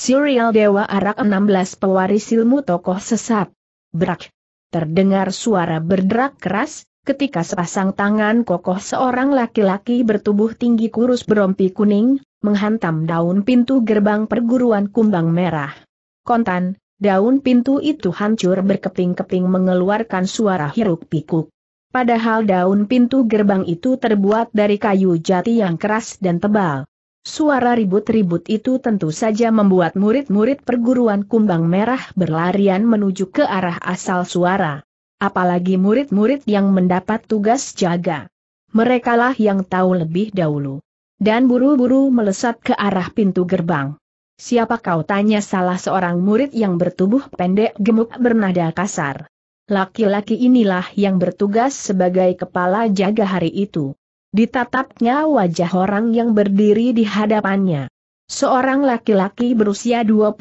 Serial Dewa Arak 16 pewaris ilmu tokoh sesat. Berak. Terdengar suara berderak keras, ketika sepasang tangan kokoh seorang laki-laki bertubuh tinggi kurus berompi kuning, menghantam daun pintu gerbang perguruan kumbang merah. Kontan, daun pintu itu hancur berkeping-keping mengeluarkan suara hiruk pikuk. Padahal daun pintu gerbang itu terbuat dari kayu jati yang keras dan tebal. Suara ribut-ribut itu tentu saja membuat murid-murid perguruan kumbang merah berlarian menuju ke arah asal suara. Apalagi murid-murid yang mendapat tugas jaga. Merekalah yang tahu lebih dahulu. Dan buru-buru melesat ke arah pintu gerbang. Siapa kau tanya salah seorang murid yang bertubuh pendek gemuk bernada kasar. Laki-laki inilah yang bertugas sebagai kepala jaga hari itu. Ditatapnya wajah orang yang berdiri di hadapannya. Seorang laki-laki berusia 25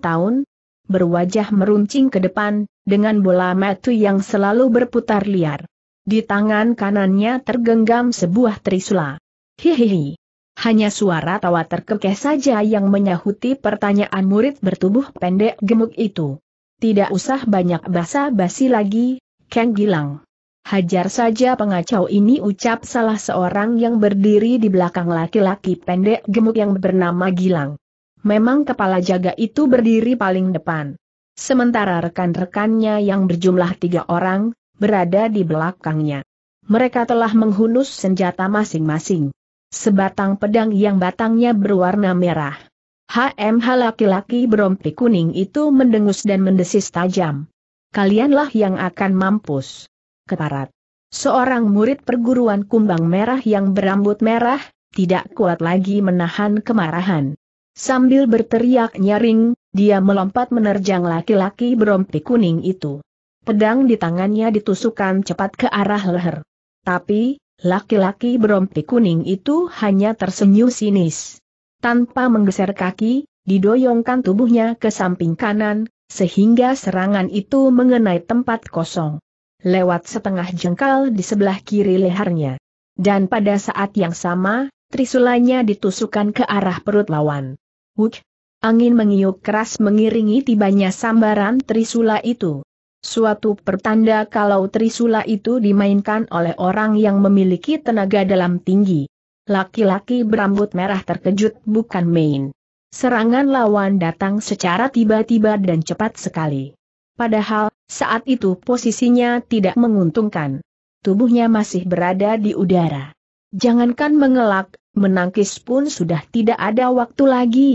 tahun, berwajah meruncing ke depan, dengan bola metu yang selalu berputar liar. Di tangan kanannya tergenggam sebuah trisula. Hihihi. Hanya suara tawa terkekeh saja yang menyahuti pertanyaan murid bertubuh pendek gemuk itu. Tidak usah banyak basa-basi lagi, Kang Gilang. Hajar saja pengacau ini ucap salah seorang yang berdiri di belakang laki-laki pendek gemuk yang bernama Gilang. Memang kepala jaga itu berdiri paling depan. Sementara rekan-rekannya yang berjumlah tiga orang, berada di belakangnya. Mereka telah menghunus senjata masing-masing. Sebatang pedang yang batangnya berwarna merah. HMH laki-laki berompi kuning itu mendengus dan mendesis tajam. Kalianlah yang akan mampus keparat. Seorang murid perguruan kumbang merah yang berambut merah, tidak kuat lagi menahan kemarahan. Sambil berteriak nyaring, dia melompat menerjang laki-laki berompi kuning itu. Pedang di tangannya ditusukkan cepat ke arah leher. Tapi, laki-laki berompi kuning itu hanya tersenyum sinis. Tanpa menggeser kaki, didoyongkan tubuhnya ke samping kanan, sehingga serangan itu mengenai tempat kosong lewat setengah jengkal di sebelah kiri lehernya. Dan pada saat yang sama, trisulanya ditusukkan ke arah perut lawan. Wuk! Angin mengiuk keras mengiringi tibanya sambaran trisula itu. Suatu pertanda kalau trisula itu dimainkan oleh orang yang memiliki tenaga dalam tinggi. Laki-laki berambut merah terkejut bukan main. Serangan lawan datang secara tiba-tiba dan cepat sekali. Padahal, saat itu posisinya tidak menguntungkan. Tubuhnya masih berada di udara. Jangankan mengelak, menangkis pun sudah tidak ada waktu lagi.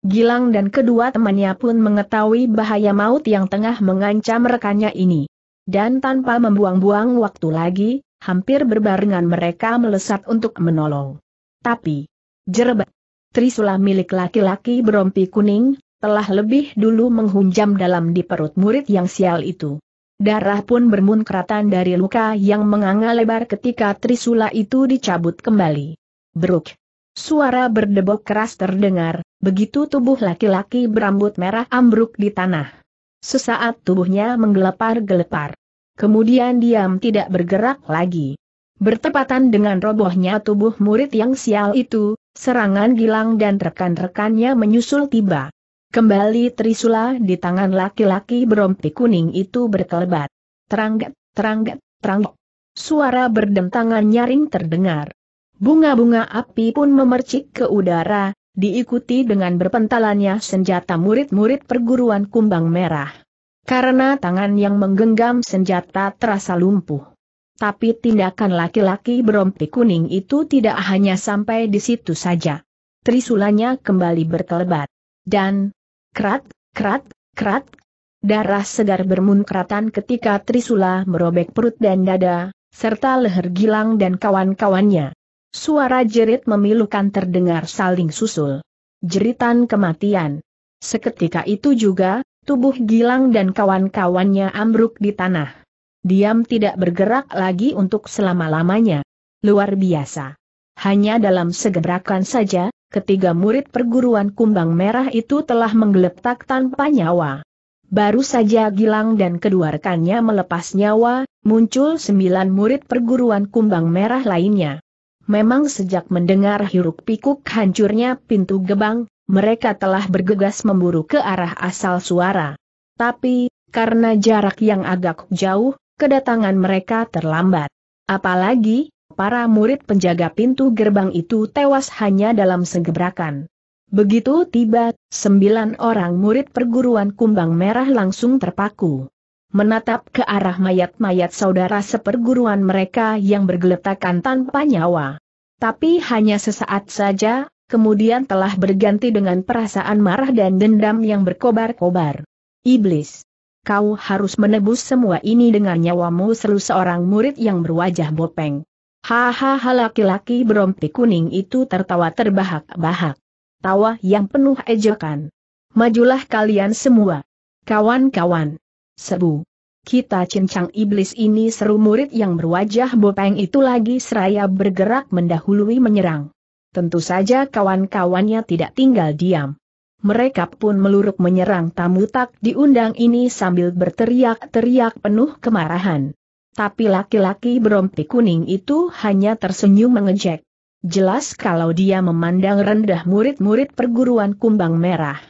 Gilang dan kedua temannya pun mengetahui bahaya maut yang tengah mengancam rekannya ini. Dan tanpa membuang-buang waktu lagi, hampir berbarengan mereka melesat untuk menolong. Tapi, jerebat, Trisula milik laki-laki berompi kuning, telah lebih dulu menghunjam dalam di perut murid yang sial itu. Darah pun bermunkratan dari luka yang menganga lebar ketika trisula itu dicabut kembali. Beruk. Suara berdebok keras terdengar, begitu tubuh laki-laki berambut merah ambruk di tanah. Sesaat tubuhnya menggelepar-gelepar. Kemudian diam tidak bergerak lagi. Bertepatan dengan robohnya tubuh murid yang sial itu, serangan Gilang dan rekan-rekannya menyusul tiba. Kembali Trisula di tangan laki-laki berompi kuning itu berkelebat. Terangget, terangget, terangget. Suara berdentangan nyaring terdengar. Bunga-bunga api pun memercik ke udara, diikuti dengan berpentalannya senjata murid-murid perguruan kumbang merah. Karena tangan yang menggenggam senjata terasa lumpuh. Tapi tindakan laki-laki berompi kuning itu tidak hanya sampai di situ saja. Trisulanya kembali berkelebat. Dan, Krat, krat, krat. Darah segar bermunkratan ketika Trisula merobek perut dan dada, serta leher Gilang dan kawan-kawannya. Suara jerit memilukan terdengar saling susul. Jeritan kematian. Seketika itu juga, tubuh Gilang dan kawan-kawannya ambruk di tanah. Diam tidak bergerak lagi untuk selama-lamanya. Luar biasa. Hanya dalam segebrakan saja, Ketiga murid perguruan kumbang merah itu telah menggeletak tanpa nyawa. Baru saja Gilang dan kedua rekannya melepas nyawa, muncul sembilan murid perguruan kumbang merah lainnya. Memang sejak mendengar hiruk pikuk hancurnya pintu gebang, mereka telah bergegas memburu ke arah asal suara. Tapi, karena jarak yang agak jauh, kedatangan mereka terlambat. Apalagi, para murid penjaga pintu gerbang itu tewas hanya dalam segebrakan. Begitu tiba, sembilan orang murid perguruan kumbang merah langsung terpaku. Menatap ke arah mayat-mayat saudara seperguruan mereka yang bergeletakan tanpa nyawa. Tapi hanya sesaat saja, kemudian telah berganti dengan perasaan marah dan dendam yang berkobar-kobar. Iblis! Kau harus menebus semua ini dengan nyawamu seru seorang murid yang berwajah bopeng. Hahaha laki-laki berompi kuning itu tertawa terbahak-bahak. Tawa yang penuh ejekan. Majulah kalian semua. Kawan-kawan. Sebu. Kita cincang iblis ini seru murid yang berwajah bopeng itu lagi seraya bergerak mendahului menyerang. Tentu saja kawan-kawannya tidak tinggal diam. Mereka pun meluruk menyerang tamu tak diundang ini sambil berteriak-teriak penuh kemarahan. Tapi laki-laki berompi kuning itu hanya tersenyum mengejek. Jelas kalau dia memandang rendah murid-murid perguruan kumbang merah.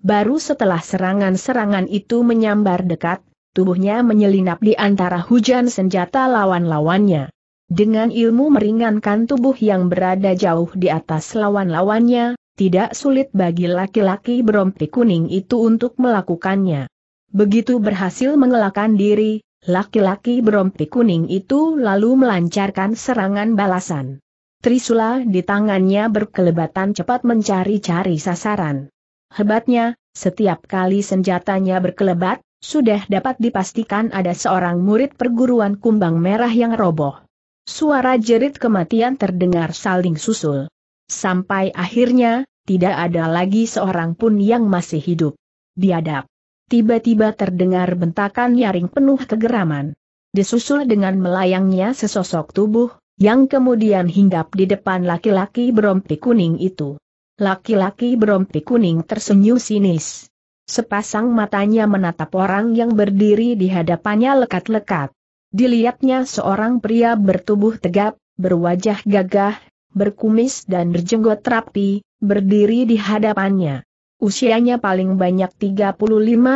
Baru setelah serangan-serangan itu menyambar dekat, tubuhnya menyelinap di antara hujan senjata lawan-lawannya. Dengan ilmu meringankan tubuh yang berada jauh di atas lawan-lawannya, tidak sulit bagi laki-laki berompi kuning itu untuk melakukannya. Begitu berhasil mengelakkan diri, Laki-laki berompi kuning itu lalu melancarkan serangan balasan. Trisula di tangannya berkelebatan cepat mencari-cari sasaran. Hebatnya, setiap kali senjatanya berkelebat, sudah dapat dipastikan ada seorang murid perguruan kumbang merah yang roboh. Suara jerit kematian terdengar saling susul. Sampai akhirnya, tidak ada lagi seorang pun yang masih hidup. Biadab tiba-tiba terdengar bentakan nyaring penuh kegeraman. Disusul dengan melayangnya sesosok tubuh, yang kemudian hinggap di depan laki-laki berompi kuning itu. Laki-laki berompi kuning tersenyum sinis. Sepasang matanya menatap orang yang berdiri di hadapannya lekat-lekat. Dilihatnya seorang pria bertubuh tegap, berwajah gagah, berkumis dan berjenggot rapi, berdiri di hadapannya. Usianya paling banyak 35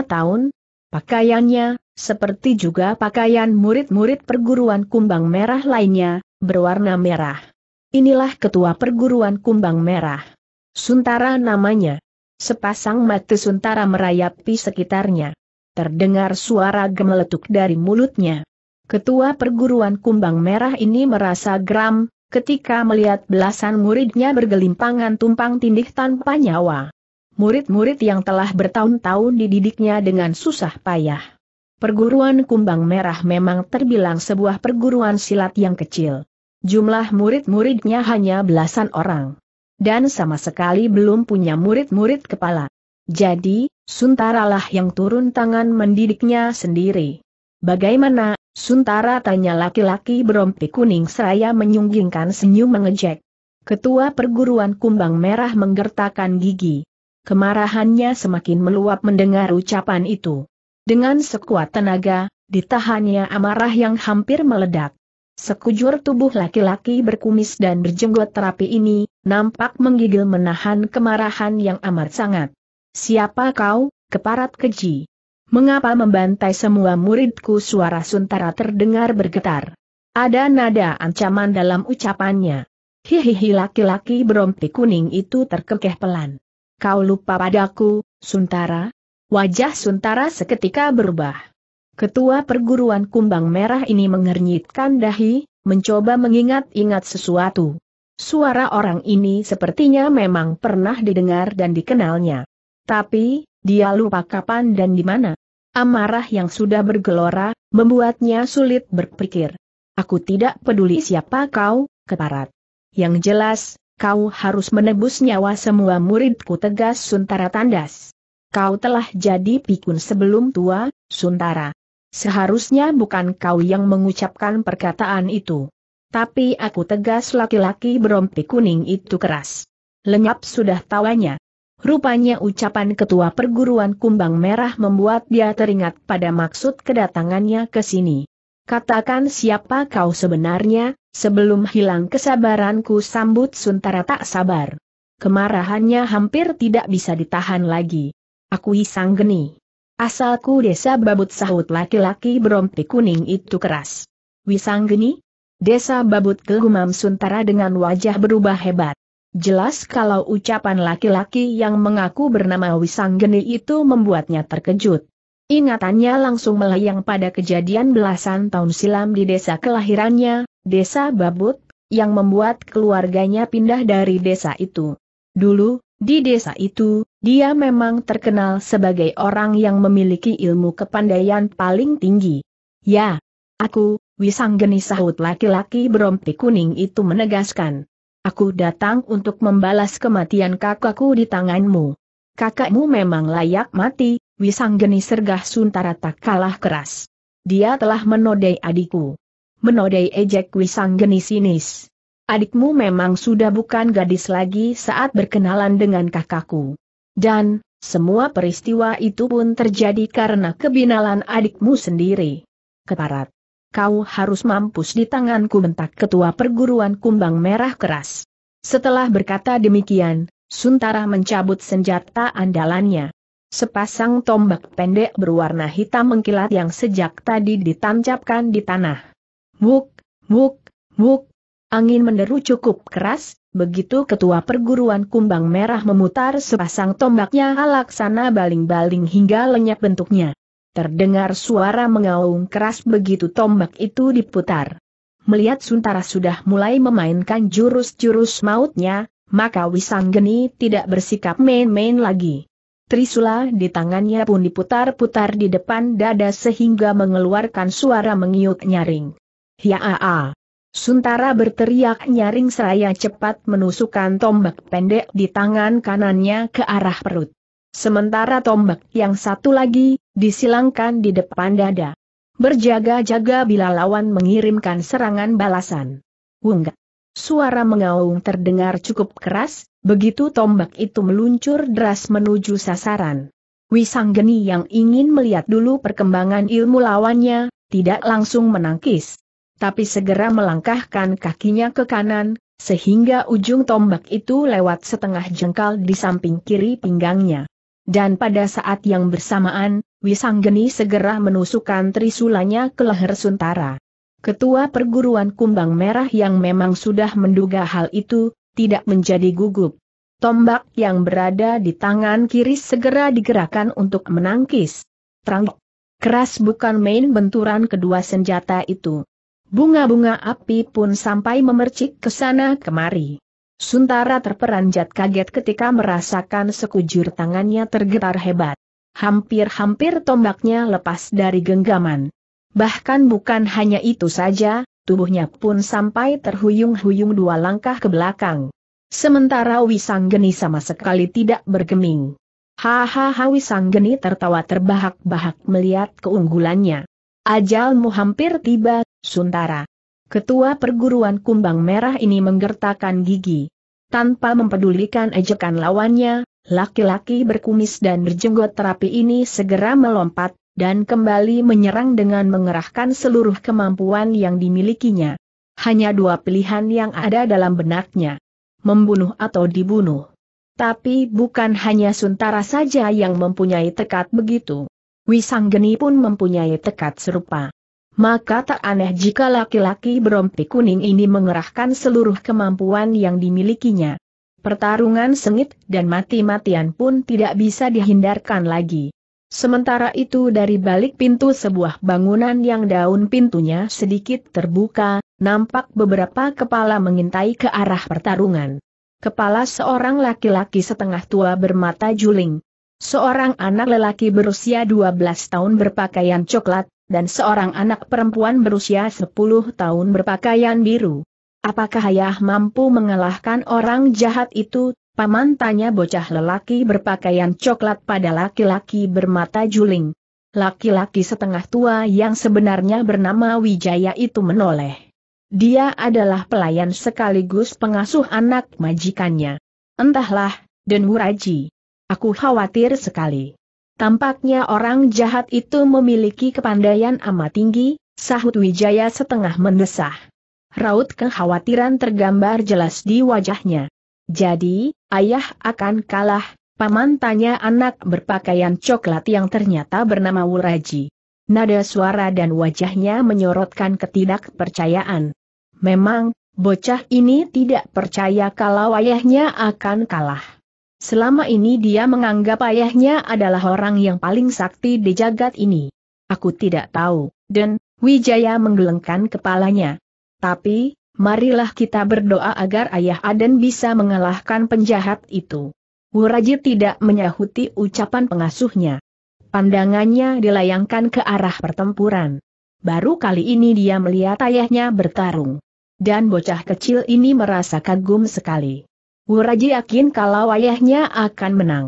tahun. Pakaiannya, seperti juga pakaian murid-murid perguruan kumbang merah lainnya, berwarna merah. Inilah ketua perguruan kumbang merah. Suntara namanya. Sepasang mata Suntara merayapi sekitarnya. Terdengar suara gemeletuk dari mulutnya. Ketua perguruan kumbang merah ini merasa geram, ketika melihat belasan muridnya bergelimpangan tumpang tindih tanpa nyawa murid-murid yang telah bertahun-tahun dididiknya dengan susah payah. Perguruan Kumbang Merah memang terbilang sebuah perguruan silat yang kecil. Jumlah murid-muridnya hanya belasan orang. Dan sama sekali belum punya murid-murid kepala. Jadi, Suntaralah yang turun tangan mendidiknya sendiri. Bagaimana, Suntara tanya laki-laki berompi kuning seraya menyunggingkan senyum mengejek. Ketua perguruan kumbang merah menggertakkan gigi. Kemarahannya semakin meluap mendengar ucapan itu. Dengan sekuat tenaga, ditahannya amarah yang hampir meledak. Sekujur tubuh laki-laki berkumis dan berjenggot terapi ini, nampak menggigil menahan kemarahan yang amat sangat. Siapa kau, keparat keji? Mengapa membantai semua muridku suara Suntara terdengar bergetar? Ada nada ancaman dalam ucapannya. Hihihi laki-laki berompi kuning itu terkekeh pelan kau lupa padaku, Suntara? Wajah Suntara seketika berubah. Ketua perguruan kumbang merah ini mengernyitkan dahi, mencoba mengingat-ingat sesuatu. Suara orang ini sepertinya memang pernah didengar dan dikenalnya. Tapi, dia lupa kapan dan di mana. Amarah yang sudah bergelora, membuatnya sulit berpikir. Aku tidak peduli siapa kau, keparat. Yang jelas, kau harus menebus nyawa semua muridku tegas Suntara tandas. Kau telah jadi pikun sebelum tua, Suntara. Seharusnya bukan kau yang mengucapkan perkataan itu. Tapi aku tegas laki-laki berompi kuning itu keras. Lenyap sudah tawanya. Rupanya ucapan ketua perguruan kumbang merah membuat dia teringat pada maksud kedatangannya ke sini. Katakan siapa kau sebenarnya, Sebelum hilang kesabaranku sambut Suntara tak sabar. Kemarahannya hampir tidak bisa ditahan lagi. Aku isang geni. Asalku desa babut sahut laki-laki berompi kuning itu keras. Wisang geni? Desa babut kegumam Suntara dengan wajah berubah hebat. Jelas kalau ucapan laki-laki yang mengaku bernama Wisanggeni itu membuatnya terkejut. Ingatannya langsung melayang pada kejadian belasan tahun silam di desa kelahirannya, desa Babut, yang membuat keluarganya pindah dari desa itu. Dulu, di desa itu, dia memang terkenal sebagai orang yang memiliki ilmu kepandaian paling tinggi. Ya, aku, Wisanggeni sahut laki-laki berompi kuning itu menegaskan. Aku datang untuk membalas kematian kakakku di tanganmu. Kakakmu memang layak mati, Wisanggeni sergah Suntara tak kalah keras. Dia telah menodai adikku menodai ejek Wisang Geni sinis. Adikmu memang sudah bukan gadis lagi saat berkenalan dengan kakakku. Dan, semua peristiwa itu pun terjadi karena kebinalan adikmu sendiri. Keparat. Kau harus mampus di tanganku bentak ketua perguruan kumbang merah keras. Setelah berkata demikian, Suntara mencabut senjata andalannya. Sepasang tombak pendek berwarna hitam mengkilat yang sejak tadi ditancapkan di tanah. Wuk, wuk, wuk. Angin menderu cukup keras, begitu ketua perguruan kumbang merah memutar sepasang tombaknya alaksana baling-baling hingga lenyap bentuknya. Terdengar suara mengaung keras begitu tombak itu diputar. Melihat Suntara sudah mulai memainkan jurus-jurus mautnya, maka Wisanggeni tidak bersikap main-main lagi. Trisula di tangannya pun diputar-putar di depan dada sehingga mengeluarkan suara mengiut nyaring. Hiaa! Ah, ah. Suntara berteriak nyaring seraya cepat menusukkan tombak pendek di tangan kanannya ke arah perut. Sementara tombak yang satu lagi, disilangkan di depan dada. Berjaga-jaga bila lawan mengirimkan serangan balasan. Wungga. Suara mengaung terdengar cukup keras, begitu tombak itu meluncur deras menuju sasaran. Wisanggeni yang ingin melihat dulu perkembangan ilmu lawannya, tidak langsung menangkis tapi segera melangkahkan kakinya ke kanan, sehingga ujung tombak itu lewat setengah jengkal di samping kiri pinggangnya. Dan pada saat yang bersamaan, Wisanggeni segera menusukkan trisulanya ke leher Suntara. Ketua perguruan kumbang merah yang memang sudah menduga hal itu, tidak menjadi gugup. Tombak yang berada di tangan kiri segera digerakkan untuk menangkis. Terang. Keras bukan main benturan kedua senjata itu. Bunga-bunga api pun sampai memercik ke sana kemari. Suntara terperanjat kaget ketika merasakan sekujur tangannya tergetar hebat. Hampir-hampir tombaknya lepas dari genggaman. Bahkan bukan hanya itu saja, tubuhnya pun sampai terhuyung-huyung dua langkah ke belakang. Sementara Wisanggeni sama sekali tidak bergeming. Hahaha Wisanggeni tertawa terbahak-bahak melihat keunggulannya. Ajalmu hampir tiba, Suntara. Ketua perguruan kumbang merah ini menggertakkan gigi. Tanpa mempedulikan ejekan lawannya, laki-laki berkumis dan berjenggot terapi ini segera melompat, dan kembali menyerang dengan mengerahkan seluruh kemampuan yang dimilikinya. Hanya dua pilihan yang ada dalam benaknya. Membunuh atau dibunuh. Tapi bukan hanya Suntara saja yang mempunyai tekad begitu. Wisanggeni pun mempunyai tekad serupa. Maka tak aneh jika laki-laki berompi kuning ini mengerahkan seluruh kemampuan yang dimilikinya. Pertarungan sengit dan mati-matian pun tidak bisa dihindarkan lagi. Sementara itu dari balik pintu sebuah bangunan yang daun pintunya sedikit terbuka, nampak beberapa kepala mengintai ke arah pertarungan. Kepala seorang laki-laki setengah tua bermata juling, Seorang anak lelaki berusia 12 tahun berpakaian coklat, dan seorang anak perempuan berusia 10 tahun berpakaian biru. Apakah ayah mampu mengalahkan orang jahat itu? Paman tanya bocah lelaki berpakaian coklat pada laki-laki bermata juling. Laki-laki setengah tua yang sebenarnya bernama Wijaya itu menoleh. Dia adalah pelayan sekaligus pengasuh anak majikannya. Entahlah, Denwuraji. Aku khawatir sekali. Tampaknya orang jahat itu memiliki kepandaian amat tinggi, sahut Wijaya setengah mendesah. Raut kekhawatiran tergambar jelas di wajahnya. Jadi, ayah akan kalah, paman tanya anak berpakaian coklat yang ternyata bernama Wuraji. Nada suara dan wajahnya menyorotkan ketidakpercayaan. Memang, bocah ini tidak percaya kalau ayahnya akan kalah. Selama ini dia menganggap ayahnya adalah orang yang paling sakti di jagat ini. Aku tidak tahu, dan Wijaya menggelengkan kepalanya. Tapi, marilah kita berdoa agar ayah Aden bisa mengalahkan penjahat itu. Wuraji tidak menyahuti ucapan pengasuhnya. Pandangannya dilayangkan ke arah pertempuran. Baru kali ini dia melihat ayahnya bertarung. Dan bocah kecil ini merasa kagum sekali. Wuraji yakin kalau ayahnya akan menang.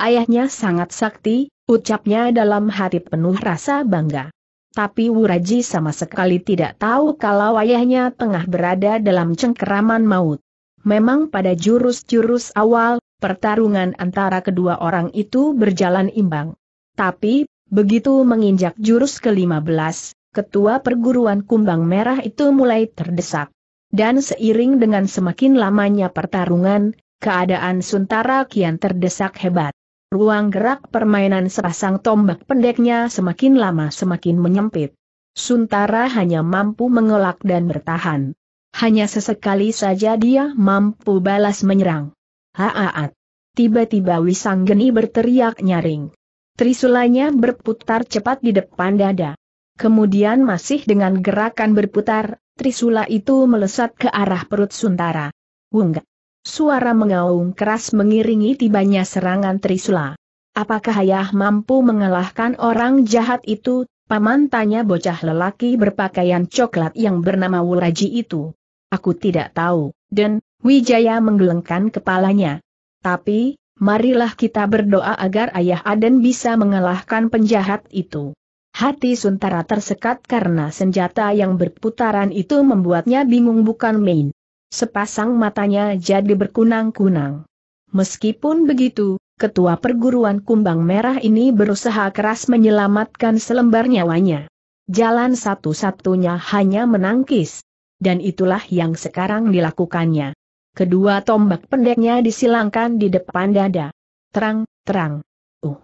Ayahnya sangat sakti, ucapnya dalam hati penuh rasa bangga. Tapi Wuraji sama sekali tidak tahu kalau ayahnya tengah berada dalam cengkeraman maut. Memang pada jurus-jurus awal, pertarungan antara kedua orang itu berjalan imbang. Tapi, begitu menginjak jurus ke-15, ketua perguruan kumbang merah itu mulai terdesak. Dan seiring dengan semakin lamanya pertarungan, keadaan Suntara kian terdesak hebat. Ruang gerak permainan sepasang tombak pendeknya semakin lama semakin menyempit. Suntara hanya mampu mengelak dan bertahan. Hanya sesekali saja dia mampu balas menyerang. Haat! Tiba-tiba Wisanggeni berteriak nyaring. Trisulanya berputar cepat di depan dada. Kemudian masih dengan gerakan berputar, trisula itu melesat ke arah perut Suntara. Wung. Suara mengaung keras mengiringi tibanya serangan trisula. Apakah ayah mampu mengalahkan orang jahat itu? Paman tanya bocah lelaki berpakaian coklat yang bernama Wuraji itu. Aku tidak tahu, dan Wijaya menggelengkan kepalanya. Tapi, marilah kita berdoa agar ayah Aden bisa mengalahkan penjahat itu. Hati Suntara tersekat karena senjata yang berputaran itu membuatnya bingung bukan main. Sepasang matanya jadi berkunang-kunang. Meskipun begitu, ketua perguruan kumbang merah ini berusaha keras menyelamatkan selembar nyawanya. Jalan satu-satunya hanya menangkis. Dan itulah yang sekarang dilakukannya. Kedua tombak pendeknya disilangkan di depan dada. Terang, terang. Uh.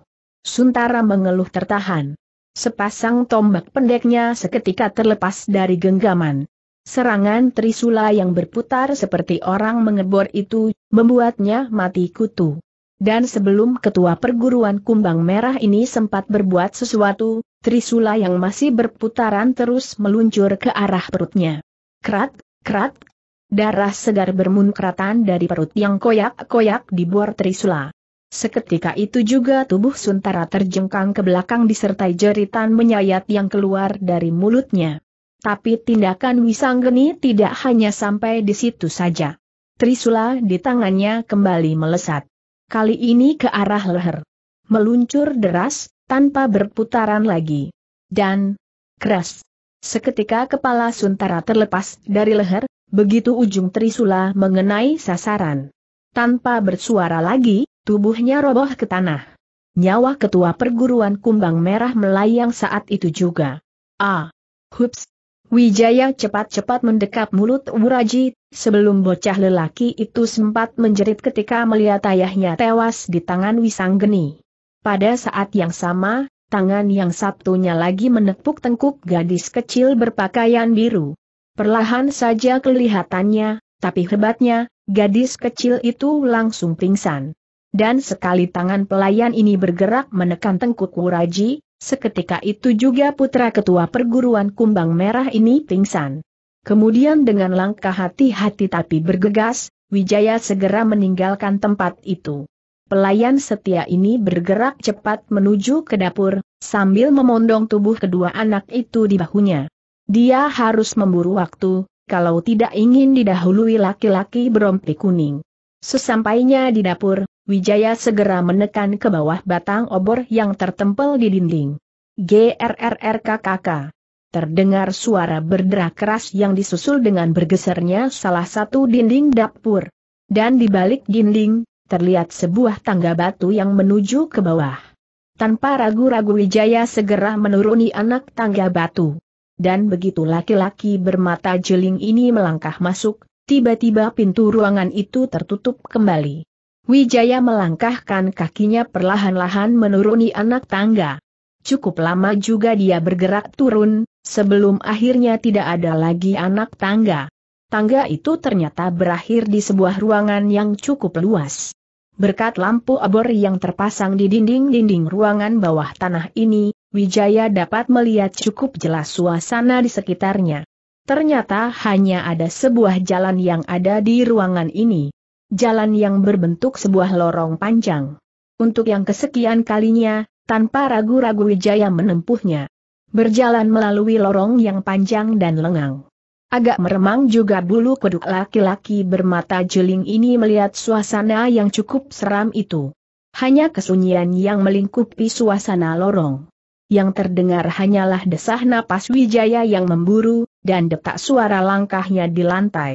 Suntara mengeluh tertahan. Sepasang tombak pendeknya seketika terlepas dari genggaman. Serangan trisula yang berputar seperti orang mengebor itu, membuatnya mati kutu. Dan sebelum ketua perguruan kumbang merah ini sempat berbuat sesuatu, trisula yang masih berputaran terus meluncur ke arah perutnya. Krat, krat, darah segar bermunkratan dari perut yang koyak-koyak di bor trisula. Seketika itu juga tubuh Suntara terjengkang ke belakang disertai jeritan menyayat yang keluar dari mulutnya. Tapi tindakan Wisanggeni tidak hanya sampai di situ saja. Trisula di tangannya kembali melesat. Kali ini ke arah leher. Meluncur deras, tanpa berputaran lagi. Dan, keras. Seketika kepala Suntara terlepas dari leher, begitu ujung Trisula mengenai sasaran. Tanpa bersuara lagi, Tubuhnya roboh ke tanah. Nyawa ketua perguruan kumbang merah melayang saat itu juga. Ah! Hups! Wijaya cepat-cepat mendekap mulut Wuraji, sebelum bocah lelaki itu sempat menjerit ketika melihat ayahnya tewas di tangan Wisanggeni. Pada saat yang sama, tangan yang satunya lagi menepuk tengkuk gadis kecil berpakaian biru. Perlahan saja kelihatannya, tapi hebatnya, gadis kecil itu langsung pingsan dan sekali tangan pelayan ini bergerak menekan tengkuk Wuraji, seketika itu juga putra ketua perguruan kumbang merah ini pingsan. Kemudian dengan langkah hati-hati tapi bergegas, Wijaya segera meninggalkan tempat itu. Pelayan setia ini bergerak cepat menuju ke dapur, sambil memondong tubuh kedua anak itu di bahunya. Dia harus memburu waktu, kalau tidak ingin didahului laki-laki berompi kuning. Sesampainya di dapur, Wijaya segera menekan ke bawah batang obor yang tertempel di dinding. GRRRKKK. Terdengar suara berderak keras yang disusul dengan bergesernya salah satu dinding dapur. Dan di balik dinding, terlihat sebuah tangga batu yang menuju ke bawah. Tanpa ragu-ragu Wijaya segera menuruni anak tangga batu. Dan begitu laki-laki bermata jeling ini melangkah masuk, tiba-tiba pintu ruangan itu tertutup kembali. Wijaya melangkahkan kakinya perlahan-lahan menuruni anak tangga. Cukup lama juga dia bergerak turun, sebelum akhirnya tidak ada lagi anak tangga. Tangga itu ternyata berakhir di sebuah ruangan yang cukup luas. Berkat lampu obor yang terpasang di dinding-dinding ruangan bawah tanah ini, Wijaya dapat melihat cukup jelas suasana di sekitarnya. Ternyata hanya ada sebuah jalan yang ada di ruangan ini jalan yang berbentuk sebuah lorong panjang. Untuk yang kesekian kalinya, tanpa ragu-ragu Wijaya menempuhnya. Berjalan melalui lorong yang panjang dan lengang. Agak meremang juga bulu kuduk laki-laki bermata jeling ini melihat suasana yang cukup seram itu. Hanya kesunyian yang melingkupi suasana lorong. Yang terdengar hanyalah desah napas Wijaya yang memburu, dan detak suara langkahnya di lantai.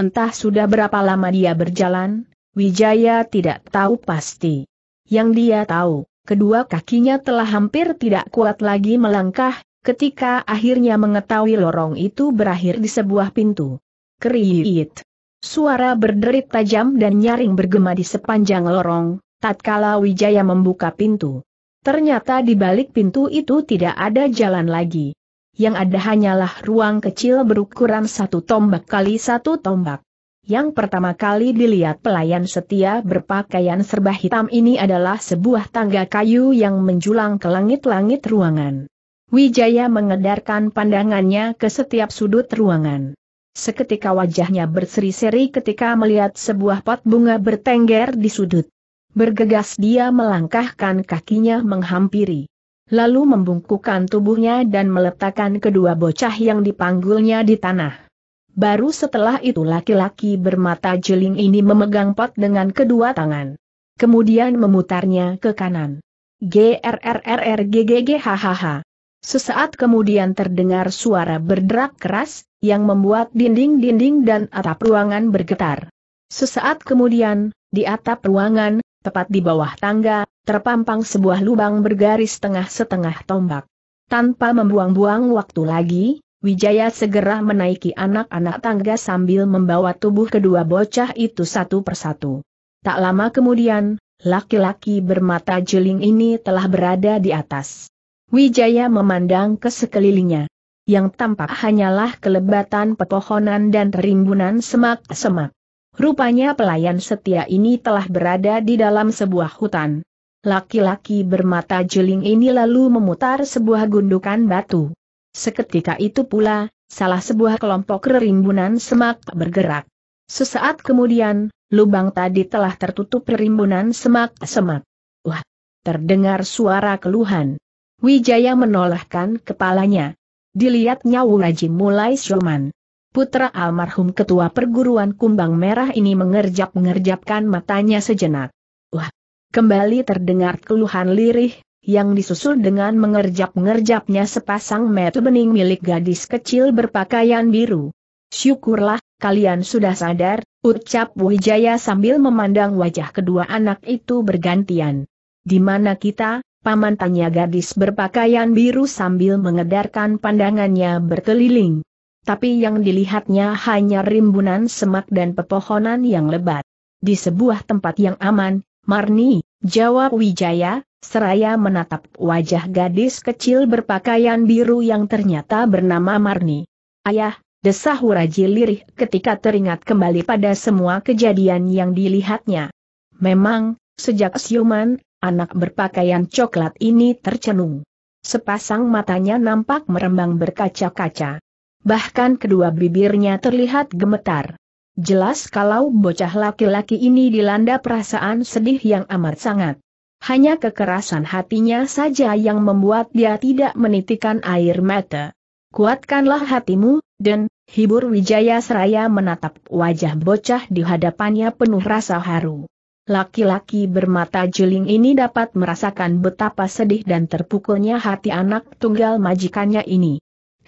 Entah sudah berapa lama dia berjalan, Wijaya tidak tahu pasti. Yang dia tahu, kedua kakinya telah hampir tidak kuat lagi melangkah, ketika akhirnya mengetahui lorong itu berakhir di sebuah pintu. Kriit. Suara berderit tajam dan nyaring bergema di sepanjang lorong, tatkala Wijaya membuka pintu. Ternyata di balik pintu itu tidak ada jalan lagi yang ada hanyalah ruang kecil berukuran satu tombak kali satu tombak. Yang pertama kali dilihat pelayan setia berpakaian serba hitam ini adalah sebuah tangga kayu yang menjulang ke langit-langit ruangan. Wijaya mengedarkan pandangannya ke setiap sudut ruangan. Seketika wajahnya berseri-seri ketika melihat sebuah pot bunga bertengger di sudut. Bergegas dia melangkahkan kakinya menghampiri lalu membungkukkan tubuhnya dan meletakkan kedua bocah yang dipanggulnya di tanah. Baru setelah itu laki-laki bermata jeling ini memegang pot dengan kedua tangan. Kemudian memutarnya ke kanan. GRRRRGGGHHH. Sesaat kemudian terdengar suara berderak keras, yang membuat dinding-dinding dan atap ruangan bergetar. Sesaat kemudian, di atap ruangan, Tepat di bawah tangga, terpampang sebuah lubang bergaris setengah setengah tombak. Tanpa membuang-buang waktu lagi, Wijaya segera menaiki anak-anak tangga sambil membawa tubuh kedua bocah itu satu persatu. Tak lama kemudian, laki-laki bermata jeling ini telah berada di atas. Wijaya memandang ke sekelilingnya. Yang tampak hanyalah kelebatan pepohonan dan rimbunan semak-semak. Rupanya pelayan setia ini telah berada di dalam sebuah hutan. Laki-laki bermata jeling ini lalu memutar sebuah gundukan batu. Seketika itu pula, salah sebuah kelompok rerimbunan semak bergerak. Sesaat kemudian, lubang tadi telah tertutup rerimbunan semak-semak. Wah! Terdengar suara keluhan. Wijaya menolehkan kepalanya. Dilihatnya Wuraji mulai syoman. Putra almarhum ketua perguruan kumbang merah ini mengerjap ngerjapkan matanya sejenak. Wah! Kembali terdengar keluhan lirih, yang disusul dengan mengerjap ngerjapnya sepasang mata bening milik gadis kecil berpakaian biru. Syukurlah, kalian sudah sadar, ucap Wijaya sambil memandang wajah kedua anak itu bergantian. Di mana kita, paman tanya gadis berpakaian biru sambil mengedarkan pandangannya berkeliling tapi yang dilihatnya hanya rimbunan semak dan pepohonan yang lebat. Di sebuah tempat yang aman, Marni, jawab Wijaya, seraya menatap wajah gadis kecil berpakaian biru yang ternyata bernama Marni. Ayah, desah Wuraji lirih ketika teringat kembali pada semua kejadian yang dilihatnya. Memang, sejak siuman, anak berpakaian coklat ini tercenung. Sepasang matanya nampak merembang berkaca-kaca. Bahkan kedua bibirnya terlihat gemetar. Jelas kalau bocah laki-laki ini dilanda perasaan sedih yang amat sangat. Hanya kekerasan hatinya saja yang membuat dia tidak menitikan air mata. Kuatkanlah hatimu, dan, hibur Wijaya Seraya menatap wajah bocah di hadapannya penuh rasa haru. Laki-laki bermata juling ini dapat merasakan betapa sedih dan terpukulnya hati anak tunggal majikannya ini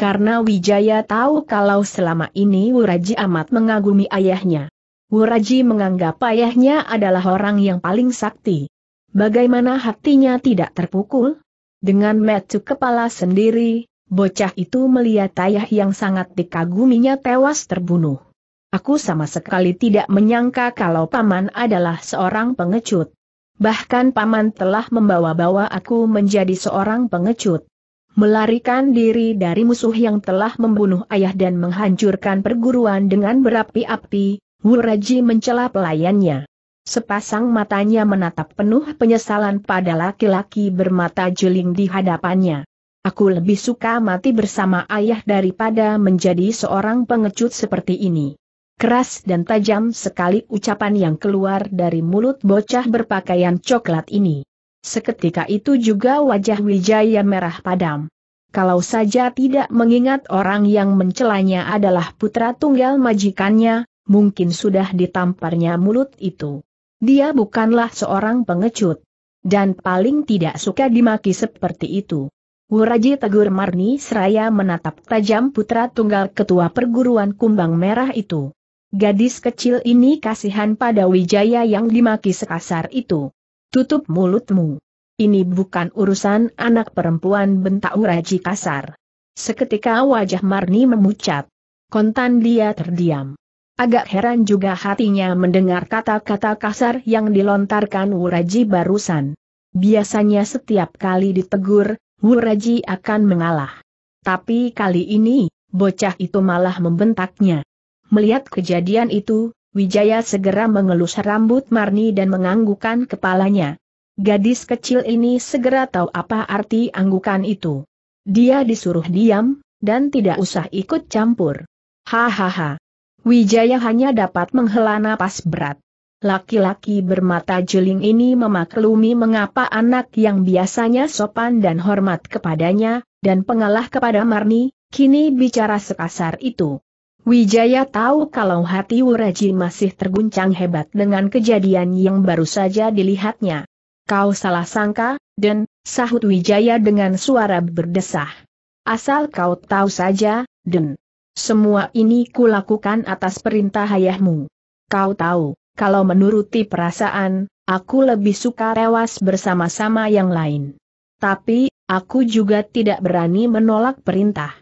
karena Wijaya tahu kalau selama ini Wuraji amat mengagumi ayahnya. Wuraji menganggap ayahnya adalah orang yang paling sakti. Bagaimana hatinya tidak terpukul? Dengan metu kepala sendiri, bocah itu melihat ayah yang sangat dikaguminya tewas terbunuh. Aku sama sekali tidak menyangka kalau paman adalah seorang pengecut. Bahkan paman telah membawa-bawa aku menjadi seorang pengecut melarikan diri dari musuh yang telah membunuh ayah dan menghancurkan perguruan dengan berapi-api, Raji mencela pelayannya. Sepasang matanya menatap penuh penyesalan pada laki-laki bermata juling di hadapannya. Aku lebih suka mati bersama ayah daripada menjadi seorang pengecut seperti ini. Keras dan tajam sekali ucapan yang keluar dari mulut bocah berpakaian coklat ini. Seketika itu juga wajah Wijaya merah padam. Kalau saja tidak mengingat orang yang mencelanya adalah putra tunggal majikannya, mungkin sudah ditamparnya mulut itu. Dia bukanlah seorang pengecut. Dan paling tidak suka dimaki seperti itu. Wuraji tegur Marni seraya menatap tajam putra tunggal ketua perguruan kumbang merah itu. Gadis kecil ini kasihan pada Wijaya yang dimaki sekasar itu. Tutup mulutmu. Ini bukan urusan anak perempuan bentak Uraji kasar. Seketika wajah Marni memucat. Kontan dia terdiam. Agak heran juga hatinya mendengar kata-kata kasar yang dilontarkan Wuraji barusan. Biasanya setiap kali ditegur, Wuraji akan mengalah. Tapi kali ini, bocah itu malah membentaknya. Melihat kejadian itu, Wijaya segera mengelus rambut Marni dan menganggukan kepalanya. Gadis kecil ini segera tahu apa arti anggukan itu. Dia disuruh diam, dan tidak usah ikut campur. Hahaha. Wijaya hanya dapat menghela napas berat. Laki-laki bermata juling ini memaklumi mengapa anak yang biasanya sopan dan hormat kepadanya, dan pengalah kepada Marni, kini bicara sekasar itu. Wijaya tahu kalau hati Uraji masih terguncang hebat dengan kejadian yang baru saja dilihatnya. Kau salah sangka, dan, sahut Wijaya dengan suara berdesah. Asal kau tahu saja, dan, Semua ini kulakukan atas perintah ayahmu. Kau tahu, kalau menuruti perasaan, aku lebih suka rewas bersama-sama yang lain. Tapi, aku juga tidak berani menolak perintah.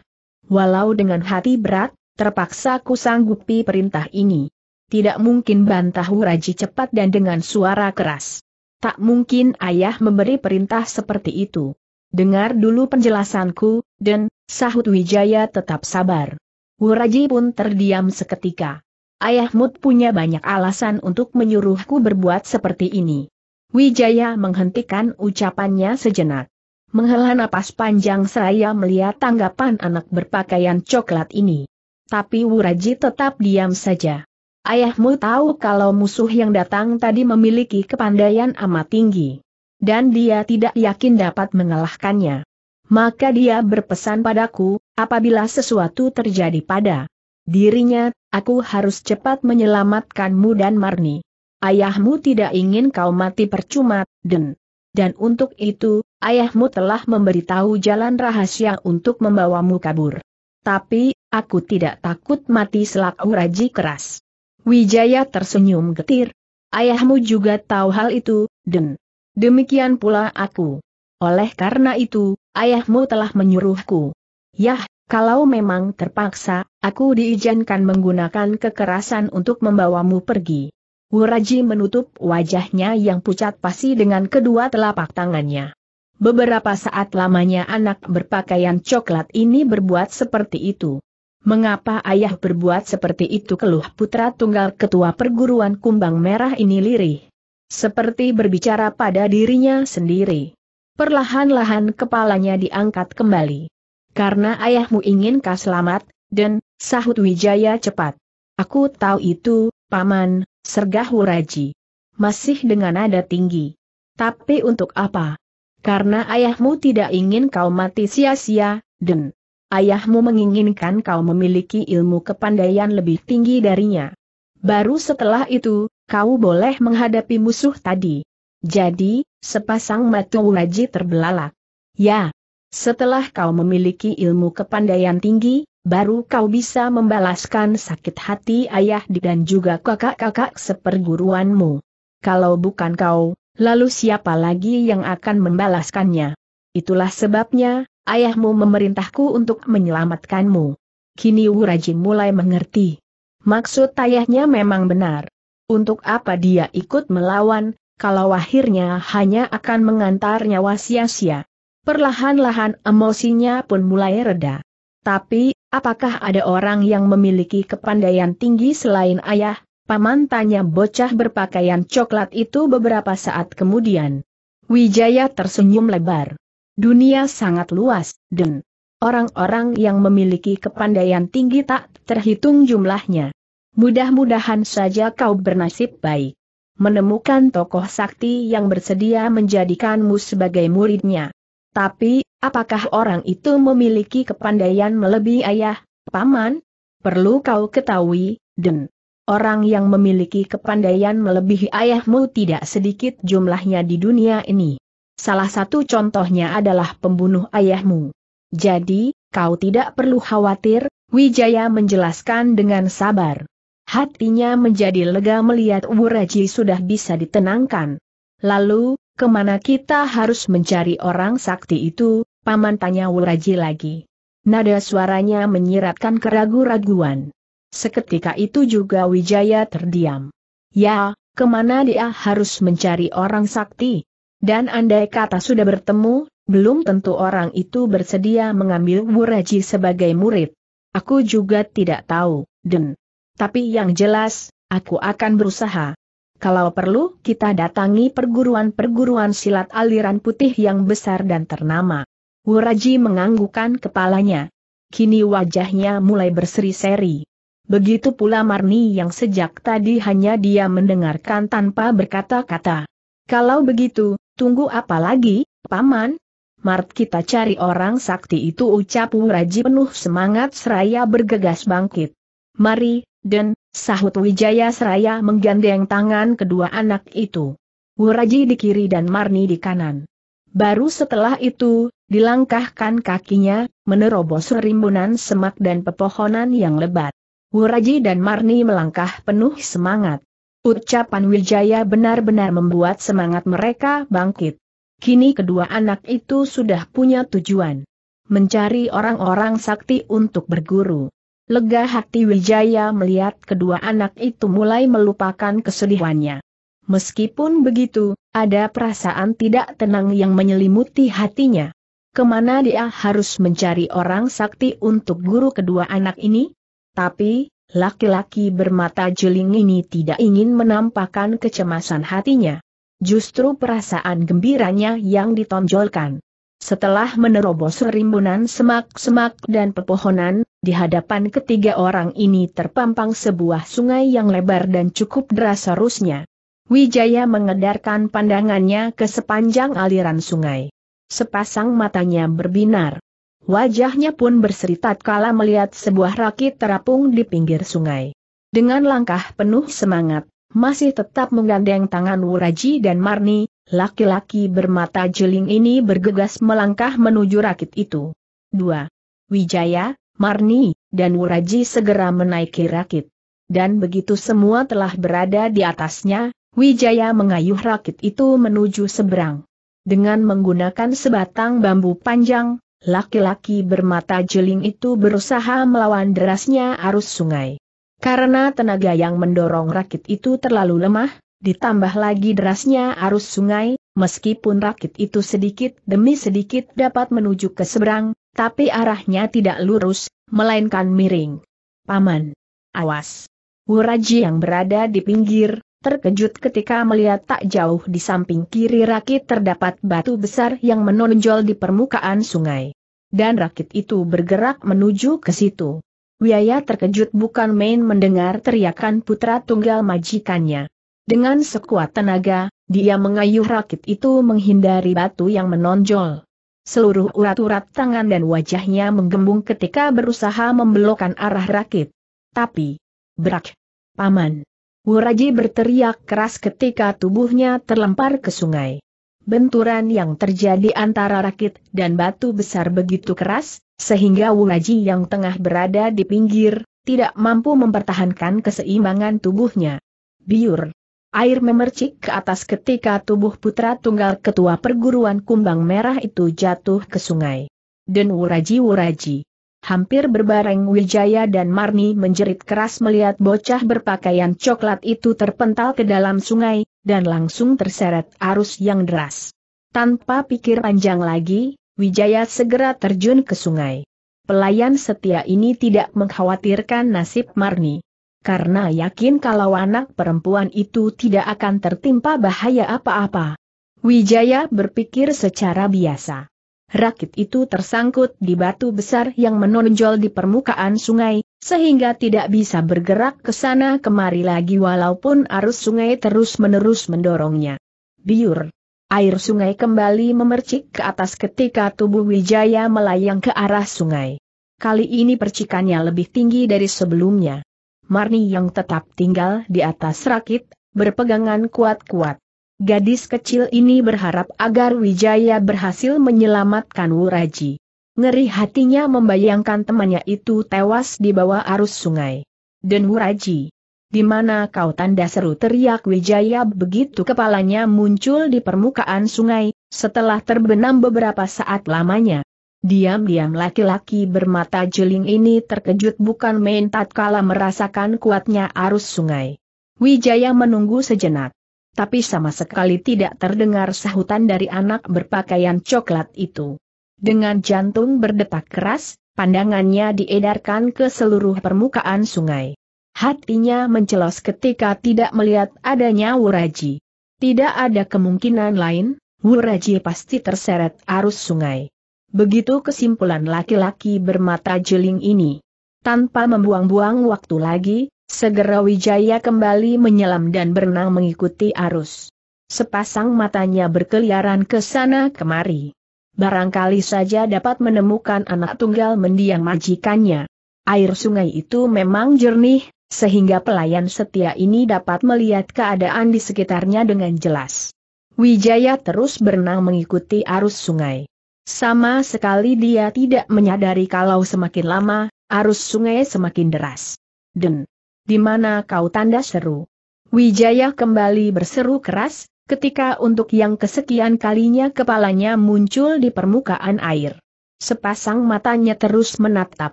Walau dengan hati berat, terpaksa ku sanggupi perintah ini. Tidak mungkin bantah Wuraji cepat dan dengan suara keras. Tak mungkin ayah memberi perintah seperti itu. Dengar dulu penjelasanku, dan, sahut Wijaya tetap sabar. Wuraji pun terdiam seketika. Ayahmu punya banyak alasan untuk menyuruhku berbuat seperti ini. Wijaya menghentikan ucapannya sejenak. Menghela napas panjang seraya melihat tanggapan anak berpakaian coklat ini tapi Wuraji tetap diam saja. Ayahmu tahu kalau musuh yang datang tadi memiliki kepandaian amat tinggi. Dan dia tidak yakin dapat mengalahkannya. Maka dia berpesan padaku, apabila sesuatu terjadi pada dirinya, aku harus cepat menyelamatkanmu dan Marni. Ayahmu tidak ingin kau mati percuma, Den. Dan untuk itu, ayahmu telah memberitahu jalan rahasia untuk membawamu kabur. Tapi, Aku tidak takut mati selak uraji keras. Wijaya tersenyum getir. Ayahmu juga tahu hal itu, Den. Demikian pula aku. Oleh karena itu, ayahmu telah menyuruhku. Yah, kalau memang terpaksa, aku diizinkan menggunakan kekerasan untuk membawamu pergi. Wuraji menutup wajahnya yang pucat pasi dengan kedua telapak tangannya. Beberapa saat lamanya anak berpakaian coklat ini berbuat seperti itu. Mengapa ayah berbuat seperti itu keluh putra tunggal ketua perguruan kumbang merah ini lirih. Seperti berbicara pada dirinya sendiri. Perlahan-lahan kepalanya diangkat kembali. Karena ayahmu ingin kau selamat, dan, sahut Wijaya cepat. Aku tahu itu, Paman, sergah Wuraji. Masih dengan nada tinggi. Tapi untuk apa? Karena ayahmu tidak ingin kau mati sia-sia, dan ayahmu menginginkan kau memiliki ilmu kepandaian lebih tinggi darinya. Baru setelah itu, kau boleh menghadapi musuh tadi. Jadi, sepasang mata wajib terbelalak. Ya, setelah kau memiliki ilmu kepandaian tinggi, baru kau bisa membalaskan sakit hati ayah dan juga kakak-kakak seperguruanmu. Kalau bukan kau, lalu siapa lagi yang akan membalaskannya? Itulah sebabnya, Ayahmu memerintahku untuk menyelamatkanmu. Kini Wuraji mulai mengerti. Maksud ayahnya memang benar. Untuk apa dia ikut melawan, kalau akhirnya hanya akan mengantar nyawa sia-sia. Perlahan-lahan emosinya pun mulai reda. Tapi, apakah ada orang yang memiliki kepandaian tinggi selain ayah? Paman tanya bocah berpakaian coklat itu beberapa saat kemudian. Wijaya tersenyum lebar. Dunia sangat luas, dan orang-orang yang memiliki kepandaian tinggi tak terhitung jumlahnya. Mudah-mudahan saja kau bernasib baik. Menemukan tokoh sakti yang bersedia menjadikanmu sebagai muridnya. Tapi, apakah orang itu memiliki kepandaian melebihi ayah, paman? Perlu kau ketahui, dan Orang yang memiliki kepandaian melebihi ayahmu tidak sedikit jumlahnya di dunia ini. Salah satu contohnya adalah pembunuh ayahmu. Jadi, kau tidak perlu khawatir, Wijaya menjelaskan dengan sabar. Hatinya menjadi lega melihat Wuraji sudah bisa ditenangkan. Lalu, kemana kita harus mencari orang sakti itu, paman tanya Wuraji lagi. Nada suaranya menyiratkan keragu-raguan. Seketika itu juga Wijaya terdiam. Ya, kemana dia harus mencari orang sakti? Dan andai kata sudah bertemu, belum tentu orang itu bersedia mengambil Wuraji sebagai murid. Aku juga tidak tahu, Den. Tapi yang jelas, aku akan berusaha. Kalau perlu, kita datangi perguruan-perguruan silat aliran putih yang besar dan ternama. Wuraji menganggukkan kepalanya. Kini wajahnya mulai berseri-seri. Begitu pula Marni yang sejak tadi hanya dia mendengarkan tanpa berkata-kata. Kalau begitu, Tunggu apa lagi, Paman? Mart kita cari orang sakti itu ucap Wuraji penuh semangat seraya bergegas bangkit. Mari, Den, sahut Wijaya seraya menggandeng tangan kedua anak itu. Wuraji di kiri dan Marni di kanan. Baru setelah itu, dilangkahkan kakinya, menerobos rimbunan semak dan pepohonan yang lebat. Wuraji dan Marni melangkah penuh semangat. Ucapan Wijaya benar-benar membuat semangat mereka bangkit. Kini kedua anak itu sudah punya tujuan. Mencari orang-orang sakti untuk berguru. Lega hati Wijaya melihat kedua anak itu mulai melupakan kesedihannya. Meskipun begitu, ada perasaan tidak tenang yang menyelimuti hatinya. Kemana dia harus mencari orang sakti untuk guru kedua anak ini? Tapi, laki-laki bermata jeling ini tidak ingin menampakkan kecemasan hatinya. Justru perasaan gembiranya yang ditonjolkan. Setelah menerobos rimbunan semak-semak dan pepohonan, di hadapan ketiga orang ini terpampang sebuah sungai yang lebar dan cukup deras arusnya. Wijaya mengedarkan pandangannya ke sepanjang aliran sungai. Sepasang matanya berbinar. Wajahnya pun berseritat kala melihat sebuah rakit terapung di pinggir sungai. Dengan langkah penuh semangat, masih tetap menggandeng tangan Wuraji dan Marni, laki-laki bermata jeling ini bergegas melangkah menuju rakit itu. 2. Wijaya, Marni, dan Wuraji segera menaiki rakit. Dan begitu semua telah berada di atasnya, Wijaya mengayuh rakit itu menuju seberang. Dengan menggunakan sebatang bambu panjang, laki-laki bermata jeling itu berusaha melawan derasnya arus sungai. Karena tenaga yang mendorong rakit itu terlalu lemah, ditambah lagi derasnya arus sungai, meskipun rakit itu sedikit demi sedikit dapat menuju ke seberang, tapi arahnya tidak lurus, melainkan miring. Paman. Awas. Wuraji yang berada di pinggir, terkejut ketika melihat tak jauh di samping kiri rakit terdapat batu besar yang menonjol di permukaan sungai. Dan rakit itu bergerak menuju ke situ. Wiaya terkejut bukan main mendengar teriakan putra tunggal majikannya. Dengan sekuat tenaga, dia mengayuh rakit itu menghindari batu yang menonjol. Seluruh urat-urat tangan dan wajahnya menggembung ketika berusaha membelokkan arah rakit. Tapi, berak, paman. Wuraji berteriak keras ketika tubuhnya terlempar ke sungai. Benturan yang terjadi antara rakit dan batu besar begitu keras, sehingga Wuraji yang tengah berada di pinggir, tidak mampu mempertahankan keseimbangan tubuhnya. Biur. Air memercik ke atas ketika tubuh putra tunggal ketua perguruan kumbang merah itu jatuh ke sungai. Dan Wuraji Wuraji. Hampir berbareng Wijaya dan Marni menjerit keras melihat bocah berpakaian coklat itu terpental ke dalam sungai, dan langsung terseret arus yang deras. Tanpa pikir panjang lagi, Wijaya segera terjun ke sungai. Pelayan setia ini tidak mengkhawatirkan nasib Marni. Karena yakin kalau anak perempuan itu tidak akan tertimpa bahaya apa-apa. Wijaya berpikir secara biasa. Rakit itu tersangkut di batu besar yang menonjol di permukaan sungai, sehingga tidak bisa bergerak ke sana kemari lagi walaupun arus sungai terus-menerus mendorongnya. Biur. Air sungai kembali memercik ke atas ketika tubuh Wijaya melayang ke arah sungai. Kali ini percikannya lebih tinggi dari sebelumnya. Marni yang tetap tinggal di atas rakit, berpegangan kuat-kuat. Gadis kecil ini berharap agar Wijaya berhasil menyelamatkan Wuraji. Ngeri hatinya membayangkan temannya itu tewas di bawah arus sungai. Dan Wuraji, di mana kau tanda seru teriak Wijaya begitu kepalanya muncul di permukaan sungai, setelah terbenam beberapa saat lamanya. Diam-diam laki-laki bermata jeling ini terkejut bukan main tatkala merasakan kuatnya arus sungai. Wijaya menunggu sejenak tapi sama sekali tidak terdengar sahutan dari anak berpakaian coklat itu. Dengan jantung berdetak keras, pandangannya diedarkan ke seluruh permukaan sungai. Hatinya mencelos ketika tidak melihat adanya Wuraji. Tidak ada kemungkinan lain, Wuraji pasti terseret arus sungai. Begitu kesimpulan laki-laki bermata jeling ini. Tanpa membuang-buang waktu lagi, Segera Wijaya kembali menyelam dan berenang mengikuti arus. Sepasang matanya berkeliaran ke sana kemari. Barangkali saja dapat menemukan anak tunggal mendiang majikannya. Air sungai itu memang jernih, sehingga pelayan setia ini dapat melihat keadaan di sekitarnya dengan jelas. Wijaya terus berenang mengikuti arus sungai. Sama sekali dia tidak menyadari kalau semakin lama, arus sungai semakin deras. Den, di mana kau tanda seru. Wijaya kembali berseru keras, ketika untuk yang kesekian kalinya kepalanya muncul di permukaan air. Sepasang matanya terus menatap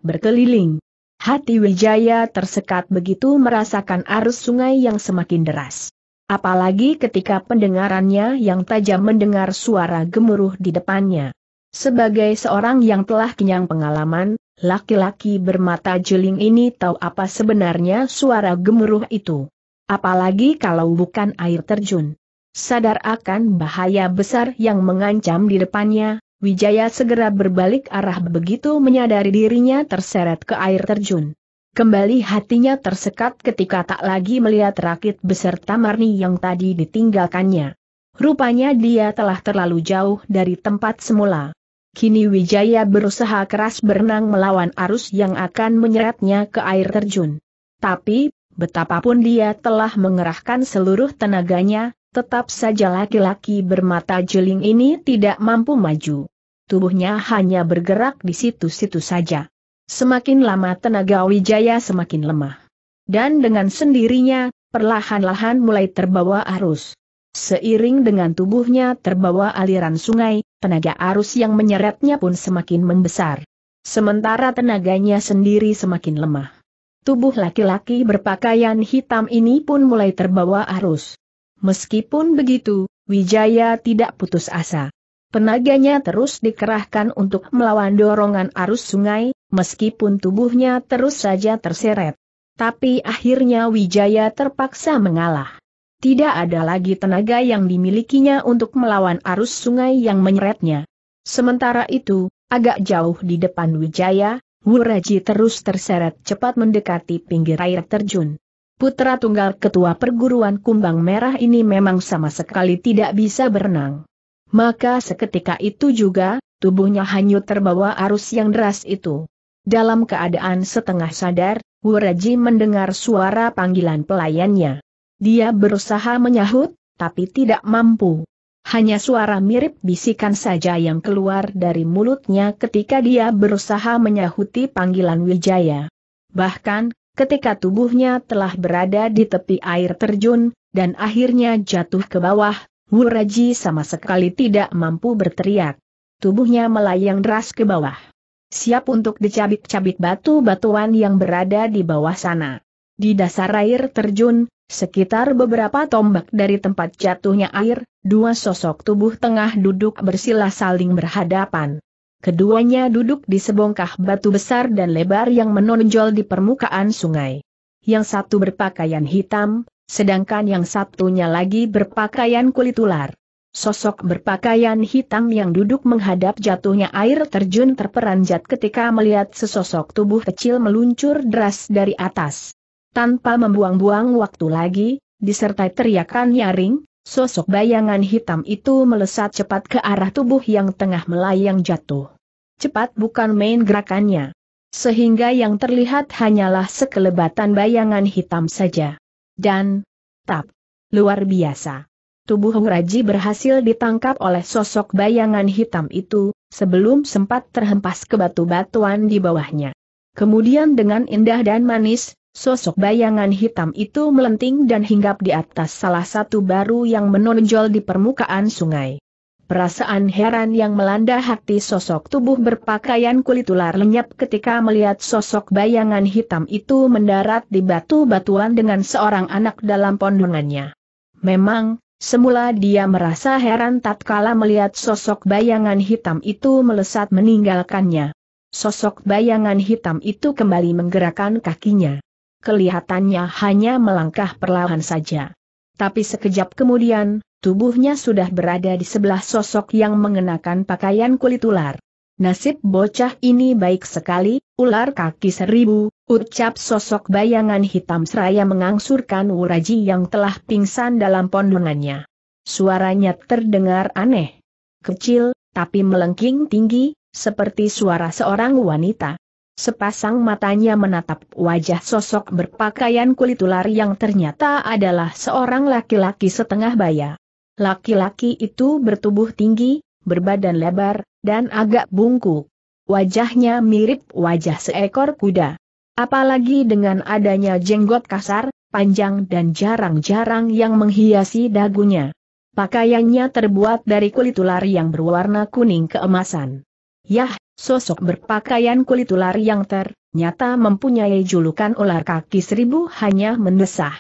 berkeliling. Hati Wijaya tersekat begitu merasakan arus sungai yang semakin deras. Apalagi ketika pendengarannya yang tajam mendengar suara gemuruh di depannya. Sebagai seorang yang telah kenyang pengalaman, Laki-laki bermata juling ini tahu apa sebenarnya suara gemuruh itu. Apalagi kalau bukan air terjun. Sadar akan bahaya besar yang mengancam di depannya, Wijaya segera berbalik arah begitu menyadari dirinya terseret ke air terjun. Kembali hatinya tersekat ketika tak lagi melihat rakit beserta Marni yang tadi ditinggalkannya. Rupanya dia telah terlalu jauh dari tempat semula. Kini Wijaya berusaha keras berenang melawan arus yang akan menyeretnya ke air terjun. Tapi, betapapun dia telah mengerahkan seluruh tenaganya, tetap saja laki-laki bermata jeling ini tidak mampu maju. Tubuhnya hanya bergerak di situ-situ saja. Semakin lama tenaga Wijaya semakin lemah. Dan dengan sendirinya, perlahan-lahan mulai terbawa arus. Seiring dengan tubuhnya terbawa aliran sungai, tenaga arus yang menyeretnya pun semakin membesar. Sementara tenaganya sendiri semakin lemah. Tubuh laki-laki berpakaian hitam ini pun mulai terbawa arus. Meskipun begitu, Wijaya tidak putus asa. Tenaganya terus dikerahkan untuk melawan dorongan arus sungai, meskipun tubuhnya terus saja terseret. Tapi akhirnya Wijaya terpaksa mengalah. Tidak ada lagi tenaga yang dimilikinya untuk melawan arus sungai yang menyeretnya. Sementara itu, agak jauh di depan Wijaya, Wuraji terus terseret cepat mendekati pinggir air terjun. Putra tunggal ketua perguruan kumbang merah ini memang sama sekali tidak bisa berenang. Maka seketika itu juga, tubuhnya hanyut terbawa arus yang deras itu. Dalam keadaan setengah sadar, Wuraji mendengar suara panggilan pelayannya. Dia berusaha menyahut, tapi tidak mampu. Hanya suara mirip bisikan saja yang keluar dari mulutnya ketika dia berusaha menyahuti panggilan Wijaya. Bahkan, ketika tubuhnya telah berada di tepi air terjun, dan akhirnya jatuh ke bawah, Wuraji sama sekali tidak mampu berteriak. Tubuhnya melayang deras ke bawah. Siap untuk dicabik-cabik batu-batuan yang berada di bawah sana. Di dasar air terjun, Sekitar beberapa tombak dari tempat jatuhnya air, dua sosok tubuh tengah duduk bersila saling berhadapan. Keduanya duduk di sebongkah batu besar dan lebar yang menonjol di permukaan sungai. Yang satu berpakaian hitam, sedangkan yang satunya lagi berpakaian kulit ular. Sosok berpakaian hitam yang duduk menghadap jatuhnya air terjun terperanjat ketika melihat sesosok tubuh kecil meluncur deras dari atas. Tanpa membuang-buang waktu lagi, disertai teriakan nyaring, sosok bayangan hitam itu melesat cepat ke arah tubuh yang tengah melayang jatuh. Cepat bukan main gerakannya. Sehingga yang terlihat hanyalah sekelebatan bayangan hitam saja. Dan, tap, luar biasa. Tubuh Huraji berhasil ditangkap oleh sosok bayangan hitam itu, sebelum sempat terhempas ke batu-batuan di bawahnya. Kemudian dengan indah dan manis, Sosok bayangan hitam itu melenting dan hinggap di atas salah satu baru yang menonjol di permukaan sungai. Perasaan heran yang melanda hati sosok tubuh berpakaian kulit ular lenyap ketika melihat sosok bayangan hitam itu mendarat di batu-batuan dengan seorang anak dalam pondongannya. Memang, semula dia merasa heran tatkala melihat sosok bayangan hitam itu melesat meninggalkannya. Sosok bayangan hitam itu kembali menggerakkan kakinya kelihatannya hanya melangkah perlahan saja. Tapi sekejap kemudian, tubuhnya sudah berada di sebelah sosok yang mengenakan pakaian kulit ular. Nasib bocah ini baik sekali, ular kaki seribu, ucap sosok bayangan hitam seraya mengangsurkan Wuraji yang telah pingsan dalam pondongannya. Suaranya terdengar aneh, kecil, tapi melengking tinggi, seperti suara seorang wanita. Sepasang matanya menatap wajah sosok berpakaian kulit ular yang ternyata adalah seorang laki-laki setengah baya. Laki-laki itu bertubuh tinggi, berbadan lebar, dan agak bungkuk. Wajahnya mirip wajah seekor kuda. Apalagi dengan adanya jenggot kasar, panjang dan jarang-jarang yang menghiasi dagunya. Pakaiannya terbuat dari kulit ular yang berwarna kuning keemasan. Yah, sosok berpakaian kulit ular yang ternyata mempunyai julukan ular kaki seribu hanya mendesah.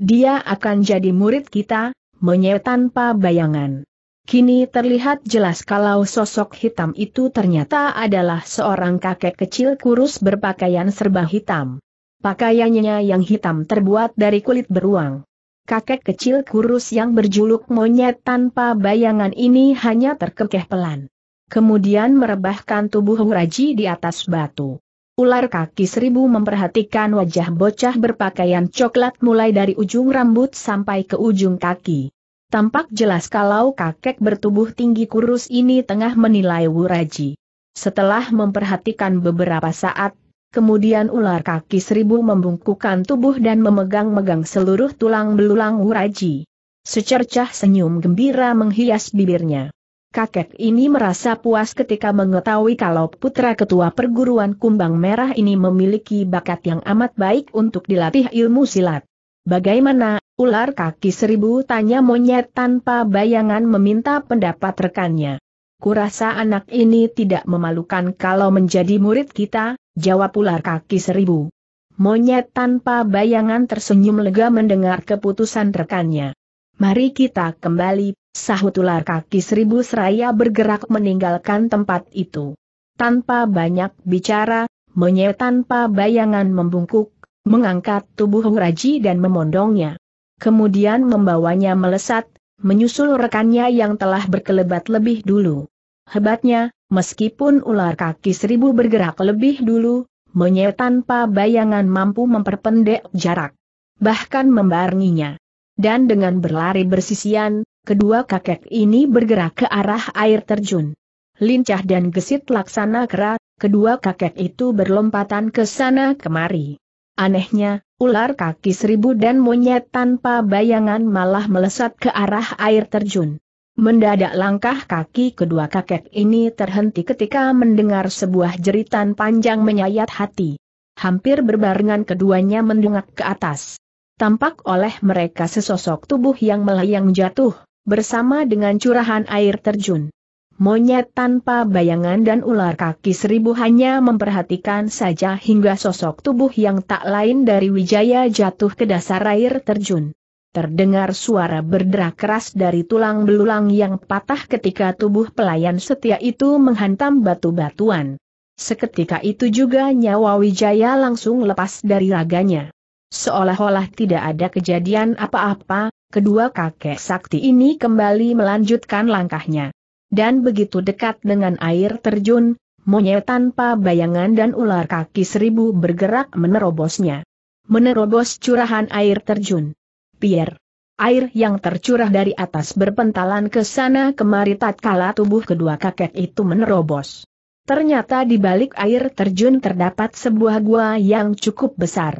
Dia akan jadi murid kita, menyewa tanpa bayangan. Kini terlihat jelas kalau sosok hitam itu ternyata adalah seorang kakek kecil kurus berpakaian serba hitam. Pakaiannya yang hitam terbuat dari kulit beruang. Kakek kecil kurus yang berjuluk monyet tanpa bayangan ini hanya terkekeh pelan. Kemudian merebahkan tubuh Huraji di atas batu. Ular kaki seribu memperhatikan wajah bocah berpakaian coklat mulai dari ujung rambut sampai ke ujung kaki. Tampak jelas kalau kakek bertubuh tinggi kurus ini tengah menilai Wuraji. Setelah memperhatikan beberapa saat, kemudian ular kaki seribu membungkukan tubuh dan memegang-megang seluruh tulang belulang Wuraji. Secercah senyum gembira menghias bibirnya. Kakek ini merasa puas ketika mengetahui kalau putra ketua perguruan kumbang merah ini memiliki bakat yang amat baik untuk dilatih ilmu silat. Bagaimana, ular kaki seribu tanya monyet tanpa bayangan meminta pendapat rekannya. Kurasa anak ini tidak memalukan kalau menjadi murid kita, jawab ular kaki seribu. Monyet tanpa bayangan tersenyum lega mendengar keputusan rekannya. Mari kita kembali Sahut ular kaki seribu seraya bergerak meninggalkan tempat itu. Tanpa banyak bicara, monyet tanpa bayangan membungkuk, mengangkat tubuh Huraji dan memondongnya. Kemudian membawanya melesat, menyusul rekannya yang telah berkelebat lebih dulu. Hebatnya, meskipun ular kaki seribu bergerak lebih dulu, monyet tanpa bayangan mampu memperpendek jarak. Bahkan membaringinya. Dan dengan berlari bersisian, kedua kakek ini bergerak ke arah air terjun. Lincah dan gesit laksana kera, kedua kakek itu berlompatan ke sana kemari. Anehnya, ular kaki seribu dan monyet tanpa bayangan malah melesat ke arah air terjun. Mendadak langkah kaki kedua kakek ini terhenti ketika mendengar sebuah jeritan panjang menyayat hati. Hampir berbarengan keduanya mendongak ke atas. Tampak oleh mereka sesosok tubuh yang melayang jatuh, bersama dengan curahan air terjun. Monyet tanpa bayangan dan ular kaki seribu hanya memperhatikan saja hingga sosok tubuh yang tak lain dari Wijaya jatuh ke dasar air terjun. Terdengar suara berderak keras dari tulang belulang yang patah ketika tubuh pelayan setia itu menghantam batu-batuan. Seketika itu juga nyawa Wijaya langsung lepas dari raganya. Seolah-olah tidak ada kejadian apa-apa, kedua kakek sakti ini kembali melanjutkan langkahnya. Dan begitu dekat dengan air terjun, monyet tanpa bayangan dan ular kaki seribu bergerak menerobosnya. Menerobos curahan air terjun. Pierre. Air yang tercurah dari atas berpentalan ke sana kemari tatkala tubuh kedua kakek itu menerobos. Ternyata di balik air terjun terdapat sebuah gua yang cukup besar.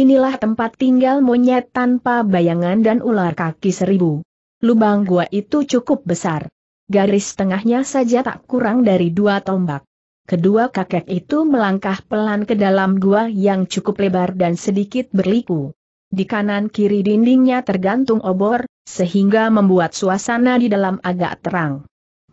Inilah tempat tinggal monyet tanpa bayangan dan ular kaki seribu. Lubang gua itu cukup besar. Garis tengahnya saja tak kurang dari dua tombak. Kedua kakek itu melangkah pelan ke dalam gua yang cukup lebar dan sedikit berliku. Di kanan kiri dindingnya tergantung obor, sehingga membuat suasana di dalam agak terang.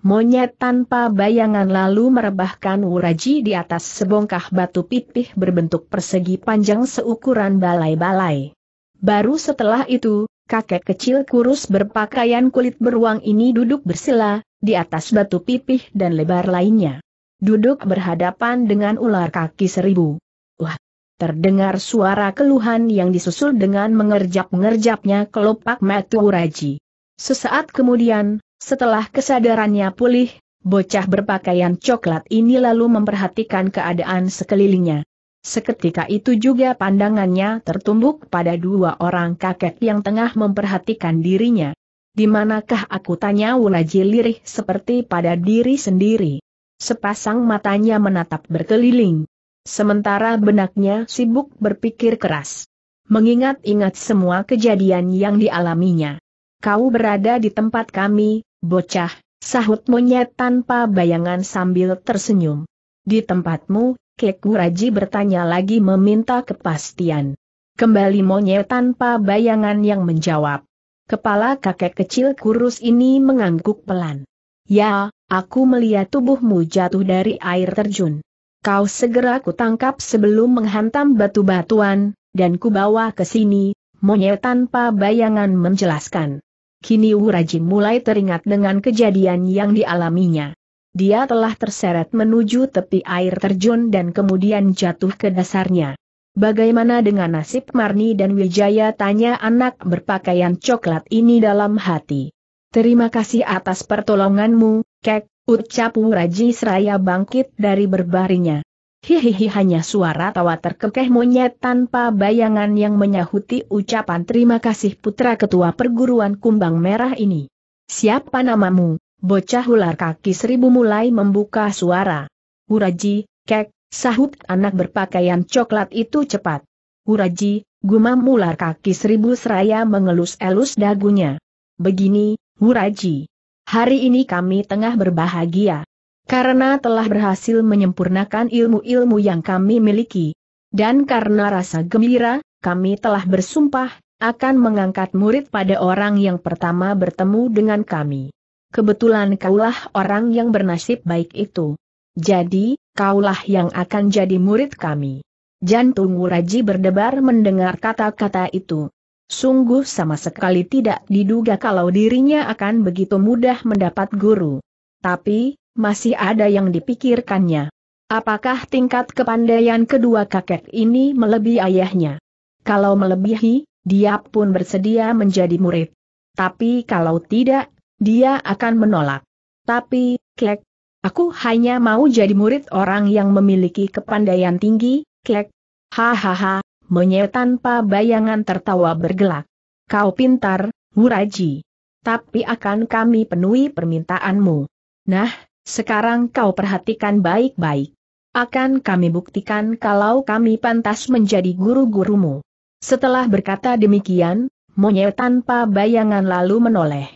Monyet tanpa bayangan lalu merebahkan wuraji di atas sebongkah batu pipih berbentuk persegi panjang seukuran balai-balai. Baru setelah itu, kakek kecil kurus berpakaian kulit beruang ini duduk bersila, di atas batu pipih dan lebar lainnya. Duduk berhadapan dengan ular kaki seribu. Wah! Terdengar suara keluhan yang disusul dengan mengerjap-ngerjapnya kelopak mata wuraji. Sesaat kemudian, setelah kesadarannya pulih, bocah berpakaian coklat ini lalu memperhatikan keadaan sekelilingnya. Seketika itu juga pandangannya tertumbuk pada dua orang kakek yang tengah memperhatikan dirinya. Di manakah aku tanya Wulaji lirih seperti pada diri sendiri. Sepasang matanya menatap berkeliling. Sementara benaknya sibuk berpikir keras. Mengingat-ingat semua kejadian yang dialaminya. Kau berada di tempat kami, Bocah, sahut monyet tanpa bayangan sambil tersenyum. Di tempatmu, Guraji bertanya lagi meminta kepastian. Kembali monyet tanpa bayangan yang menjawab. Kepala kakek kecil kurus ini mengangguk pelan. Ya, aku melihat tubuhmu jatuh dari air terjun. Kau segera kutangkap sebelum menghantam batu-batuan, dan kubawa ke sini, monyet tanpa bayangan menjelaskan kini Wuraji mulai teringat dengan kejadian yang dialaminya. Dia telah terseret menuju tepi air terjun dan kemudian jatuh ke dasarnya. Bagaimana dengan nasib Marni dan Wijaya tanya anak berpakaian coklat ini dalam hati. Terima kasih atas pertolonganmu, Kek, ucap Wuraji seraya bangkit dari berbaringnya. Hihihi hanya suara tawa terkekeh monyet tanpa bayangan yang menyahuti ucapan terima kasih putra ketua perguruan kumbang merah ini. Siapa namamu? Bocah ular kaki seribu mulai membuka suara. Uraji, kek, sahut anak berpakaian coklat itu cepat. Uraji, gumam ular kaki seribu seraya mengelus-elus dagunya. Begini, Uraji. Hari ini kami tengah berbahagia karena telah berhasil menyempurnakan ilmu-ilmu yang kami miliki. Dan karena rasa gembira, kami telah bersumpah, akan mengangkat murid pada orang yang pertama bertemu dengan kami. Kebetulan kaulah orang yang bernasib baik itu. Jadi, kaulah yang akan jadi murid kami. Jantung Wuraji berdebar mendengar kata-kata itu. Sungguh sama sekali tidak diduga kalau dirinya akan begitu mudah mendapat guru. Tapi, masih ada yang dipikirkannya. Apakah tingkat kepandaian kedua kakek ini melebihi ayahnya? Kalau melebihi, dia pun bersedia menjadi murid. Tapi kalau tidak, dia akan menolak. Tapi, klek, aku hanya mau jadi murid orang yang memiliki kepandaian tinggi, klek. Hahaha, menye tanpa bayangan tertawa bergelak. Kau pintar, Wuraji. Tapi akan kami penuhi permintaanmu. Nah, sekarang kau perhatikan baik-baik. Akan kami buktikan kalau kami pantas menjadi guru-gurumu. Setelah berkata demikian, monyet tanpa bayangan lalu menoleh.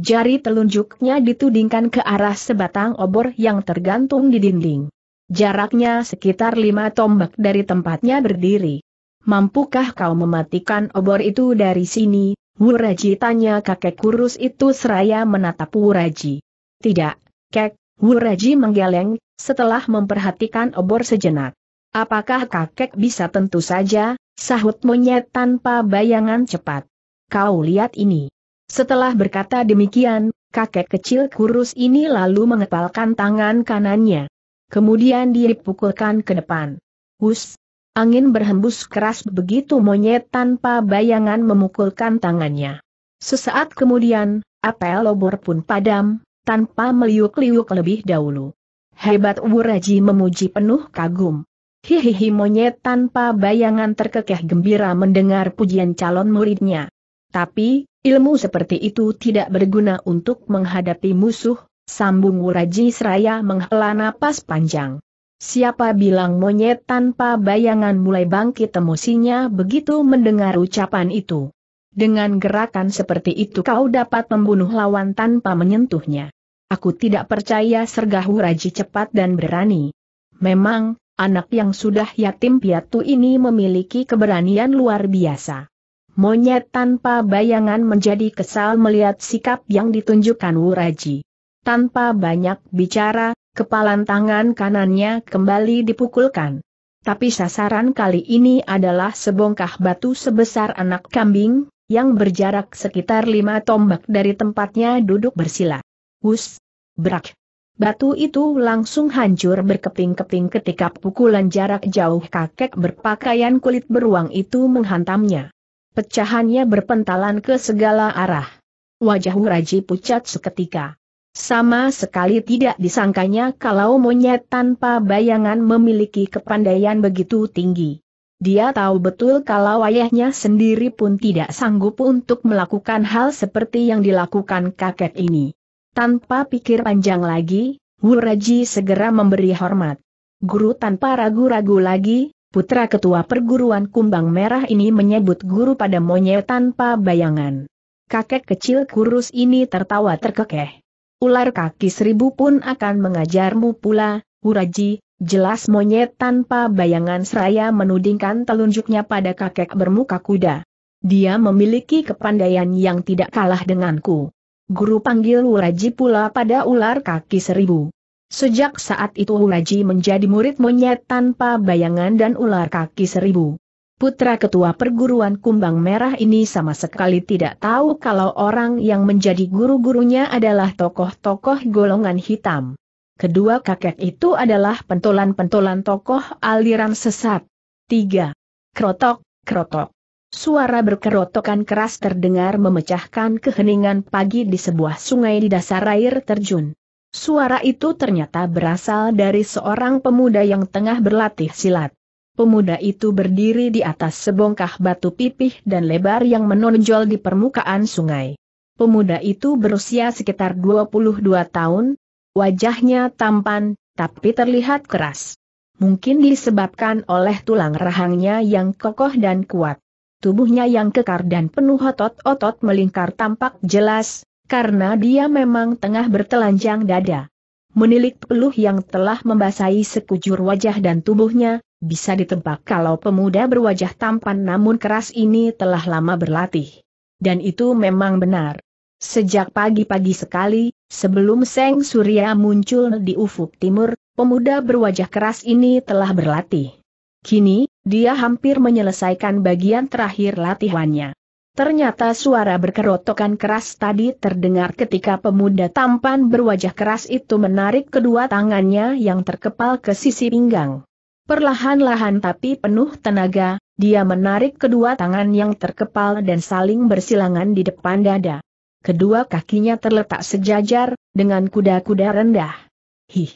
Jari telunjuknya ditudingkan ke arah sebatang obor yang tergantung di dinding. Jaraknya sekitar lima tombak dari tempatnya berdiri. Mampukah kau mematikan obor itu dari sini? Wuraji tanya kakek kurus itu seraya menatap Wuraji. Tidak, kek, Wu Reji menggeleng, setelah memperhatikan obor sejenak. Apakah kakek bisa tentu saja, sahut monyet tanpa bayangan cepat. Kau lihat ini. Setelah berkata demikian, kakek kecil kurus ini lalu mengepalkan tangan kanannya. Kemudian dipukulkan ke depan. Hus! Angin berhembus keras begitu monyet tanpa bayangan memukulkan tangannya. Sesaat kemudian, apel obor pun padam, tanpa meliuk-liuk lebih dahulu. Hebat Wuraji memuji penuh kagum. Hihihi monyet tanpa bayangan terkekeh gembira mendengar pujian calon muridnya. Tapi, ilmu seperti itu tidak berguna untuk menghadapi musuh, sambung Wuraji seraya menghela napas panjang. Siapa bilang monyet tanpa bayangan mulai bangkit emosinya begitu mendengar ucapan itu. Dengan gerakan seperti itu kau dapat membunuh lawan tanpa menyentuhnya. Aku tidak percaya Sergahu Raji cepat dan berani. Memang, anak yang sudah yatim piatu ini memiliki keberanian luar biasa. Monyet tanpa bayangan menjadi kesal melihat sikap yang ditunjukkan Wuraji. Tanpa banyak bicara, kepalan tangan kanannya kembali dipukulkan. Tapi sasaran kali ini adalah sebongkah batu sebesar anak kambing, yang berjarak sekitar lima tombak dari tempatnya duduk bersila. Hus, Berak! Batu itu langsung hancur berkeping-keping ketika pukulan jarak jauh kakek berpakaian kulit beruang itu menghantamnya. Pecahannya berpentalan ke segala arah. Wajah Wuraji pucat seketika. Sama sekali tidak disangkanya kalau monyet tanpa bayangan memiliki kepandaian begitu tinggi. Dia tahu betul kalau ayahnya sendiri pun tidak sanggup untuk melakukan hal seperti yang dilakukan kakek ini. Tanpa pikir panjang lagi, Wuraji segera memberi hormat. Guru tanpa ragu-ragu lagi, putra ketua perguruan kumbang merah ini menyebut guru pada monyet tanpa bayangan. Kakek kecil kurus ini tertawa terkekeh. Ular kaki seribu pun akan mengajarmu pula, Wuraji, Jelas monyet tanpa bayangan seraya menudingkan telunjuknya pada kakek bermuka kuda. Dia memiliki kepandaian yang tidak kalah denganku. Guru panggil Wuraji pula pada ular kaki seribu. Sejak saat itu Wuraji menjadi murid monyet tanpa bayangan dan ular kaki seribu. Putra ketua perguruan kumbang merah ini sama sekali tidak tahu kalau orang yang menjadi guru-gurunya adalah tokoh-tokoh golongan hitam. Kedua kakek itu adalah pentolan-pentolan tokoh aliran sesat. 3. Krotok, krotok. Suara berkerotokan keras terdengar memecahkan keheningan pagi di sebuah sungai di dasar air terjun. Suara itu ternyata berasal dari seorang pemuda yang tengah berlatih silat. Pemuda itu berdiri di atas sebongkah batu pipih dan lebar yang menonjol di permukaan sungai. Pemuda itu berusia sekitar 22 tahun, Wajahnya tampan, tapi terlihat keras. Mungkin disebabkan oleh tulang rahangnya yang kokoh dan kuat. Tubuhnya yang kekar dan penuh otot-otot melingkar tampak jelas, karena dia memang tengah bertelanjang dada. Menilik peluh yang telah membasahi sekujur wajah dan tubuhnya, bisa ditebak kalau pemuda berwajah tampan namun keras ini telah lama berlatih. Dan itu memang benar. Sejak pagi-pagi sekali, Sebelum Seng Surya muncul di ufuk timur, pemuda berwajah keras ini telah berlatih. Kini, dia hampir menyelesaikan bagian terakhir latihannya. Ternyata suara berkerotokan keras tadi terdengar ketika pemuda tampan berwajah keras itu menarik kedua tangannya yang terkepal ke sisi pinggang. Perlahan-lahan tapi penuh tenaga, dia menarik kedua tangan yang terkepal dan saling bersilangan di depan dada kedua kakinya terletak sejajar, dengan kuda-kuda rendah. Hih!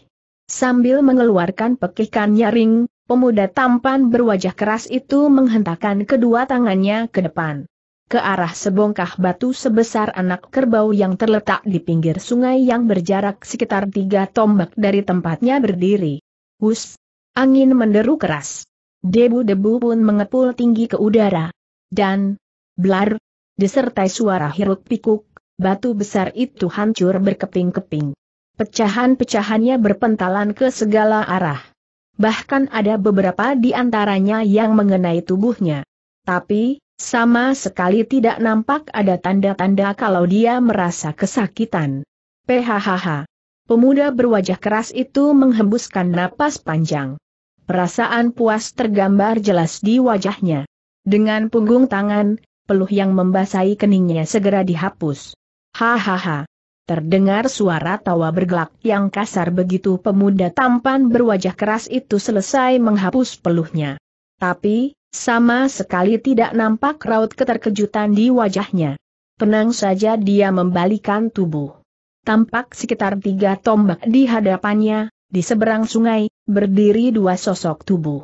Sambil mengeluarkan pekikan nyaring, pemuda tampan berwajah keras itu menghentakkan kedua tangannya ke depan. Ke arah sebongkah batu sebesar anak kerbau yang terletak di pinggir sungai yang berjarak sekitar tiga tombak dari tempatnya berdiri. Hus! Angin menderu keras. Debu-debu pun mengepul tinggi ke udara. Dan, blar, disertai suara hiruk pikuk, batu besar itu hancur berkeping-keping. Pecahan-pecahannya berpentalan ke segala arah. Bahkan ada beberapa di antaranya yang mengenai tubuhnya. Tapi, sama sekali tidak nampak ada tanda-tanda kalau dia merasa kesakitan. PHHH. Pemuda berwajah keras itu menghembuskan napas panjang. Perasaan puas tergambar jelas di wajahnya. Dengan punggung tangan, peluh yang membasahi keningnya segera dihapus. Hahaha. Terdengar suara tawa bergelak yang kasar begitu pemuda tampan berwajah keras itu selesai menghapus peluhnya. Tapi, sama sekali tidak nampak raut keterkejutan di wajahnya. Tenang saja dia membalikan tubuh. Tampak sekitar tiga tombak di hadapannya, di seberang sungai, berdiri dua sosok tubuh.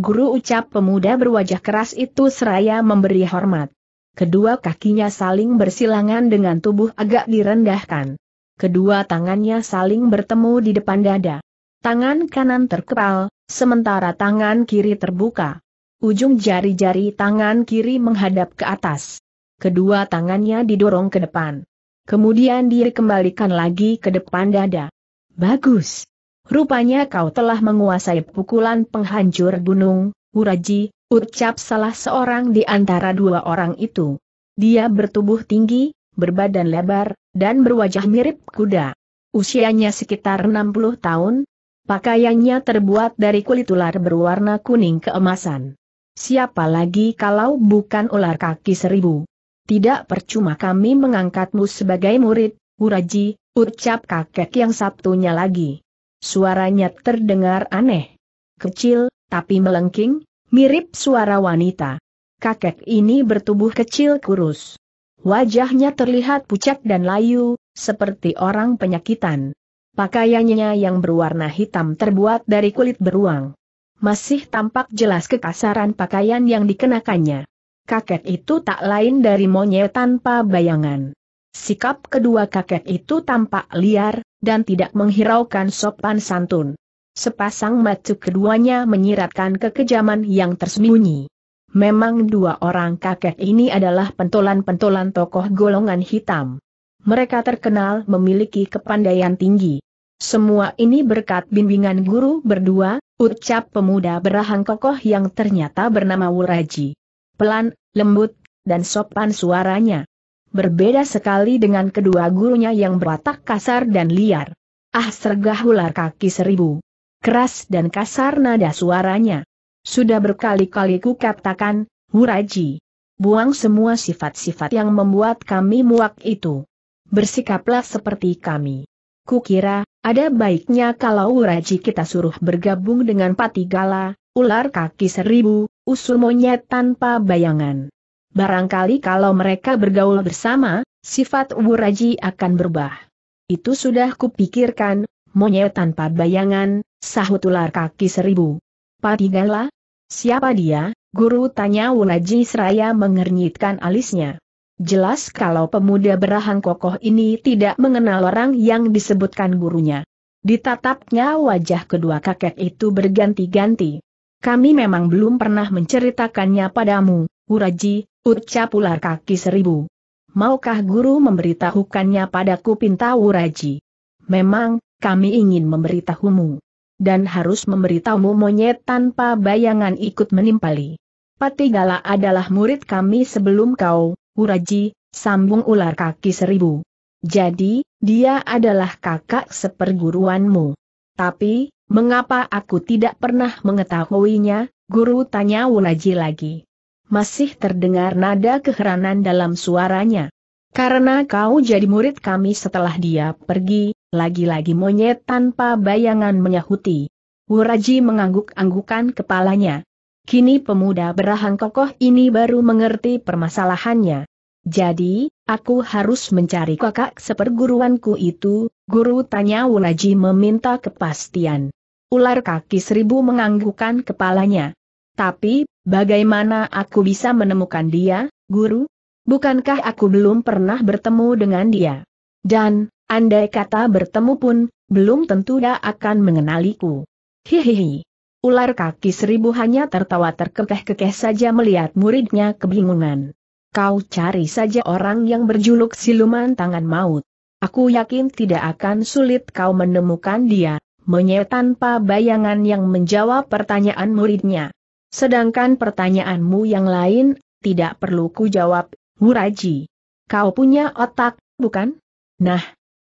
Guru ucap pemuda berwajah keras itu seraya memberi hormat. Kedua kakinya saling bersilangan dengan tubuh agak direndahkan. Kedua tangannya saling bertemu di depan dada. Tangan kanan terkepal, sementara tangan kiri terbuka. Ujung jari-jari tangan kiri menghadap ke atas. Kedua tangannya didorong ke depan. Kemudian dikembalikan lagi ke depan dada. Bagus. Rupanya kau telah menguasai pukulan penghancur gunung, Uraji, Ucap salah seorang di antara dua orang itu. Dia bertubuh tinggi, berbadan lebar, dan berwajah mirip kuda. Usianya sekitar 60 tahun, pakaiannya terbuat dari kulit ular berwarna kuning keemasan. Siapa lagi kalau bukan ular kaki seribu? Tidak percuma kami mengangkatmu sebagai murid, Uraji, ucap kakek yang satunya lagi. Suaranya terdengar aneh. Kecil, tapi melengking, Mirip suara wanita. Kakek ini bertubuh kecil kurus. Wajahnya terlihat pucat dan layu, seperti orang penyakitan. Pakaiannya yang berwarna hitam terbuat dari kulit beruang. Masih tampak jelas kekasaran pakaian yang dikenakannya. Kakek itu tak lain dari monyet tanpa bayangan. Sikap kedua kakek itu tampak liar, dan tidak menghiraukan sopan santun. Sepasang mata keduanya menyiratkan kekejaman yang tersembunyi. Memang dua orang kakek ini adalah pentolan-pentolan tokoh golongan hitam. Mereka terkenal memiliki kepandaian tinggi. Semua ini berkat bimbingan guru berdua, ucap pemuda berahang kokoh yang ternyata bernama Wuraji. Pelan, lembut, dan sopan suaranya. Berbeda sekali dengan kedua gurunya yang berwatak kasar dan liar. Ah sergah ular kaki seribu keras dan kasar nada suaranya. Sudah berkali-kali ku katakan, Huraji, buang semua sifat-sifat yang membuat kami muak itu. Bersikaplah seperti kami. Kukira, ada baiknya kalau Huraji kita suruh bergabung dengan Patigala, ular kaki seribu, usul monyet tanpa bayangan. Barangkali kalau mereka bergaul bersama, sifat Wuraji akan berubah. Itu sudah kupikirkan, monyet tanpa bayangan, sahut ular kaki seribu. Patigala? Siapa dia? Guru tanya Wulaji seraya mengernyitkan alisnya. Jelas kalau pemuda berahang kokoh ini tidak mengenal orang yang disebutkan gurunya. Ditatapnya wajah kedua kakek itu berganti-ganti. Kami memang belum pernah menceritakannya padamu, wulaji. ucap ular kaki seribu. Maukah guru memberitahukannya padaku pinta Wuraji? Memang, kami ingin memberitahumu. Dan harus memberitahumu monyet tanpa bayangan ikut menimpali. Patigala adalah murid kami sebelum kau, Uraji, sambung ular kaki seribu. Jadi, dia adalah kakak seperguruanmu. Tapi, mengapa aku tidak pernah mengetahuinya, guru tanya Uraji lagi. Masih terdengar nada keheranan dalam suaranya. Karena kau jadi murid kami setelah dia pergi, lagi-lagi monyet tanpa bayangan menyahuti. Wuraji mengangguk-anggukan kepalanya. Kini pemuda berahang kokoh ini baru mengerti permasalahannya. Jadi, aku harus mencari kakak seperguruanku itu, guru tanya Wuraji meminta kepastian. Ular kaki seribu menganggukkan kepalanya. Tapi, bagaimana aku bisa menemukan dia, guru? Bukankah aku belum pernah bertemu dengan dia? Dan, Andai kata bertemu pun, belum tentu dia akan mengenaliku. Hihihi. Ular kaki seribu hanya tertawa terkekeh-kekeh saja melihat muridnya kebingungan. Kau cari saja orang yang berjuluk siluman tangan maut. Aku yakin tidak akan sulit kau menemukan dia, monyet tanpa bayangan yang menjawab pertanyaan muridnya. Sedangkan pertanyaanmu yang lain, tidak perlu ku jawab, Wuraji. Kau punya otak, bukan? Nah,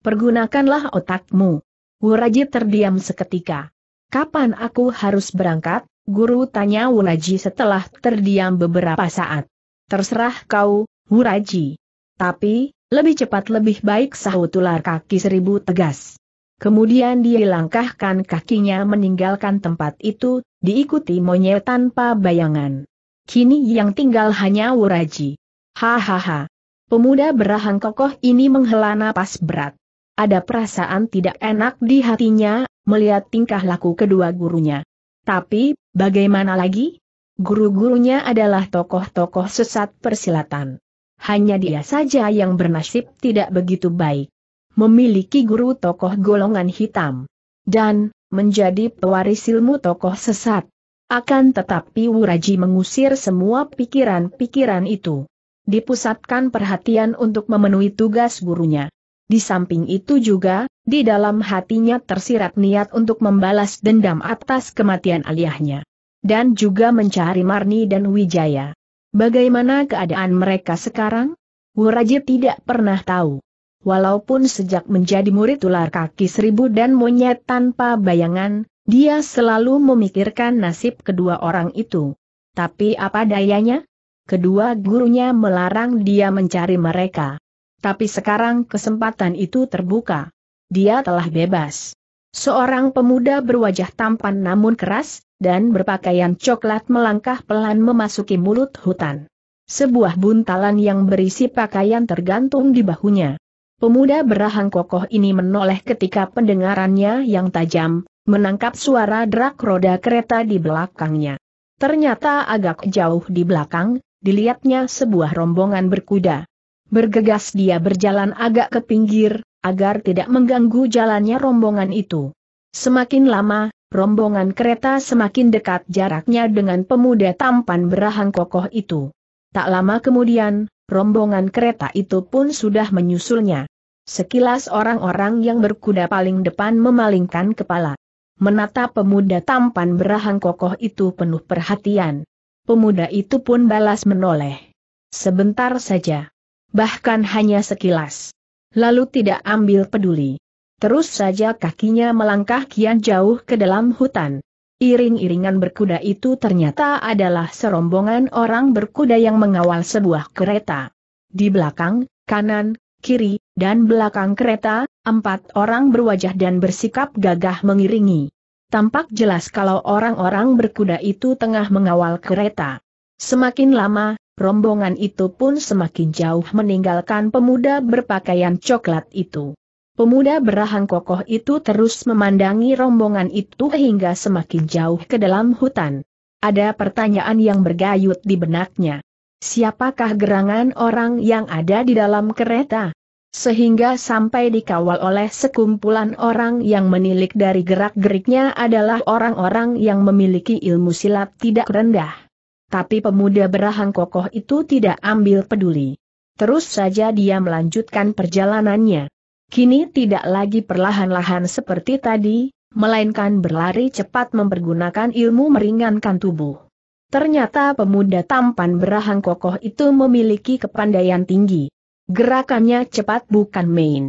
Pergunakanlah otakmu. Wuraji terdiam seketika. Kapan aku harus berangkat? Guru tanya Wuraji setelah terdiam beberapa saat. Terserah kau, Wuraji. Tapi, lebih cepat lebih baik sahut ular kaki seribu tegas. Kemudian dia langkahkan kakinya meninggalkan tempat itu, diikuti monyet tanpa bayangan. Kini yang tinggal hanya Wuraji. Hahaha. Pemuda berahang kokoh ini menghela napas berat. Ada perasaan tidak enak di hatinya, melihat tingkah laku kedua gurunya. Tapi, bagaimana lagi? Guru-gurunya adalah tokoh-tokoh sesat persilatan. Hanya dia saja yang bernasib tidak begitu baik. Memiliki guru tokoh golongan hitam. Dan, menjadi pewaris ilmu tokoh sesat. Akan tetapi Wuraji mengusir semua pikiran-pikiran itu. Dipusatkan perhatian untuk memenuhi tugas gurunya. Di samping itu juga, di dalam hatinya tersirat niat untuk membalas dendam atas kematian aliahnya. Dan juga mencari Marni dan Wijaya. Bagaimana keadaan mereka sekarang? Wuraji tidak pernah tahu. Walaupun sejak menjadi murid ular kaki seribu dan monyet tanpa bayangan, dia selalu memikirkan nasib kedua orang itu. Tapi apa dayanya? Kedua gurunya melarang dia mencari mereka tapi sekarang kesempatan itu terbuka. Dia telah bebas. Seorang pemuda berwajah tampan namun keras, dan berpakaian coklat melangkah pelan memasuki mulut hutan. Sebuah buntalan yang berisi pakaian tergantung di bahunya. Pemuda berahang kokoh ini menoleh ketika pendengarannya yang tajam, menangkap suara drak roda kereta di belakangnya. Ternyata agak jauh di belakang, dilihatnya sebuah rombongan berkuda. Bergegas dia berjalan agak ke pinggir, agar tidak mengganggu jalannya rombongan itu. Semakin lama, rombongan kereta semakin dekat jaraknya dengan pemuda tampan berahang kokoh itu. Tak lama kemudian, rombongan kereta itu pun sudah menyusulnya. Sekilas orang-orang yang berkuda paling depan memalingkan kepala. Menatap pemuda tampan berahang kokoh itu penuh perhatian. Pemuda itu pun balas menoleh. Sebentar saja bahkan hanya sekilas. Lalu tidak ambil peduli. Terus saja kakinya melangkah kian jauh ke dalam hutan. Iring-iringan berkuda itu ternyata adalah serombongan orang berkuda yang mengawal sebuah kereta. Di belakang, kanan, kiri, dan belakang kereta, empat orang berwajah dan bersikap gagah mengiringi. Tampak jelas kalau orang-orang berkuda itu tengah mengawal kereta. Semakin lama, rombongan itu pun semakin jauh meninggalkan pemuda berpakaian coklat itu. Pemuda berahang kokoh itu terus memandangi rombongan itu hingga semakin jauh ke dalam hutan. Ada pertanyaan yang bergayut di benaknya. Siapakah gerangan orang yang ada di dalam kereta? Sehingga sampai dikawal oleh sekumpulan orang yang menilik dari gerak-geriknya adalah orang-orang yang memiliki ilmu silat tidak rendah. Tapi pemuda berahang kokoh itu tidak ambil peduli. Terus saja dia melanjutkan perjalanannya. Kini tidak lagi perlahan-lahan seperti tadi, melainkan berlari cepat mempergunakan ilmu meringankan tubuh. Ternyata pemuda tampan berahang kokoh itu memiliki kepandaian tinggi. Gerakannya cepat bukan main.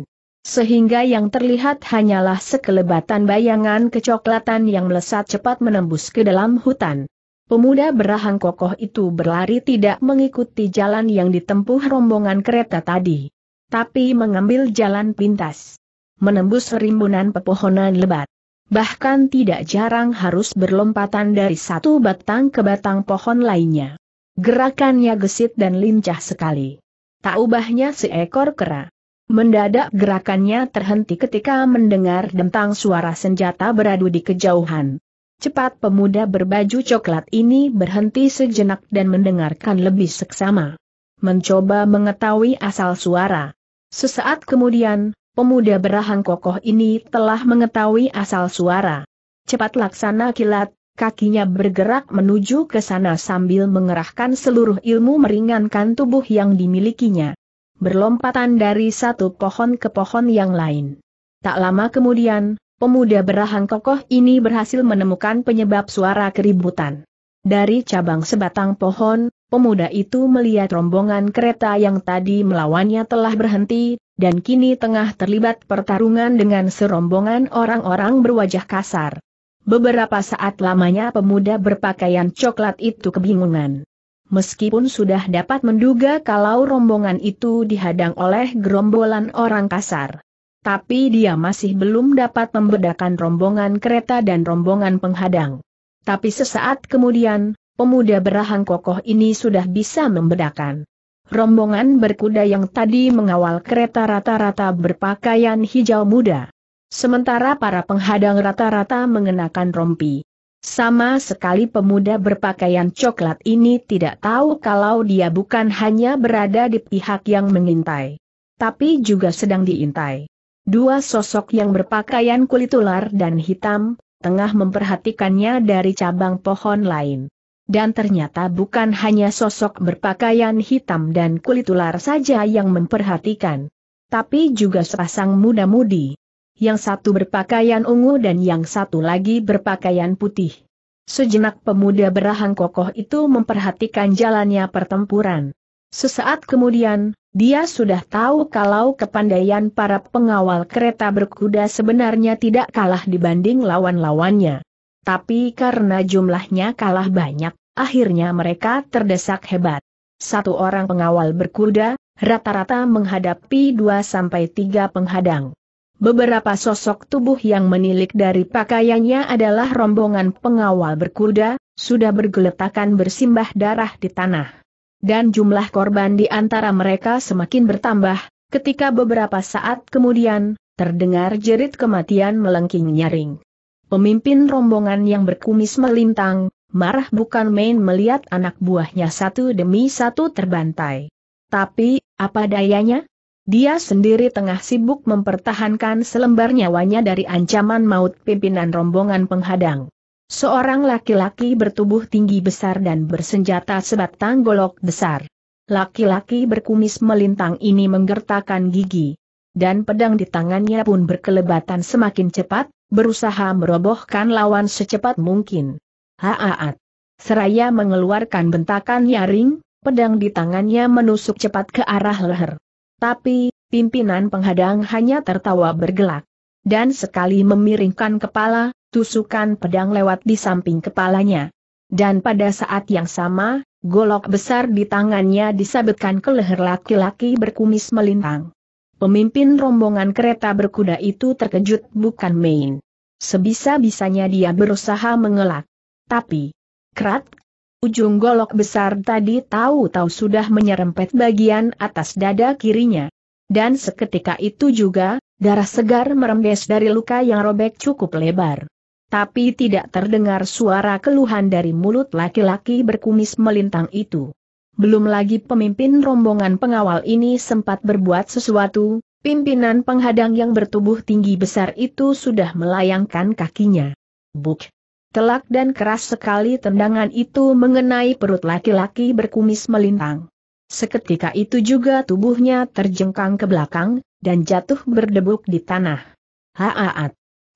Sehingga yang terlihat hanyalah sekelebatan bayangan kecoklatan yang melesat cepat menembus ke dalam hutan. Pemuda berahang kokoh itu berlari tidak mengikuti jalan yang ditempuh rombongan kereta tadi. Tapi mengambil jalan pintas. Menembus rimbunan pepohonan lebat. Bahkan tidak jarang harus berlompatan dari satu batang ke batang pohon lainnya. Gerakannya gesit dan lincah sekali. Tak ubahnya seekor kera. Mendadak gerakannya terhenti ketika mendengar dentang suara senjata beradu di kejauhan. Cepat pemuda berbaju coklat ini berhenti sejenak dan mendengarkan lebih seksama. Mencoba mengetahui asal suara. Sesaat kemudian, pemuda berahang kokoh ini telah mengetahui asal suara. Cepat laksana kilat, kakinya bergerak menuju ke sana sambil mengerahkan seluruh ilmu meringankan tubuh yang dimilikinya. Berlompatan dari satu pohon ke pohon yang lain. Tak lama kemudian, Pemuda berahang kokoh ini berhasil menemukan penyebab suara keributan. Dari cabang sebatang pohon, pemuda itu melihat rombongan kereta yang tadi melawannya telah berhenti, dan kini tengah terlibat pertarungan dengan serombongan orang-orang berwajah kasar. Beberapa saat lamanya pemuda berpakaian coklat itu kebingungan. Meskipun sudah dapat menduga kalau rombongan itu dihadang oleh gerombolan orang kasar, tapi dia masih belum dapat membedakan rombongan kereta dan rombongan penghadang. Tapi sesaat kemudian, pemuda berahang kokoh ini sudah bisa membedakan. Rombongan berkuda yang tadi mengawal kereta rata-rata berpakaian hijau muda. Sementara para penghadang rata-rata mengenakan rompi. Sama sekali pemuda berpakaian coklat ini tidak tahu kalau dia bukan hanya berada di pihak yang mengintai. Tapi juga sedang diintai. Dua sosok yang berpakaian kulit ular dan hitam, tengah memperhatikannya dari cabang pohon lain. Dan ternyata bukan hanya sosok berpakaian hitam dan kulit ular saja yang memperhatikan. Tapi juga sepasang muda-mudi. Yang satu berpakaian ungu dan yang satu lagi berpakaian putih. Sejenak pemuda berahang kokoh itu memperhatikan jalannya pertempuran. Sesaat kemudian, dia sudah tahu kalau kepandaian para pengawal kereta berkuda sebenarnya tidak kalah dibanding lawan-lawannya. Tapi karena jumlahnya kalah banyak, akhirnya mereka terdesak hebat. Satu orang pengawal berkuda, rata-rata menghadapi dua sampai tiga penghadang. Beberapa sosok tubuh yang menilik dari pakaiannya adalah rombongan pengawal berkuda, sudah bergeletakan bersimbah darah di tanah dan jumlah korban di antara mereka semakin bertambah, ketika beberapa saat kemudian, terdengar jerit kematian melengking nyaring. Pemimpin rombongan yang berkumis melintang, marah bukan main melihat anak buahnya satu demi satu terbantai. Tapi, apa dayanya? Dia sendiri tengah sibuk mempertahankan selembar nyawanya dari ancaman maut pimpinan rombongan penghadang. Seorang laki-laki bertubuh tinggi besar dan bersenjata sebatang golok besar. Laki-laki berkumis melintang ini menggertakkan gigi. Dan pedang di tangannya pun berkelebatan semakin cepat, berusaha merobohkan lawan secepat mungkin. Haaat. Seraya mengeluarkan bentakan nyaring, pedang di tangannya menusuk cepat ke arah leher. Tapi, pimpinan penghadang hanya tertawa bergelak. Dan sekali memiringkan kepala, tusukan pedang lewat di samping kepalanya. Dan pada saat yang sama, golok besar di tangannya disabetkan ke leher laki-laki berkumis melintang. Pemimpin rombongan kereta berkuda itu terkejut bukan main. Sebisa-bisanya dia berusaha mengelak. Tapi, kerat, ujung golok besar tadi tahu-tahu sudah menyerempet bagian atas dada kirinya. Dan seketika itu juga, darah segar merembes dari luka yang robek cukup lebar tapi tidak terdengar suara keluhan dari mulut laki-laki berkumis melintang itu. Belum lagi pemimpin rombongan pengawal ini sempat berbuat sesuatu, pimpinan penghadang yang bertubuh tinggi besar itu sudah melayangkan kakinya. Buk! Telak dan keras sekali tendangan itu mengenai perut laki-laki berkumis melintang. Seketika itu juga tubuhnya terjengkang ke belakang, dan jatuh berdebuk di tanah. Haaat!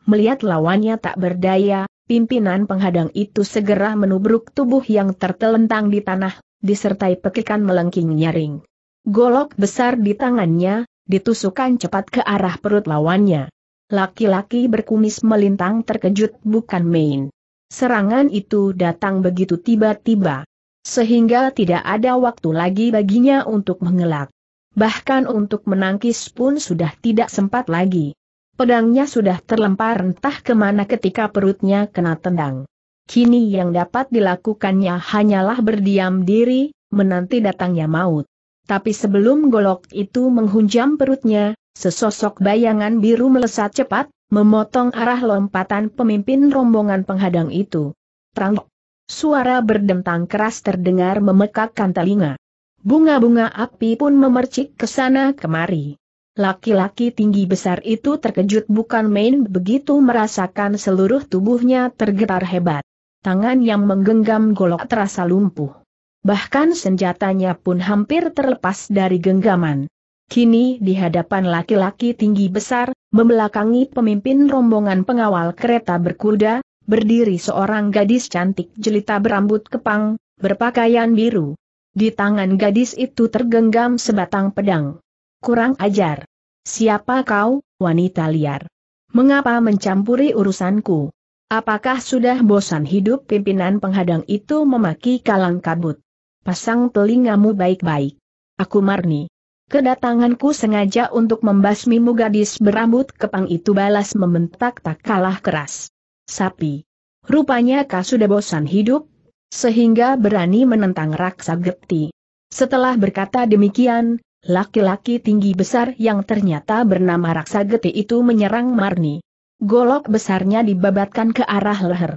Melihat lawannya tak berdaya, pimpinan penghadang itu segera menubruk tubuh yang tertelentang di tanah, disertai pekikan melengking nyaring. Golok besar di tangannya, ditusukkan cepat ke arah perut lawannya. Laki-laki berkumis melintang terkejut bukan main. Serangan itu datang begitu tiba-tiba. Sehingga tidak ada waktu lagi baginya untuk mengelak. Bahkan untuk menangkis pun sudah tidak sempat lagi. Pedangnya sudah terlempar entah kemana ketika perutnya kena tendang. Kini yang dapat dilakukannya hanyalah berdiam diri, menanti datangnya maut. Tapi sebelum golok itu menghunjam perutnya, sesosok bayangan biru melesat cepat, memotong arah lompatan pemimpin rombongan penghadang itu. Trang. Suara berdentang keras terdengar memekakkan telinga. Bunga-bunga api pun memercik ke sana kemari. Laki-laki tinggi besar itu terkejut bukan main begitu merasakan seluruh tubuhnya tergetar hebat. Tangan yang menggenggam golok terasa lumpuh. Bahkan senjatanya pun hampir terlepas dari genggaman. Kini di hadapan laki-laki tinggi besar, membelakangi pemimpin rombongan pengawal kereta berkuda, berdiri seorang gadis cantik jelita berambut kepang, berpakaian biru. Di tangan gadis itu tergenggam sebatang pedang. Kurang ajar. Siapa kau, wanita liar? Mengapa mencampuri urusanku? Apakah sudah bosan hidup pimpinan penghadang itu memaki kalang kabut? Pasang telingamu baik-baik. Aku Marni. Kedatanganku sengaja untuk membasmimu gadis berambut kepang itu balas membentak tak kalah keras. Sapi. Rupanya kau sudah bosan hidup, sehingga berani menentang raksa geti. Setelah berkata demikian, Laki-laki tinggi besar yang ternyata bernama Raksa Geti itu menyerang Marni. Golok besarnya dibabatkan ke arah leher.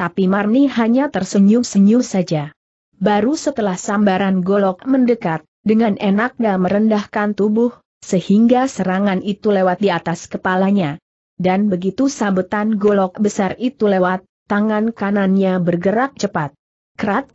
Tapi Marni hanya tersenyum-senyum saja. Baru setelah sambaran golok mendekat, dengan enaknya merendahkan tubuh, sehingga serangan itu lewat di atas kepalanya. Dan begitu sabetan golok besar itu lewat, tangan kanannya bergerak cepat. Kerat,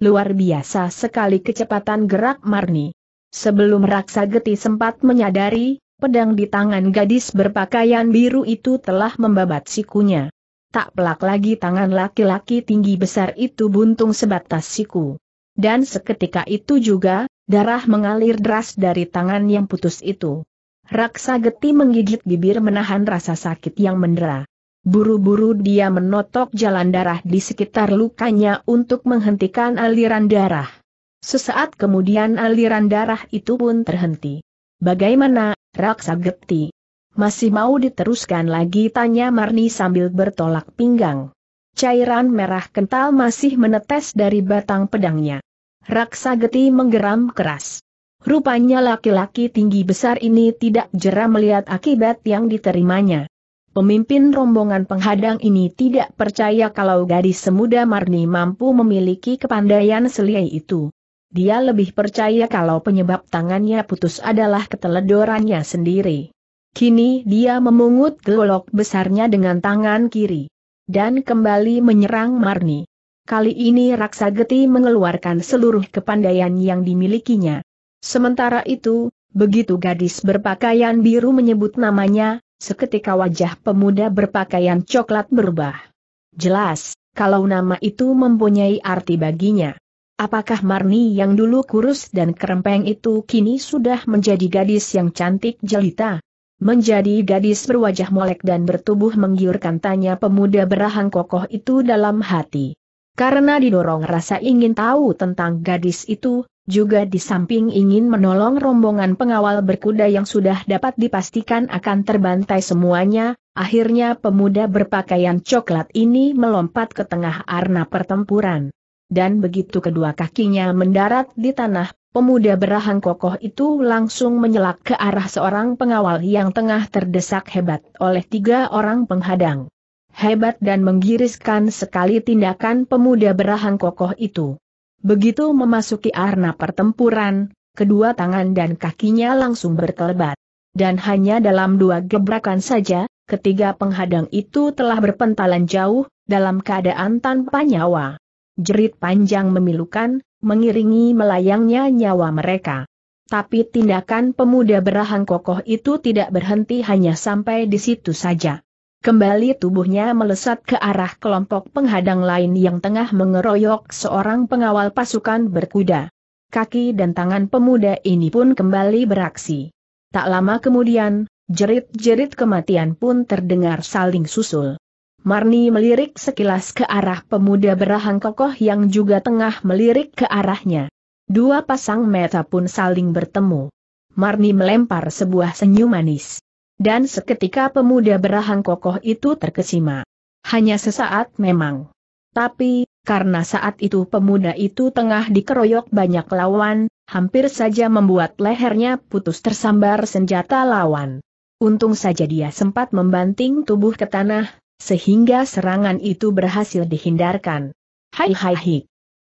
luar biasa sekali kecepatan gerak Marni. Sebelum Raksa Geti sempat menyadari, pedang di tangan gadis berpakaian biru itu telah membabat sikunya. Tak pelak lagi tangan laki-laki tinggi besar itu buntung sebatas siku. Dan seketika itu juga, darah mengalir deras dari tangan yang putus itu. Raksa Geti menggigit bibir menahan rasa sakit yang mendera. Buru-buru dia menotok jalan darah di sekitar lukanya untuk menghentikan aliran darah. Sesaat kemudian aliran darah itu pun terhenti. Bagaimana, Raksa Geti? Masih mau diteruskan lagi tanya Marni sambil bertolak pinggang. Cairan merah kental masih menetes dari batang pedangnya. Raksa Geti menggeram keras. Rupanya laki-laki tinggi besar ini tidak jera melihat akibat yang diterimanya. Pemimpin rombongan penghadang ini tidak percaya kalau gadis semuda Marni mampu memiliki kepandaian selia itu. Dia lebih percaya kalau penyebab tangannya putus adalah keteledorannya sendiri. Kini dia memungut gelok besarnya dengan tangan kiri. Dan kembali menyerang Marni. Kali ini Raksa Geti mengeluarkan seluruh kepandaian yang dimilikinya. Sementara itu, begitu gadis berpakaian biru menyebut namanya, seketika wajah pemuda berpakaian coklat berubah. Jelas, kalau nama itu mempunyai arti baginya. Apakah Marni yang dulu kurus dan kerempeng itu kini sudah menjadi gadis yang cantik jelita? Menjadi gadis berwajah molek dan bertubuh menggiurkan tanya pemuda berahang kokoh itu dalam hati. Karena didorong rasa ingin tahu tentang gadis itu, juga di samping ingin menolong rombongan pengawal berkuda yang sudah dapat dipastikan akan terbantai semuanya, akhirnya pemuda berpakaian coklat ini melompat ke tengah arena pertempuran dan begitu kedua kakinya mendarat di tanah, pemuda berahang kokoh itu langsung menyelak ke arah seorang pengawal yang tengah terdesak hebat oleh tiga orang penghadang. Hebat dan menggiriskan sekali tindakan pemuda berahang kokoh itu. Begitu memasuki arena pertempuran, kedua tangan dan kakinya langsung berkelebat. Dan hanya dalam dua gebrakan saja, ketiga penghadang itu telah berpentalan jauh, dalam keadaan tanpa nyawa jerit panjang memilukan, mengiringi melayangnya nyawa mereka. Tapi tindakan pemuda berahang kokoh itu tidak berhenti hanya sampai di situ saja. Kembali tubuhnya melesat ke arah kelompok penghadang lain yang tengah mengeroyok seorang pengawal pasukan berkuda. Kaki dan tangan pemuda ini pun kembali beraksi. Tak lama kemudian, jerit-jerit kematian pun terdengar saling susul. Marni melirik sekilas ke arah pemuda berahang kokoh yang juga tengah melirik ke arahnya. Dua pasang mata pun saling bertemu. Marni melempar sebuah senyum manis. Dan seketika pemuda berahang kokoh itu terkesima. Hanya sesaat memang. Tapi, karena saat itu pemuda itu tengah dikeroyok banyak lawan, hampir saja membuat lehernya putus tersambar senjata lawan. Untung saja dia sempat membanting tubuh ke tanah, sehingga serangan itu berhasil dihindarkan. Hai hai hai.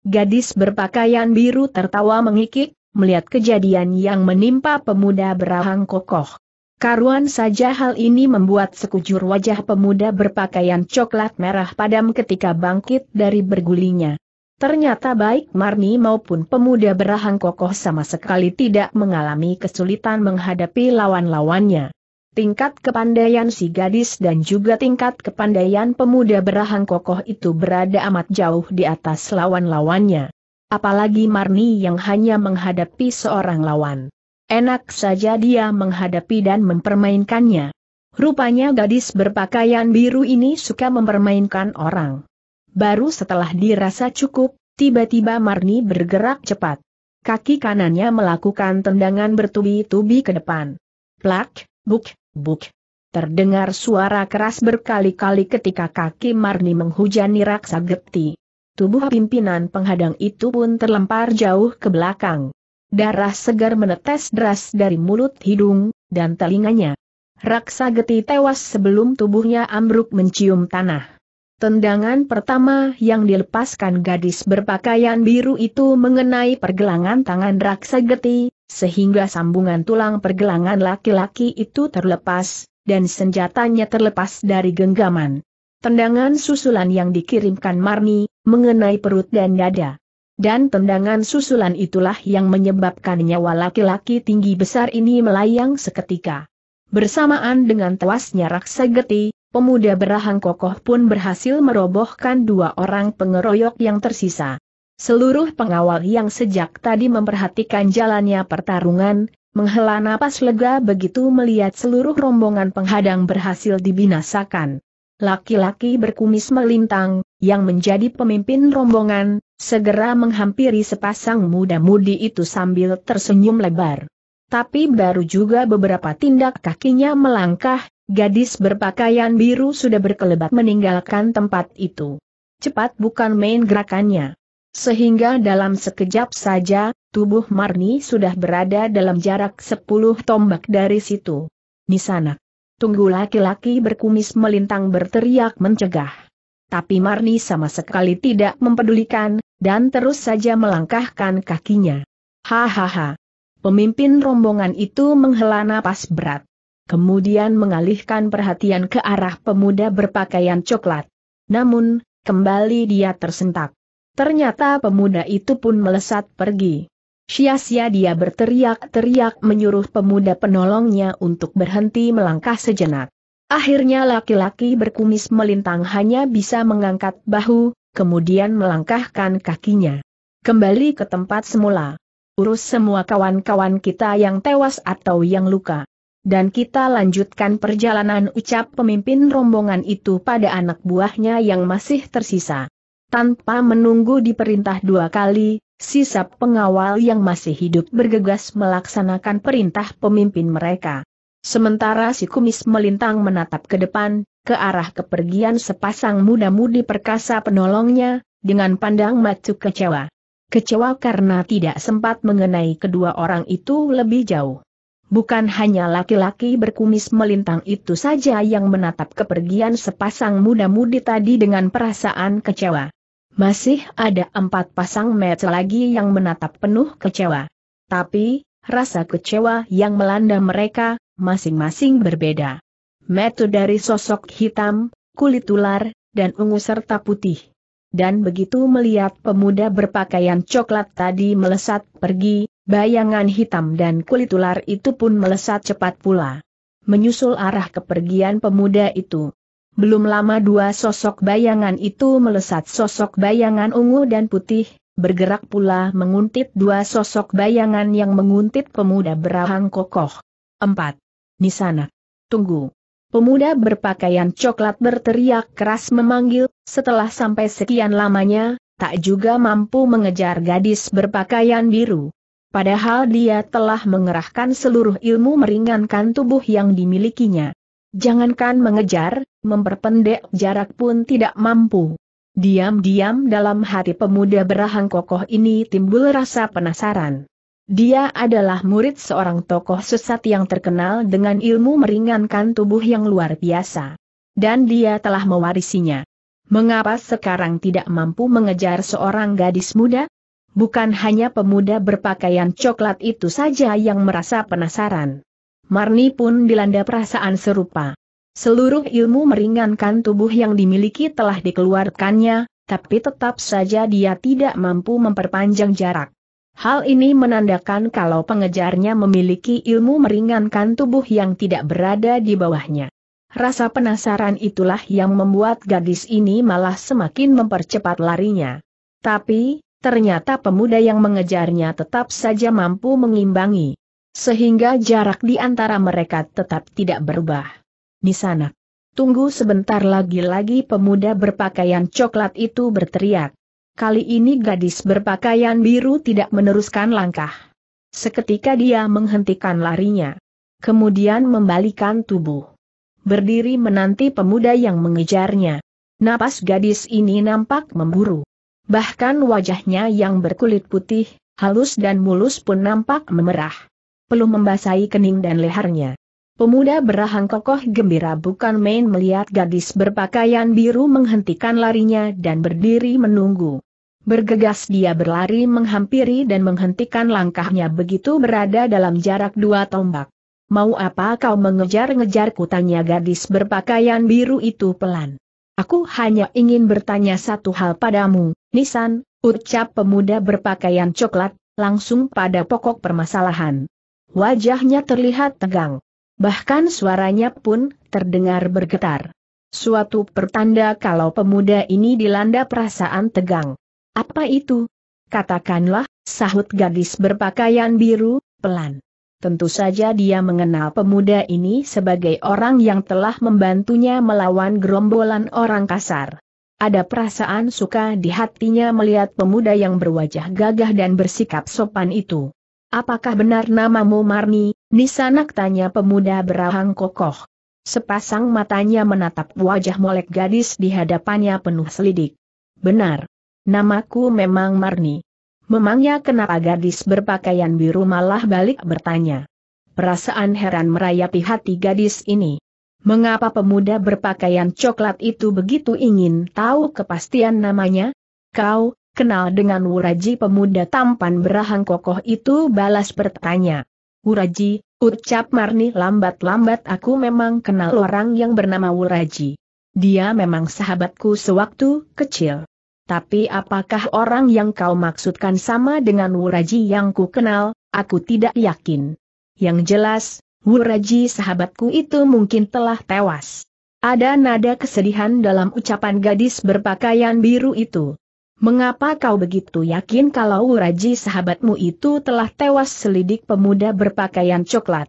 Gadis berpakaian biru tertawa mengikik, melihat kejadian yang menimpa pemuda berahang kokoh. Karuan saja hal ini membuat sekujur wajah pemuda berpakaian coklat merah padam ketika bangkit dari bergulinya. Ternyata baik Marni maupun pemuda berahang kokoh sama sekali tidak mengalami kesulitan menghadapi lawan-lawannya. Tingkat kepandaian si gadis dan juga tingkat kepandaian pemuda berahang kokoh itu berada amat jauh di atas lawan-lawannya. Apalagi Marni yang hanya menghadapi seorang lawan. Enak saja dia menghadapi dan mempermainkannya. Rupanya gadis berpakaian biru ini suka mempermainkan orang. Baru setelah dirasa cukup, tiba-tiba Marni bergerak cepat. Kaki kanannya melakukan tendangan bertubi-tubi ke depan. Plak, buk, buk. Terdengar suara keras berkali-kali ketika kaki Marni menghujani raksa geti. Tubuh pimpinan penghadang itu pun terlempar jauh ke belakang. Darah segar menetes deras dari mulut hidung, dan telinganya. Raksa geti tewas sebelum tubuhnya ambruk mencium tanah. Tendangan pertama yang dilepaskan gadis berpakaian biru itu mengenai pergelangan tangan Raksa Geti, sehingga sambungan tulang pergelangan laki-laki itu terlepas, dan senjatanya terlepas dari genggaman. Tendangan susulan yang dikirimkan Marni, mengenai perut dan dada. Dan tendangan susulan itulah yang menyebabkan nyawa laki-laki tinggi besar ini melayang seketika. Bersamaan dengan tewasnya Raksa Geti, pemuda berahang kokoh pun berhasil merobohkan dua orang pengeroyok yang tersisa. Seluruh pengawal yang sejak tadi memperhatikan jalannya pertarungan, menghela napas lega begitu melihat seluruh rombongan penghadang berhasil dibinasakan. Laki-laki berkumis melintang, yang menjadi pemimpin rombongan, segera menghampiri sepasang muda-mudi itu sambil tersenyum lebar. Tapi baru juga beberapa tindak kakinya melangkah, gadis berpakaian biru sudah berkelebat meninggalkan tempat itu. Cepat bukan main gerakannya sehingga dalam sekejap saja, tubuh Marni sudah berada dalam jarak sepuluh tombak dari situ. Nisanak. Tunggu laki-laki berkumis melintang berteriak mencegah. Tapi Marni sama sekali tidak mempedulikan, dan terus saja melangkahkan kakinya. Hahaha. Pemimpin rombongan itu menghela napas berat. Kemudian mengalihkan perhatian ke arah pemuda berpakaian coklat. Namun, kembali dia tersentak. Ternyata pemuda itu pun melesat pergi. Sia-sia dia berteriak-teriak menyuruh pemuda penolongnya untuk berhenti melangkah sejenak. Akhirnya laki-laki berkumis melintang hanya bisa mengangkat bahu, kemudian melangkahkan kakinya. Kembali ke tempat semula. Urus semua kawan-kawan kita yang tewas atau yang luka. Dan kita lanjutkan perjalanan ucap pemimpin rombongan itu pada anak buahnya yang masih tersisa. Tanpa menunggu diperintah dua kali, sisa pengawal yang masih hidup bergegas melaksanakan perintah pemimpin mereka. Sementara si kumis melintang menatap ke depan, ke arah kepergian sepasang muda-mudi perkasa penolongnya, dengan pandang macu kecewa. Kecewa karena tidak sempat mengenai kedua orang itu lebih jauh. Bukan hanya laki-laki berkumis melintang itu saja yang menatap kepergian sepasang muda-mudi tadi dengan perasaan kecewa. Masih ada empat pasang mata lagi yang menatap penuh kecewa. Tapi, rasa kecewa yang melanda mereka, masing-masing berbeda. Mata dari sosok hitam, kulit ular, dan ungu serta putih. Dan begitu melihat pemuda berpakaian coklat tadi melesat pergi, bayangan hitam dan kulit ular itu pun melesat cepat pula. Menyusul arah kepergian pemuda itu, belum lama dua sosok bayangan itu melesat sosok bayangan ungu dan putih, bergerak pula menguntit dua sosok bayangan yang menguntit pemuda berahang kokoh. 4. Nisana. Tunggu. Pemuda berpakaian coklat berteriak keras memanggil, setelah sampai sekian lamanya, tak juga mampu mengejar gadis berpakaian biru. Padahal dia telah mengerahkan seluruh ilmu meringankan tubuh yang dimilikinya. Jangankan mengejar, memperpendek jarak pun tidak mampu. Diam-diam dalam hati pemuda berahang kokoh ini timbul rasa penasaran. Dia adalah murid seorang tokoh sesat yang terkenal dengan ilmu meringankan tubuh yang luar biasa. Dan dia telah mewarisinya. Mengapa sekarang tidak mampu mengejar seorang gadis muda? Bukan hanya pemuda berpakaian coklat itu saja yang merasa penasaran. Marni pun dilanda perasaan serupa. Seluruh ilmu meringankan tubuh yang dimiliki telah dikeluarkannya, tapi tetap saja dia tidak mampu memperpanjang jarak. Hal ini menandakan kalau pengejarnya memiliki ilmu meringankan tubuh yang tidak berada di bawahnya. Rasa penasaran itulah yang membuat gadis ini malah semakin mempercepat larinya. Tapi, ternyata pemuda yang mengejarnya tetap saja mampu mengimbangi sehingga jarak di antara mereka tetap tidak berubah. Di sana, tunggu sebentar lagi-lagi pemuda berpakaian coklat itu berteriak. Kali ini gadis berpakaian biru tidak meneruskan langkah. Seketika dia menghentikan larinya. Kemudian membalikan tubuh. Berdiri menanti pemuda yang mengejarnya. Napas gadis ini nampak memburu. Bahkan wajahnya yang berkulit putih, halus dan mulus pun nampak memerah peluh membasahi kening dan lehernya. Pemuda berahang kokoh gembira bukan main melihat gadis berpakaian biru menghentikan larinya dan berdiri menunggu. Bergegas dia berlari menghampiri dan menghentikan langkahnya begitu berada dalam jarak dua tombak. Mau apa kau mengejar-ngejar kutanya gadis berpakaian biru itu pelan. Aku hanya ingin bertanya satu hal padamu, Nisan, ucap pemuda berpakaian coklat, langsung pada pokok permasalahan. Wajahnya terlihat tegang. Bahkan suaranya pun terdengar bergetar. Suatu pertanda kalau pemuda ini dilanda perasaan tegang. Apa itu? Katakanlah, sahut gadis berpakaian biru, pelan. Tentu saja dia mengenal pemuda ini sebagai orang yang telah membantunya melawan gerombolan orang kasar. Ada perasaan suka di hatinya melihat pemuda yang berwajah gagah dan bersikap sopan itu. Apakah benar namamu Marni, Nisanak tanya pemuda berahang kokoh. Sepasang matanya menatap wajah molek gadis di hadapannya penuh selidik. Benar. Namaku memang Marni. Memangnya kenapa gadis berpakaian biru malah balik bertanya. Perasaan heran merayapi hati gadis ini. Mengapa pemuda berpakaian coklat itu begitu ingin tahu kepastian namanya? Kau, kenal dengan Wuraji pemuda tampan berahang kokoh itu balas bertanya. Wuraji, ucap Marni lambat-lambat aku memang kenal orang yang bernama Wuraji. Dia memang sahabatku sewaktu kecil. Tapi apakah orang yang kau maksudkan sama dengan Wuraji yang ku kenal, aku tidak yakin. Yang jelas, Wuraji sahabatku itu mungkin telah tewas. Ada nada kesedihan dalam ucapan gadis berpakaian biru itu. Mengapa kau begitu yakin kalau Uraji sahabatmu itu telah tewas selidik pemuda berpakaian coklat?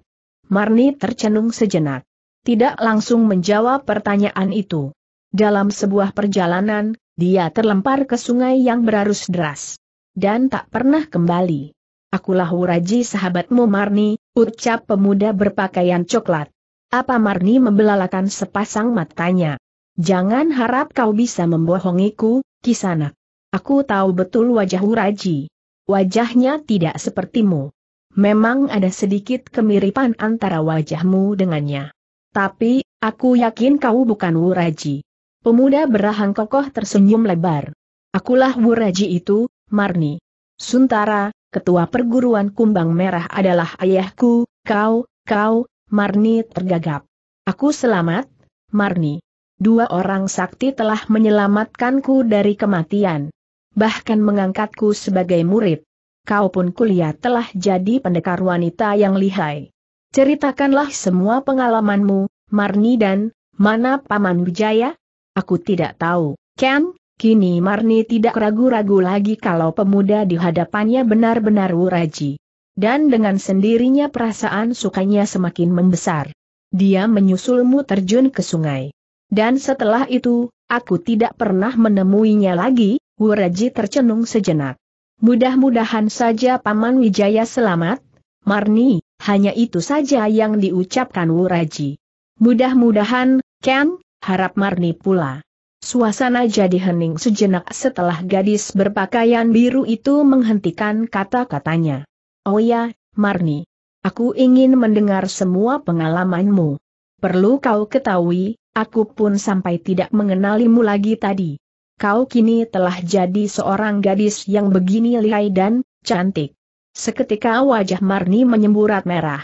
Marni tercenung sejenak. Tidak langsung menjawab pertanyaan itu. Dalam sebuah perjalanan, dia terlempar ke sungai yang berarus deras. Dan tak pernah kembali. Akulah Uraji sahabatmu Marni, ucap pemuda berpakaian coklat. Apa Marni membelalakan sepasang matanya? Jangan harap kau bisa membohongiku, Kisanak. Aku tahu betul wajah Uraji. Wajahnya tidak sepertimu. Memang ada sedikit kemiripan antara wajahmu dengannya. Tapi, aku yakin kau bukan Wuraji. Pemuda berahang kokoh tersenyum lebar. Akulah Wuraji itu, Marni. Suntara, ketua perguruan kumbang merah adalah ayahku, kau, kau, Marni tergagap. Aku selamat, Marni. Dua orang sakti telah menyelamatkanku dari kematian bahkan mengangkatku sebagai murid. Kau pun kuliah telah jadi pendekar wanita yang lihai. Ceritakanlah semua pengalamanmu, Marni dan, mana Paman Wijaya? Aku tidak tahu, Ken, Kini Marni tidak ragu-ragu lagi kalau pemuda di hadapannya benar-benar wuraji. Dan dengan sendirinya perasaan sukanya semakin membesar. Dia menyusulmu terjun ke sungai. Dan setelah itu, aku tidak pernah menemuinya lagi, Wuraji tercenung sejenak. Mudah-mudahan saja Paman Wijaya selamat, Marni, hanya itu saja yang diucapkan Wuraji. Mudah-mudahan, Ken, harap Marni pula. Suasana jadi hening sejenak setelah gadis berpakaian biru itu menghentikan kata-katanya. Oh ya, Marni. Aku ingin mendengar semua pengalamanmu. Perlu kau ketahui, aku pun sampai tidak mengenalimu lagi tadi kau kini telah jadi seorang gadis yang begini lihai dan cantik. Seketika wajah Marni menyemburat merah.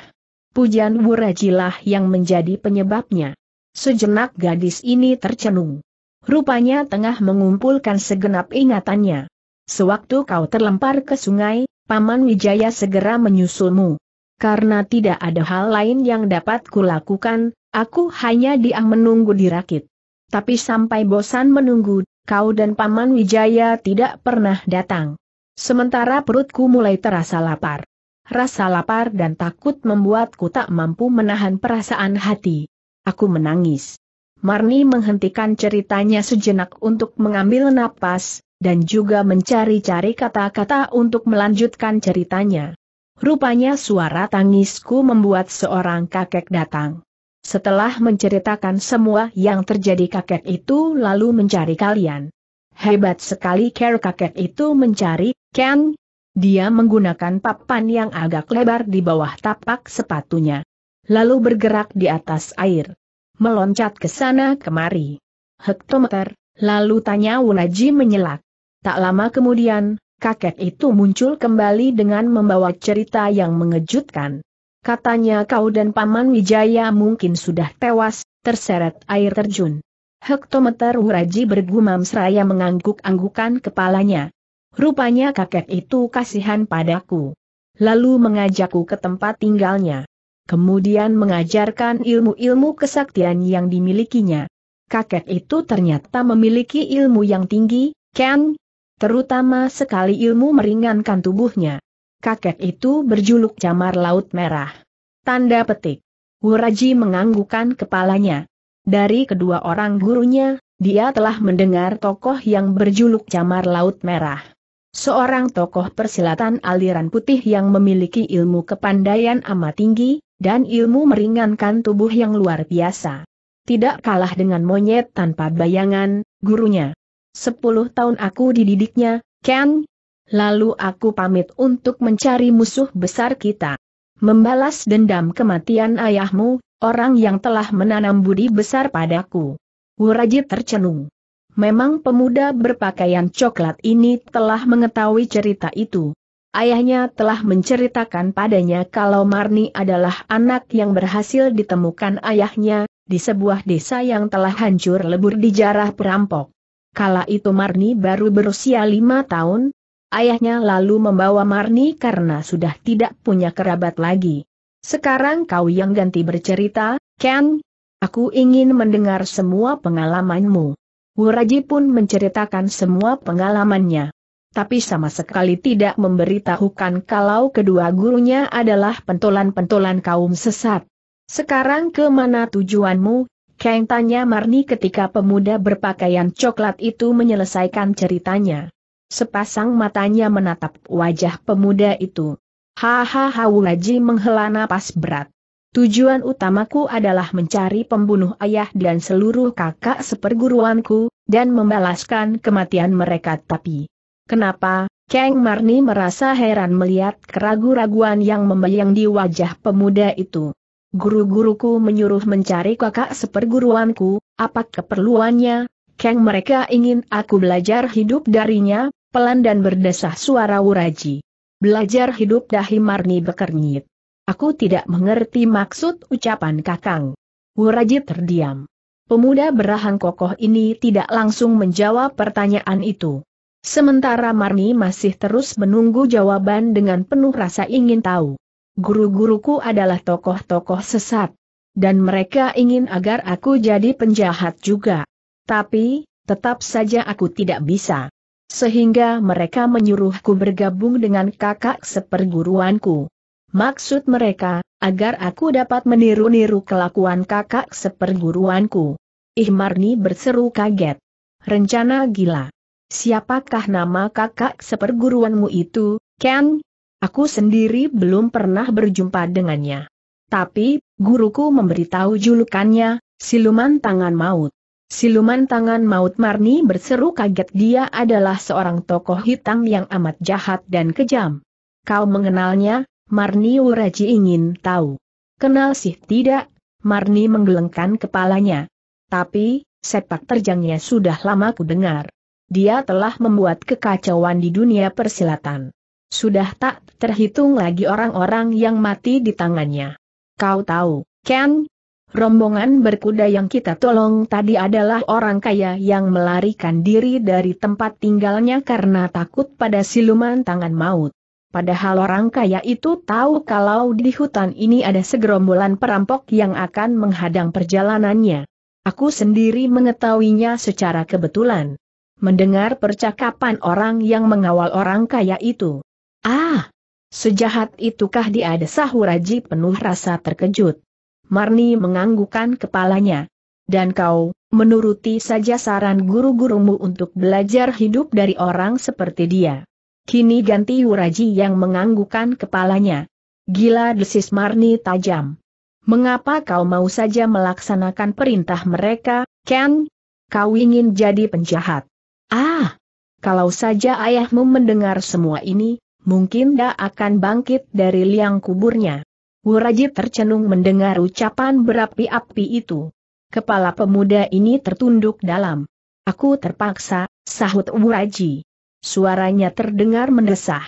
Pujian Wurajilah yang menjadi penyebabnya. Sejenak gadis ini tercenung. Rupanya tengah mengumpulkan segenap ingatannya. Sewaktu kau terlempar ke sungai, Paman Wijaya segera menyusulmu. Karena tidak ada hal lain yang dapat kulakukan, aku hanya diam menunggu dirakit. Tapi sampai bosan menunggu, kau dan Paman Wijaya tidak pernah datang. Sementara perutku mulai terasa lapar. Rasa lapar dan takut membuatku tak mampu menahan perasaan hati. Aku menangis. Marni menghentikan ceritanya sejenak untuk mengambil napas, dan juga mencari-cari kata-kata untuk melanjutkan ceritanya. Rupanya suara tangisku membuat seorang kakek datang. Setelah menceritakan semua yang terjadi kakek itu lalu mencari kalian. Hebat sekali care kakek itu mencari, Ken. Dia menggunakan papan yang agak lebar di bawah tapak sepatunya. Lalu bergerak di atas air. Meloncat ke sana kemari. Hektometer, lalu tanya Wulaji menyelak. Tak lama kemudian, kakek itu muncul kembali dengan membawa cerita yang mengejutkan. Katanya kau dan Paman Wijaya mungkin sudah tewas, terseret air terjun. Hektometer Wuraji bergumam seraya mengangguk-anggukan kepalanya. Rupanya kakek itu kasihan padaku. Lalu mengajakku ke tempat tinggalnya. Kemudian mengajarkan ilmu-ilmu kesaktian yang dimilikinya. Kakek itu ternyata memiliki ilmu yang tinggi, Ken, terutama sekali ilmu meringankan tubuhnya kakek itu berjuluk camar laut merah. Tanda petik. Wuraji menganggukan kepalanya. Dari kedua orang gurunya, dia telah mendengar tokoh yang berjuluk camar laut merah. Seorang tokoh persilatan aliran putih yang memiliki ilmu kepandaian amat tinggi, dan ilmu meringankan tubuh yang luar biasa. Tidak kalah dengan monyet tanpa bayangan, gurunya. Sepuluh tahun aku dididiknya, Ken, Lalu aku pamit untuk mencari musuh besar kita. Membalas dendam kematian ayahmu, orang yang telah menanam budi besar padaku. Wuraji tercenung. Memang pemuda berpakaian coklat ini telah mengetahui cerita itu. Ayahnya telah menceritakan padanya kalau Marni adalah anak yang berhasil ditemukan ayahnya, di sebuah desa yang telah hancur lebur dijarah perampok. Kala itu Marni baru berusia lima tahun, Ayahnya lalu membawa Marni karena sudah tidak punya kerabat lagi. Sekarang kau yang ganti bercerita, Ken. Aku ingin mendengar semua pengalamanmu. Wuraji pun menceritakan semua pengalamannya. Tapi sama sekali tidak memberitahukan kalau kedua gurunya adalah pentolan-pentolan kaum sesat. Sekarang kemana tujuanmu, Kang tanya Marni ketika pemuda berpakaian coklat itu menyelesaikan ceritanya sepasang matanya menatap wajah pemuda itu. Hahaha Wulaji menghela napas berat. Tujuan utamaku adalah mencari pembunuh ayah dan seluruh kakak seperguruanku, dan membalaskan kematian mereka tapi... Kenapa, Kang Marni merasa heran melihat keragu-raguan yang membayang di wajah pemuda itu. Guru-guruku menyuruh mencari kakak seperguruanku, apa keperluannya, Kang mereka ingin aku belajar hidup darinya, pelan dan berdesah suara Wuraji. Belajar hidup dahi Marni bekernyit. Aku tidak mengerti maksud ucapan Kakang. Wuraji terdiam. Pemuda berahang kokoh ini tidak langsung menjawab pertanyaan itu. Sementara Marni masih terus menunggu jawaban dengan penuh rasa ingin tahu. Guru-guruku adalah tokoh-tokoh sesat. Dan mereka ingin agar aku jadi penjahat juga. Tapi, tetap saja aku tidak bisa. Sehingga mereka menyuruhku bergabung dengan kakak seperguruanku. Maksud mereka, agar aku dapat meniru-niru kelakuan kakak seperguruanku. Ihmarni berseru kaget. Rencana gila. Siapakah nama kakak seperguruanmu itu, Ken? Aku sendiri belum pernah berjumpa dengannya. Tapi, guruku memberitahu julukannya, siluman tangan maut. Siluman tangan maut Marni berseru kaget dia adalah seorang tokoh hitam yang amat jahat dan kejam. Kau mengenalnya, Marni Uraji ingin tahu. Kenal sih tidak, Marni menggelengkan kepalanya. Tapi, sepak terjangnya sudah lama ku dengar. Dia telah membuat kekacauan di dunia persilatan. Sudah tak terhitung lagi orang-orang yang mati di tangannya. Kau tahu, Ken, Rombongan berkuda yang kita tolong tadi adalah orang kaya yang melarikan diri dari tempat tinggalnya karena takut pada siluman tangan maut. Padahal orang kaya itu tahu kalau di hutan ini ada segerombolan perampok yang akan menghadang perjalanannya. Aku sendiri mengetahuinya secara kebetulan. Mendengar percakapan orang yang mengawal orang kaya itu. Ah! Sejahat itukah dia desah Raji penuh rasa terkejut. Marni menganggukkan kepalanya. Dan kau, menuruti saja saran guru-gurumu untuk belajar hidup dari orang seperti dia. Kini ganti Wuraji yang menganggukkan kepalanya. Gila desis Marni tajam. Mengapa kau mau saja melaksanakan perintah mereka, Ken? Kau ingin jadi penjahat. Ah! Kalau saja ayahmu mendengar semua ini, mungkin dia akan bangkit dari liang kuburnya. Wuraji tercenung mendengar ucapan berapi-api itu. Kepala pemuda ini tertunduk dalam. Aku terpaksa, sahut Wuraji. Suaranya terdengar mendesah.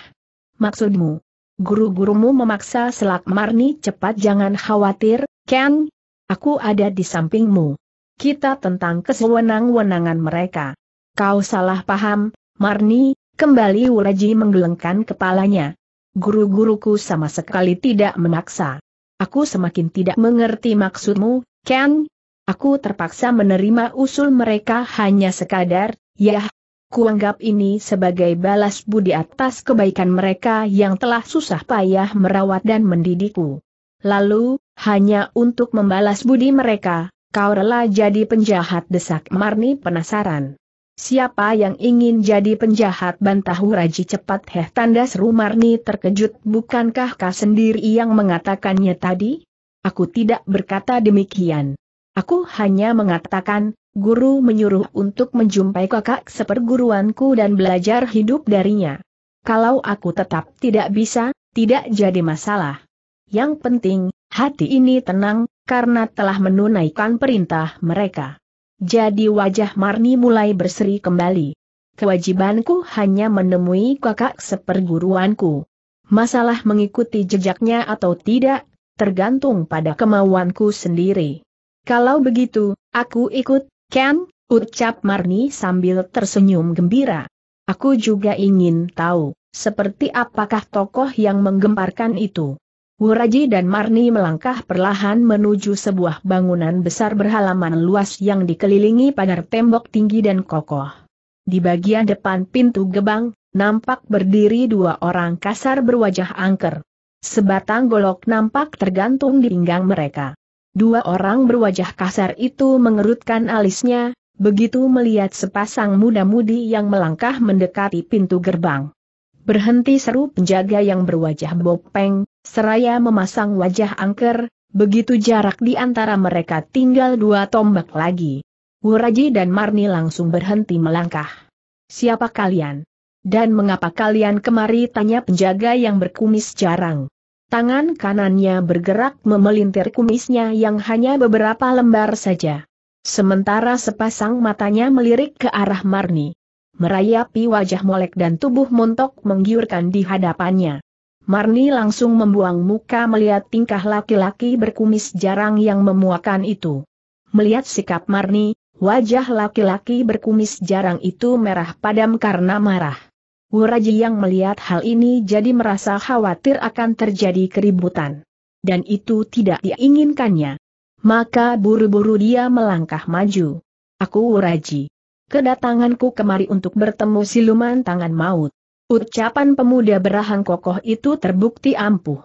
Maksudmu? Guru-gurumu memaksa selak marni cepat jangan khawatir, Ken. Aku ada di sampingmu. Kita tentang kesewenang-wenangan mereka. Kau salah paham, Marni, kembali Wuraji menggelengkan kepalanya guru-guruku sama sekali tidak memaksa. Aku semakin tidak mengerti maksudmu, Ken. Aku terpaksa menerima usul mereka hanya sekadar, yah. Kuanggap ini sebagai balas budi atas kebaikan mereka yang telah susah payah merawat dan mendidikku. Lalu, hanya untuk membalas budi mereka, kau rela jadi penjahat desak Marni penasaran. Siapa yang ingin jadi penjahat Bantahu Raji cepat heh tanda seru Marni terkejut bukankah kau sendiri yang mengatakannya tadi? Aku tidak berkata demikian. Aku hanya mengatakan, guru menyuruh untuk menjumpai kakak seperguruanku dan belajar hidup darinya. Kalau aku tetap tidak bisa, tidak jadi masalah. Yang penting, hati ini tenang, karena telah menunaikan perintah mereka. Jadi wajah Marni mulai berseri kembali. Kewajibanku hanya menemui kakak seperguruanku. Masalah mengikuti jejaknya atau tidak, tergantung pada kemauanku sendiri. Kalau begitu, aku ikut, Ken, ucap Marni sambil tersenyum gembira. Aku juga ingin tahu, seperti apakah tokoh yang menggemparkan itu. Wuraji dan Marni melangkah perlahan menuju sebuah bangunan besar berhalaman luas yang dikelilingi pagar tembok tinggi dan kokoh. Di bagian depan pintu gebang, nampak berdiri dua orang kasar berwajah angker. Sebatang golok nampak tergantung di pinggang mereka. Dua orang berwajah kasar itu mengerutkan alisnya, begitu melihat sepasang muda-mudi yang melangkah mendekati pintu gerbang. Berhenti seru penjaga yang berwajah bopeng, Seraya memasang wajah angker, begitu jarak di antara mereka tinggal dua tombak lagi. Wuraji dan Marni langsung berhenti melangkah. Siapa kalian? Dan mengapa kalian kemari tanya penjaga yang berkumis jarang? Tangan kanannya bergerak memelintir kumisnya yang hanya beberapa lembar saja. Sementara sepasang matanya melirik ke arah Marni merayapi wajah molek dan tubuh montok menggiurkan di hadapannya. Marni langsung membuang muka melihat tingkah laki-laki berkumis jarang yang memuakan itu. Melihat sikap Marni, wajah laki-laki berkumis jarang itu merah padam karena marah. Wuraji yang melihat hal ini jadi merasa khawatir akan terjadi keributan. Dan itu tidak diinginkannya. Maka buru-buru dia melangkah maju. Aku Wuraji. Kedatanganku kemari untuk bertemu siluman tangan maut. Ucapan pemuda berahang kokoh itu terbukti ampuh.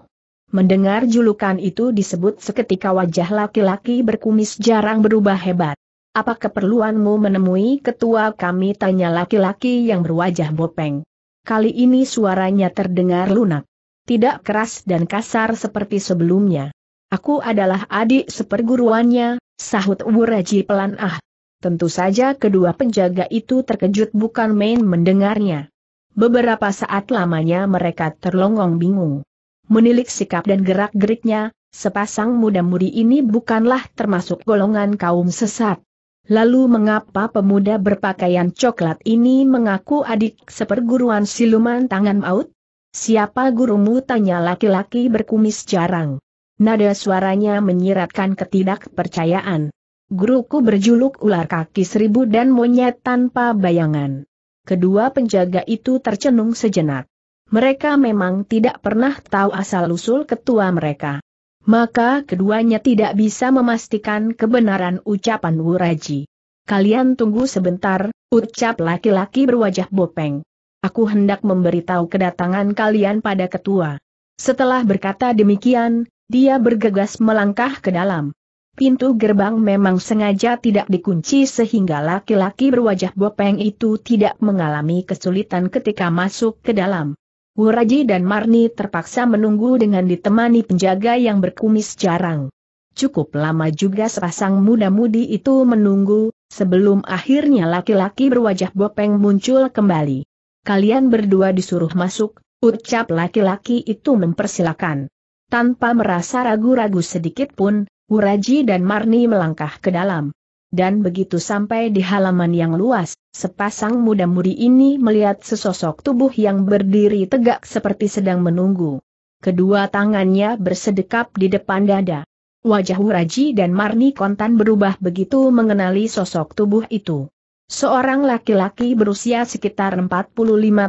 Mendengar julukan itu disebut seketika wajah laki-laki berkumis jarang berubah hebat. Apa keperluanmu menemui ketua kami tanya laki-laki yang berwajah bopeng. Kali ini suaranya terdengar lunak. Tidak keras dan kasar seperti sebelumnya. Aku adalah adik seperguruannya, sahut Wuraji pelan ah. Tentu saja kedua penjaga itu terkejut bukan main mendengarnya. Beberapa saat lamanya mereka terlongong bingung. Menilik sikap dan gerak-geriknya, sepasang muda-mudi ini bukanlah termasuk golongan kaum sesat. Lalu mengapa pemuda berpakaian coklat ini mengaku adik seperguruan siluman tangan maut? Siapa gurumu tanya laki-laki berkumis jarang. Nada suaranya menyiratkan ketidakpercayaan. Guruku berjuluk ular kaki seribu dan monyet tanpa bayangan kedua penjaga itu tercenung sejenak. Mereka memang tidak pernah tahu asal-usul ketua mereka. Maka keduanya tidak bisa memastikan kebenaran ucapan Wuraji. Kalian tunggu sebentar, ucap laki-laki berwajah bopeng. Aku hendak memberitahu kedatangan kalian pada ketua. Setelah berkata demikian, dia bergegas melangkah ke dalam. Pintu gerbang memang sengaja tidak dikunci sehingga laki-laki berwajah bopeng itu tidak mengalami kesulitan ketika masuk ke dalam. Wuraji dan Marni terpaksa menunggu dengan ditemani penjaga yang berkumis jarang. Cukup lama juga sepasang muda-mudi itu menunggu, sebelum akhirnya laki-laki berwajah bopeng muncul kembali. Kalian berdua disuruh masuk, ucap laki-laki itu mempersilakan. Tanpa merasa ragu-ragu sedikit pun, Muraji dan Marni melangkah ke dalam. Dan begitu sampai di halaman yang luas, sepasang muda-mudi ini melihat sesosok tubuh yang berdiri tegak seperti sedang menunggu. Kedua tangannya bersedekap di depan dada. Wajah Muraji dan Marni kontan berubah begitu mengenali sosok tubuh itu. Seorang laki-laki berusia sekitar 45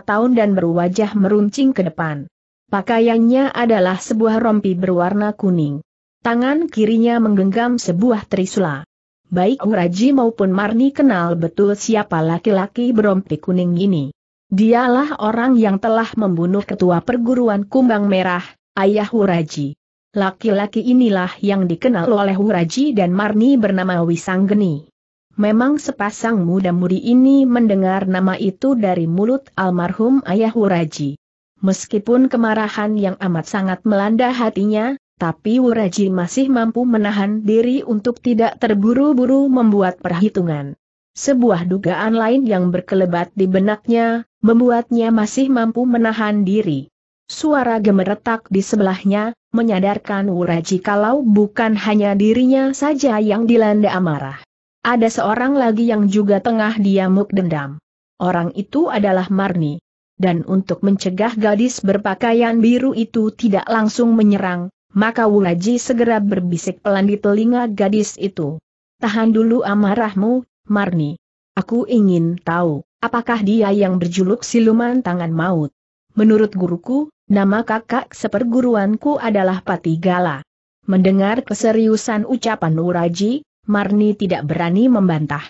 tahun dan berwajah meruncing ke depan. Pakaiannya adalah sebuah rompi berwarna kuning. Tangan kirinya menggenggam sebuah trisula. Baik Uraji maupun Marni kenal betul siapa laki-laki berompi kuning ini. Dialah orang yang telah membunuh ketua perguruan Kumbang Merah, ayah Uraji. Laki-laki inilah yang dikenal oleh Uraji dan Marni bernama Wisanggeni. Memang sepasang muda mudi ini mendengar nama itu dari mulut almarhum ayah Uraji. Meskipun kemarahan yang amat sangat melanda hatinya, tapi Wuraji masih mampu menahan diri untuk tidak terburu-buru membuat perhitungan. Sebuah dugaan lain yang berkelebat di benaknya, membuatnya masih mampu menahan diri. Suara gemeretak di sebelahnya, menyadarkan Wuraji kalau bukan hanya dirinya saja yang dilanda amarah. Ada seorang lagi yang juga tengah diamuk dendam. Orang itu adalah Marni. Dan untuk mencegah gadis berpakaian biru itu tidak langsung menyerang, maka Wulaji segera berbisik pelan di telinga gadis itu. Tahan dulu amarahmu, Marni. Aku ingin tahu, apakah dia yang berjuluk siluman tangan maut? Menurut guruku, nama kakak seperguruanku adalah Patigala. Mendengar keseriusan ucapan Wulaji, Marni tidak berani membantah.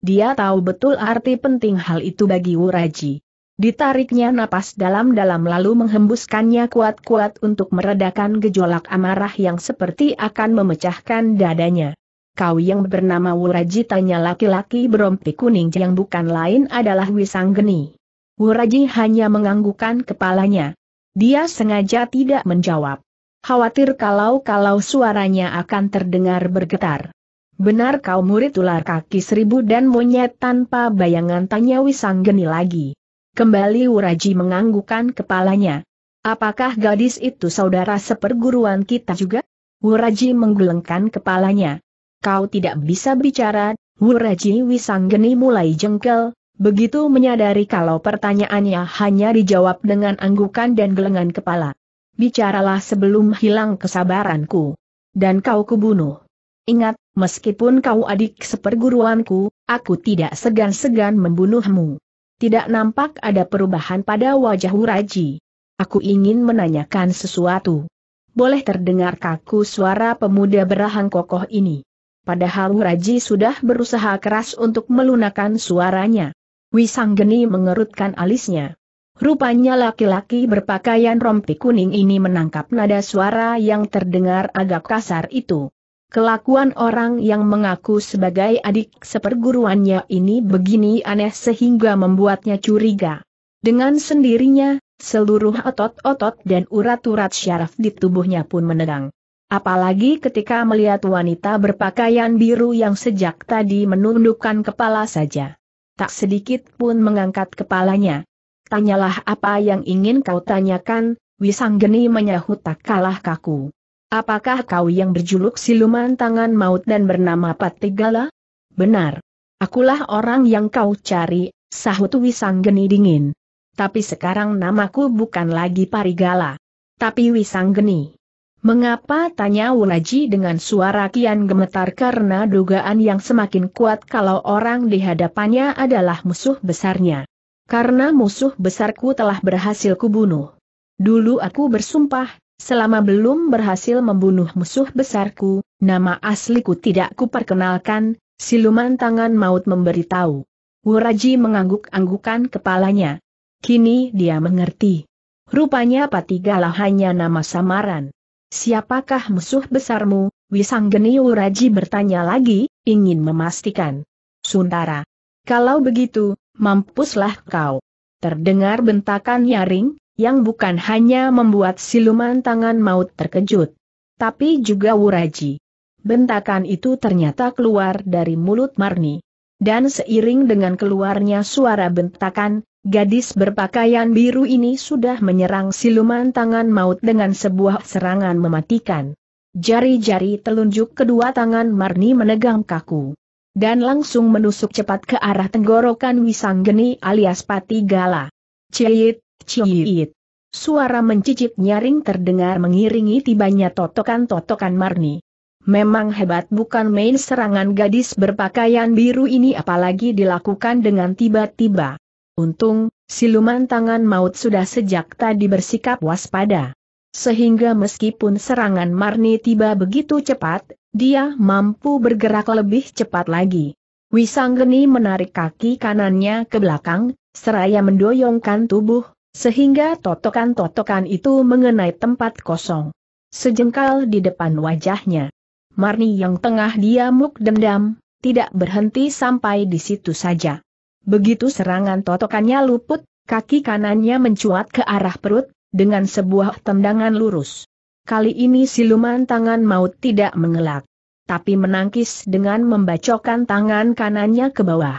Dia tahu betul arti penting hal itu bagi Wuraji. Ditariknya napas dalam-dalam lalu menghembuskannya kuat-kuat untuk meredakan gejolak amarah yang seperti akan memecahkan dadanya. Kau yang bernama Wuraji tanya laki-laki berompi kuning yang bukan lain adalah Wisanggeni. Wuraji hanya menganggukkan kepalanya. Dia sengaja tidak menjawab. Khawatir kalau-kalau suaranya akan terdengar bergetar. Benar kau murid ular kaki seribu dan monyet tanpa bayangan tanya Wisanggeni lagi. Kembali Uraji menganggukkan kepalanya. Apakah gadis itu saudara seperguruan kita juga? Wuraji menggelengkan kepalanya. Kau tidak bisa bicara, Wuraji Wisanggeni mulai jengkel, begitu menyadari kalau pertanyaannya hanya dijawab dengan anggukan dan gelengan kepala. Bicaralah sebelum hilang kesabaranku. Dan kau kubunuh. Ingat, meskipun kau adik seperguruanku, aku tidak segan-segan membunuhmu tidak nampak ada perubahan pada wajah Wuraji. Aku ingin menanyakan sesuatu. Boleh terdengar kaku suara pemuda berahang kokoh ini. Padahal Wuraji sudah berusaha keras untuk melunakan suaranya. Wisanggeni mengerutkan alisnya. Rupanya laki-laki berpakaian rompi kuning ini menangkap nada suara yang terdengar agak kasar itu. Kelakuan orang yang mengaku sebagai adik seperguruannya ini begini aneh sehingga membuatnya curiga. Dengan sendirinya, seluruh otot-otot dan urat-urat syaraf di tubuhnya pun menegang. Apalagi ketika melihat wanita berpakaian biru yang sejak tadi menundukkan kepala saja. Tak sedikit pun mengangkat kepalanya. Tanyalah apa yang ingin kau tanyakan, Wisanggeni menyahut tak kalah kaku. Apakah kau yang berjuluk siluman tangan maut dan bernama Patigala? Benar. Akulah orang yang kau cari, sahut Wisanggeni dingin. Tapi sekarang namaku bukan lagi Parigala. Tapi Wisanggeni. Mengapa tanya Wulaji dengan suara kian gemetar karena dugaan yang semakin kuat kalau orang di hadapannya adalah musuh besarnya. Karena musuh besarku telah berhasil kubunuh. Dulu aku bersumpah, Selama belum berhasil membunuh musuh besarku, nama asliku tidak kuperkenalkan, siluman tangan maut memberitahu. Wuraji mengangguk-anggukan kepalanya. Kini dia mengerti. Rupanya Patigala hanya nama samaran. Siapakah musuh besarmu? Wisanggeni Wuraji bertanya lagi, ingin memastikan. Suntara. Kalau begitu, mampuslah kau. Terdengar bentakan nyaring, yang bukan hanya membuat siluman tangan maut terkejut, tapi juga Wuraji. Bentakan itu ternyata keluar dari mulut Marni. Dan seiring dengan keluarnya suara bentakan, gadis berpakaian biru ini sudah menyerang siluman tangan maut dengan sebuah serangan mematikan. Jari-jari telunjuk kedua tangan Marni menegang kaku. Dan langsung menusuk cepat ke arah tenggorokan Wisanggeni alias Patigala. Ciyit, Ciiit. Suara mencicit nyaring terdengar mengiringi tibanya totokan-totokan Marni. Memang hebat bukan main serangan gadis berpakaian biru ini apalagi dilakukan dengan tiba-tiba. Untung, siluman tangan maut sudah sejak tadi bersikap waspada. Sehingga meskipun serangan Marni tiba begitu cepat, dia mampu bergerak lebih cepat lagi. Wisanggeni menarik kaki kanannya ke belakang, seraya mendoyongkan tubuh, sehingga totokan-totokan itu mengenai tempat kosong. Sejengkal di depan wajahnya. Marni yang tengah diamuk dendam, tidak berhenti sampai di situ saja. Begitu serangan totokannya luput, kaki kanannya mencuat ke arah perut, dengan sebuah tendangan lurus. Kali ini siluman tangan maut tidak mengelak. Tapi menangkis dengan membacokkan tangan kanannya ke bawah.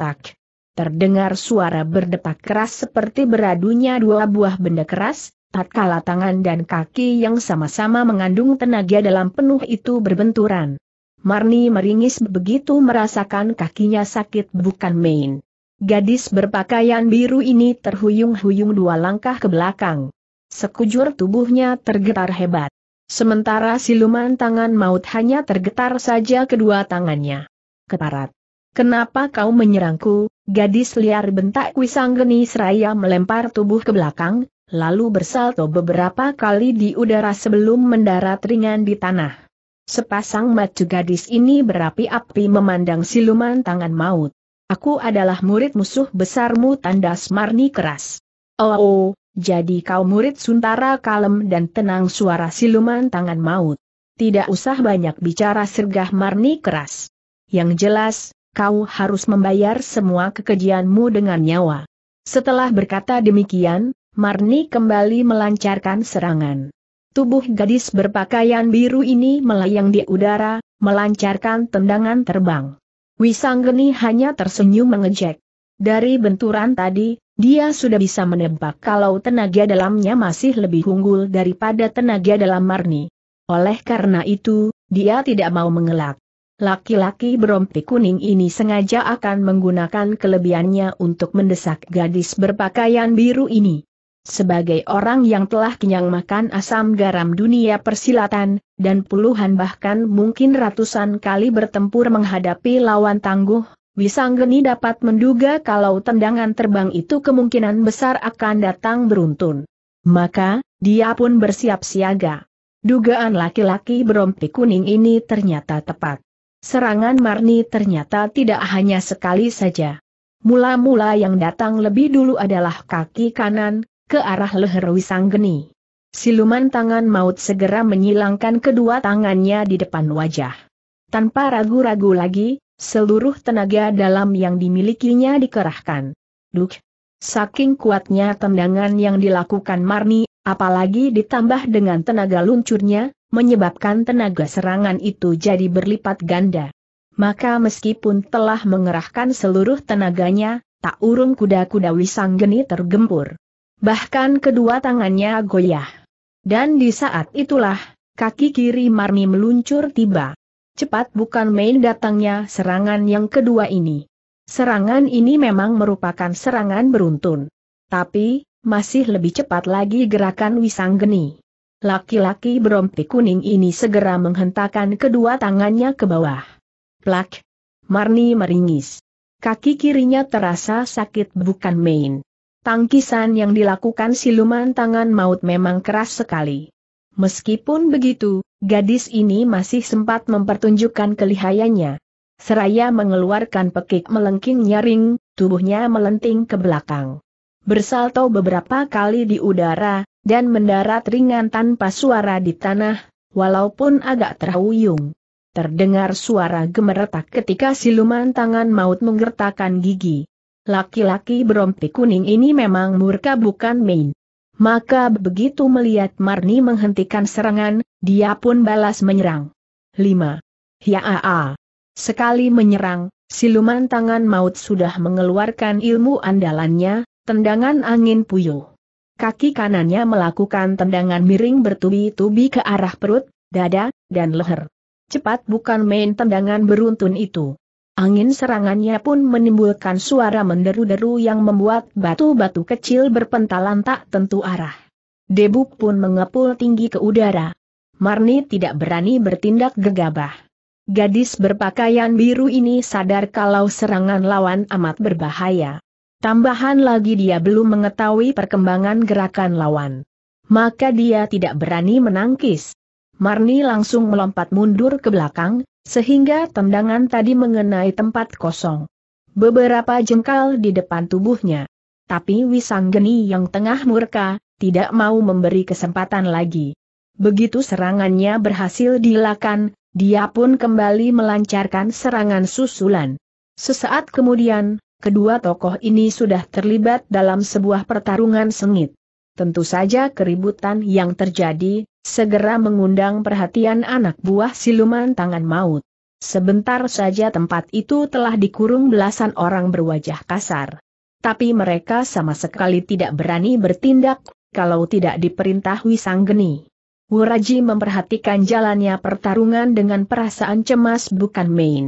Tak, Terdengar suara berdetak keras seperti beradunya dua buah benda keras, tatkala tangan dan kaki yang sama-sama mengandung tenaga dalam penuh itu berbenturan. Marni meringis begitu merasakan kakinya sakit bukan main. Gadis berpakaian biru ini terhuyung-huyung dua langkah ke belakang. Sekujur tubuhnya tergetar hebat. Sementara siluman tangan maut hanya tergetar saja kedua tangannya. Keparat. Kenapa kau menyerangku, Gadis liar bentak Wisang Geni seraya melempar tubuh ke belakang, lalu bersalto beberapa kali di udara sebelum mendarat ringan di tanah. Sepasang mata gadis ini berapi-api memandang siluman tangan maut. Aku adalah murid musuh besarmu tandas Marni keras. Oh, oh, jadi kau murid Suntara kalem dan tenang suara siluman tangan maut. Tidak usah banyak bicara sergah Marni keras. Yang jelas, kau harus membayar semua kekejianmu dengan nyawa. Setelah berkata demikian, Marni kembali melancarkan serangan. Tubuh gadis berpakaian biru ini melayang di udara, melancarkan tendangan terbang. Wisanggeni hanya tersenyum mengejek. Dari benturan tadi, dia sudah bisa menebak kalau tenaga dalamnya masih lebih unggul daripada tenaga dalam Marni. Oleh karena itu, dia tidak mau mengelak. Laki-laki berompi kuning ini sengaja akan menggunakan kelebihannya untuk mendesak gadis berpakaian biru ini. Sebagai orang yang telah kenyang makan asam garam dunia persilatan, dan puluhan bahkan mungkin ratusan kali bertempur menghadapi lawan tangguh, Wisanggeni dapat menduga kalau tendangan terbang itu kemungkinan besar akan datang beruntun. Maka, dia pun bersiap siaga. Dugaan laki-laki berompi kuning ini ternyata tepat. Serangan Marni ternyata tidak hanya sekali saja. Mula-mula yang datang lebih dulu adalah kaki kanan, ke arah leher Wisanggeni. Siluman tangan maut segera menyilangkan kedua tangannya di depan wajah. Tanpa ragu-ragu lagi, seluruh tenaga dalam yang dimilikinya dikerahkan. Duk! Saking kuatnya tendangan yang dilakukan Marni, apalagi ditambah dengan tenaga luncurnya, menyebabkan tenaga serangan itu jadi berlipat ganda. Maka meskipun telah mengerahkan seluruh tenaganya, tak urung kuda-kuda Wisanggeni tergempur. Bahkan kedua tangannya goyah. Dan di saat itulah, kaki kiri Marmi meluncur tiba. Cepat bukan main datangnya serangan yang kedua ini. Serangan ini memang merupakan serangan beruntun. Tapi, masih lebih cepat lagi gerakan Wisanggeni. Laki-laki berompi kuning ini segera menghentakkan kedua tangannya ke bawah. Plak! Marni meringis. Kaki kirinya terasa sakit bukan main. Tangkisan yang dilakukan siluman tangan maut memang keras sekali. Meskipun begitu, gadis ini masih sempat mempertunjukkan kelihayannya. Seraya mengeluarkan pekik melengking nyaring, tubuhnya melenting ke belakang. Bersalto beberapa kali di udara, dan mendarat ringan tanpa suara di tanah, walaupun agak terhuyung. Terdengar suara gemeretak ketika siluman tangan maut menggertakkan gigi. Laki-laki berompi kuning ini memang murka bukan main. Maka begitu melihat Marni menghentikan serangan, dia pun balas menyerang. 5. Hiaa. Sekali menyerang, siluman tangan maut sudah mengeluarkan ilmu andalannya, tendangan angin puyuh. Kaki kanannya melakukan tendangan miring bertubi-tubi ke arah perut, dada, dan leher. Cepat bukan main tendangan beruntun itu. Angin serangannya pun menimbulkan suara menderu-deru yang membuat batu-batu kecil berpentalan tak tentu arah. Debu pun mengepul tinggi ke udara. Marni tidak berani bertindak gegabah. Gadis berpakaian biru ini sadar kalau serangan lawan amat berbahaya. Tambahan lagi dia belum mengetahui perkembangan gerakan lawan. Maka dia tidak berani menangkis. Marni langsung melompat mundur ke belakang, sehingga tendangan tadi mengenai tempat kosong. Beberapa jengkal di depan tubuhnya. Tapi Wisanggeni yang tengah murka, tidak mau memberi kesempatan lagi. Begitu serangannya berhasil dilakukan, dia pun kembali melancarkan serangan susulan. Sesaat kemudian, kedua tokoh ini sudah terlibat dalam sebuah pertarungan sengit. Tentu saja keributan yang terjadi, segera mengundang perhatian anak buah siluman tangan maut. Sebentar saja tempat itu telah dikurung belasan orang berwajah kasar. Tapi mereka sama sekali tidak berani bertindak, kalau tidak diperintah Wisang geni. Wuraji memperhatikan jalannya pertarungan dengan perasaan cemas bukan main.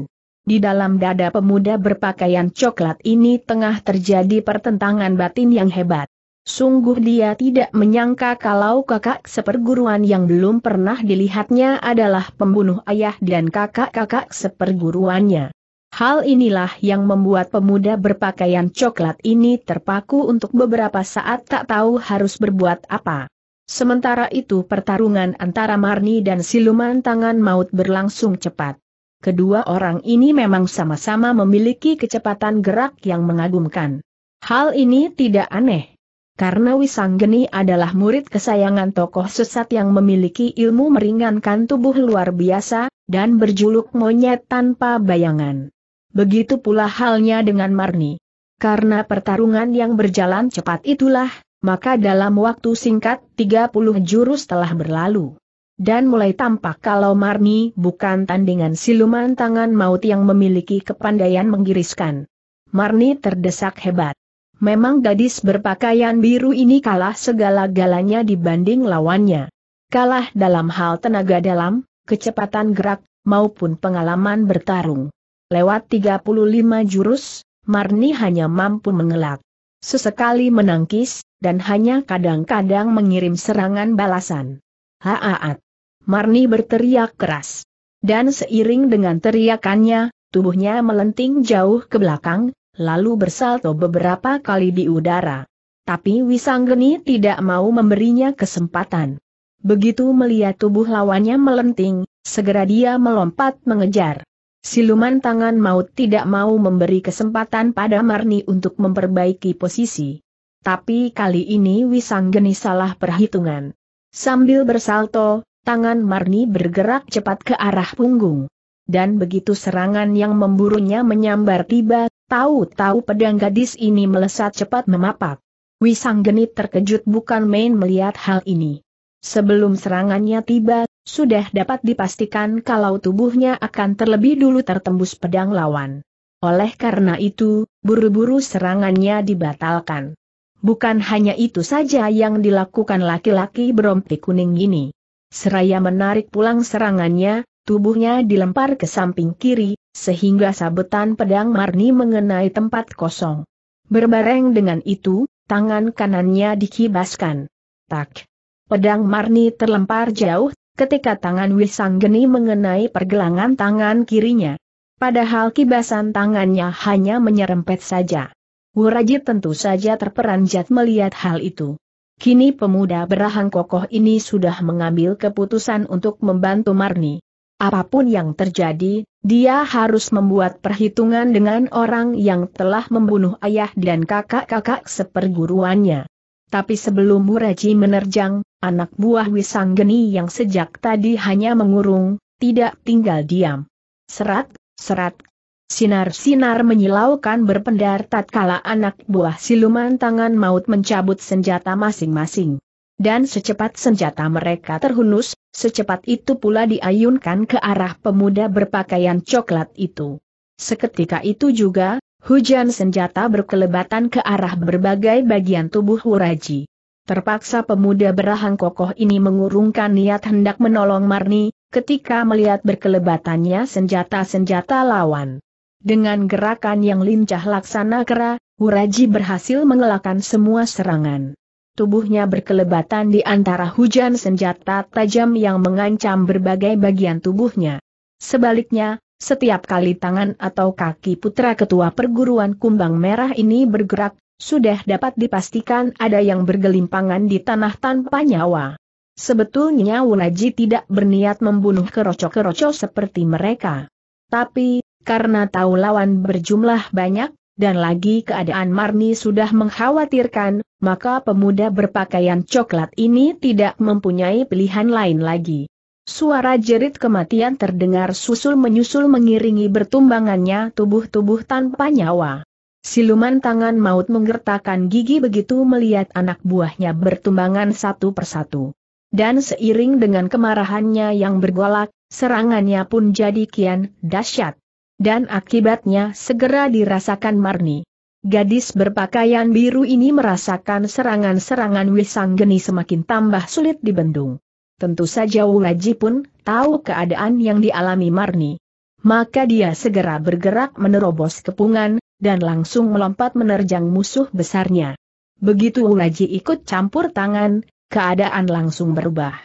Di dalam dada pemuda berpakaian coklat ini tengah terjadi pertentangan batin yang hebat. Sungguh dia tidak menyangka kalau kakak seperguruan yang belum pernah dilihatnya adalah pembunuh ayah dan kakak-kakak seperguruannya. Hal inilah yang membuat pemuda berpakaian coklat ini terpaku untuk beberapa saat tak tahu harus berbuat apa. Sementara itu pertarungan antara Marni dan siluman tangan maut berlangsung cepat kedua orang ini memang sama-sama memiliki kecepatan gerak yang mengagumkan. Hal ini tidak aneh. Karena Wisanggeni adalah murid kesayangan tokoh sesat yang memiliki ilmu meringankan tubuh luar biasa, dan berjuluk monyet tanpa bayangan. Begitu pula halnya dengan Marni. Karena pertarungan yang berjalan cepat itulah, maka dalam waktu singkat 30 jurus telah berlalu. Dan mulai tampak kalau Marni bukan tandingan siluman tangan maut yang memiliki kepandaian menggiriskan. Marni terdesak hebat. Memang gadis berpakaian biru ini kalah segala-galanya dibanding lawannya. Kalah dalam hal tenaga dalam, kecepatan gerak, maupun pengalaman bertarung. Lewat 35 jurus, Marni hanya mampu mengelak. Sesekali menangkis, dan hanya kadang-kadang mengirim serangan balasan. Haaat. Marni berteriak keras. Dan seiring dengan teriakannya, tubuhnya melenting jauh ke belakang, lalu bersalto beberapa kali di udara. Tapi Wisanggeni tidak mau memberinya kesempatan. Begitu melihat tubuh lawannya melenting, segera dia melompat mengejar. Siluman tangan maut tidak mau memberi kesempatan pada Marni untuk memperbaiki posisi. Tapi kali ini Wisanggeni salah perhitungan. Sambil bersalto, tangan Marni bergerak cepat ke arah punggung. Dan begitu serangan yang memburunya menyambar tiba, tahu-tahu pedang gadis ini melesat cepat memapak. Wisang Genit terkejut bukan main melihat hal ini. Sebelum serangannya tiba, sudah dapat dipastikan kalau tubuhnya akan terlebih dulu tertembus pedang lawan. Oleh karena itu, buru-buru serangannya dibatalkan. Bukan hanya itu saja yang dilakukan laki-laki berompi kuning ini. Seraya menarik pulang serangannya, tubuhnya dilempar ke samping kiri, sehingga sabetan pedang Marni mengenai tempat kosong. Berbareng dengan itu, tangan kanannya dikibaskan. Tak. Pedang Marni terlempar jauh, ketika tangan Wisanggeni mengenai pergelangan tangan kirinya. Padahal kibasan tangannya hanya menyerempet saja. Wuraji tentu saja terperanjat melihat hal itu. Kini pemuda berahang kokoh ini sudah mengambil keputusan untuk membantu Marni. Apapun yang terjadi, dia harus membuat perhitungan dengan orang yang telah membunuh ayah dan kakak-kakak seperguruannya. Tapi sebelum Muraji menerjang, anak buah Wisanggeni yang sejak tadi hanya mengurung, tidak tinggal diam. Serat, serat Sinar-sinar menyilaukan berpendar tatkala anak buah siluman tangan maut mencabut senjata masing-masing. Dan secepat senjata mereka terhunus, secepat itu pula diayunkan ke arah pemuda berpakaian coklat itu. Seketika itu juga, hujan senjata berkelebatan ke arah berbagai bagian tubuh Huraji. Terpaksa pemuda berahang kokoh ini mengurungkan niat hendak menolong Marni, ketika melihat berkelebatannya senjata-senjata lawan. Dengan gerakan yang lincah laksana kera, Wuraji berhasil mengelakkan semua serangan. Tubuhnya berkelebatan di antara hujan senjata tajam yang mengancam berbagai bagian tubuhnya. Sebaliknya, setiap kali tangan atau kaki putra ketua perguruan kumbang merah ini bergerak, sudah dapat dipastikan ada yang bergelimpangan di tanah tanpa nyawa. Sebetulnya Wuraji tidak berniat membunuh keroco-keroco seperti mereka. Tapi, karena tahu lawan berjumlah banyak, dan lagi keadaan Marni sudah mengkhawatirkan, maka pemuda berpakaian coklat ini tidak mempunyai pilihan lain lagi. Suara jerit kematian terdengar susul-menyusul mengiringi bertumbangannya tubuh-tubuh tanpa nyawa. Siluman tangan maut menggertakkan gigi begitu melihat anak buahnya bertumbangan satu persatu. Dan seiring dengan kemarahannya yang bergolak, serangannya pun jadi kian dahsyat dan akibatnya segera dirasakan Marni. Gadis berpakaian biru ini merasakan serangan-serangan Geni semakin tambah sulit dibendung. Tentu saja Wulaji pun tahu keadaan yang dialami Marni. Maka dia segera bergerak menerobos kepungan, dan langsung melompat menerjang musuh besarnya. Begitu Wulaji ikut campur tangan, keadaan langsung berubah.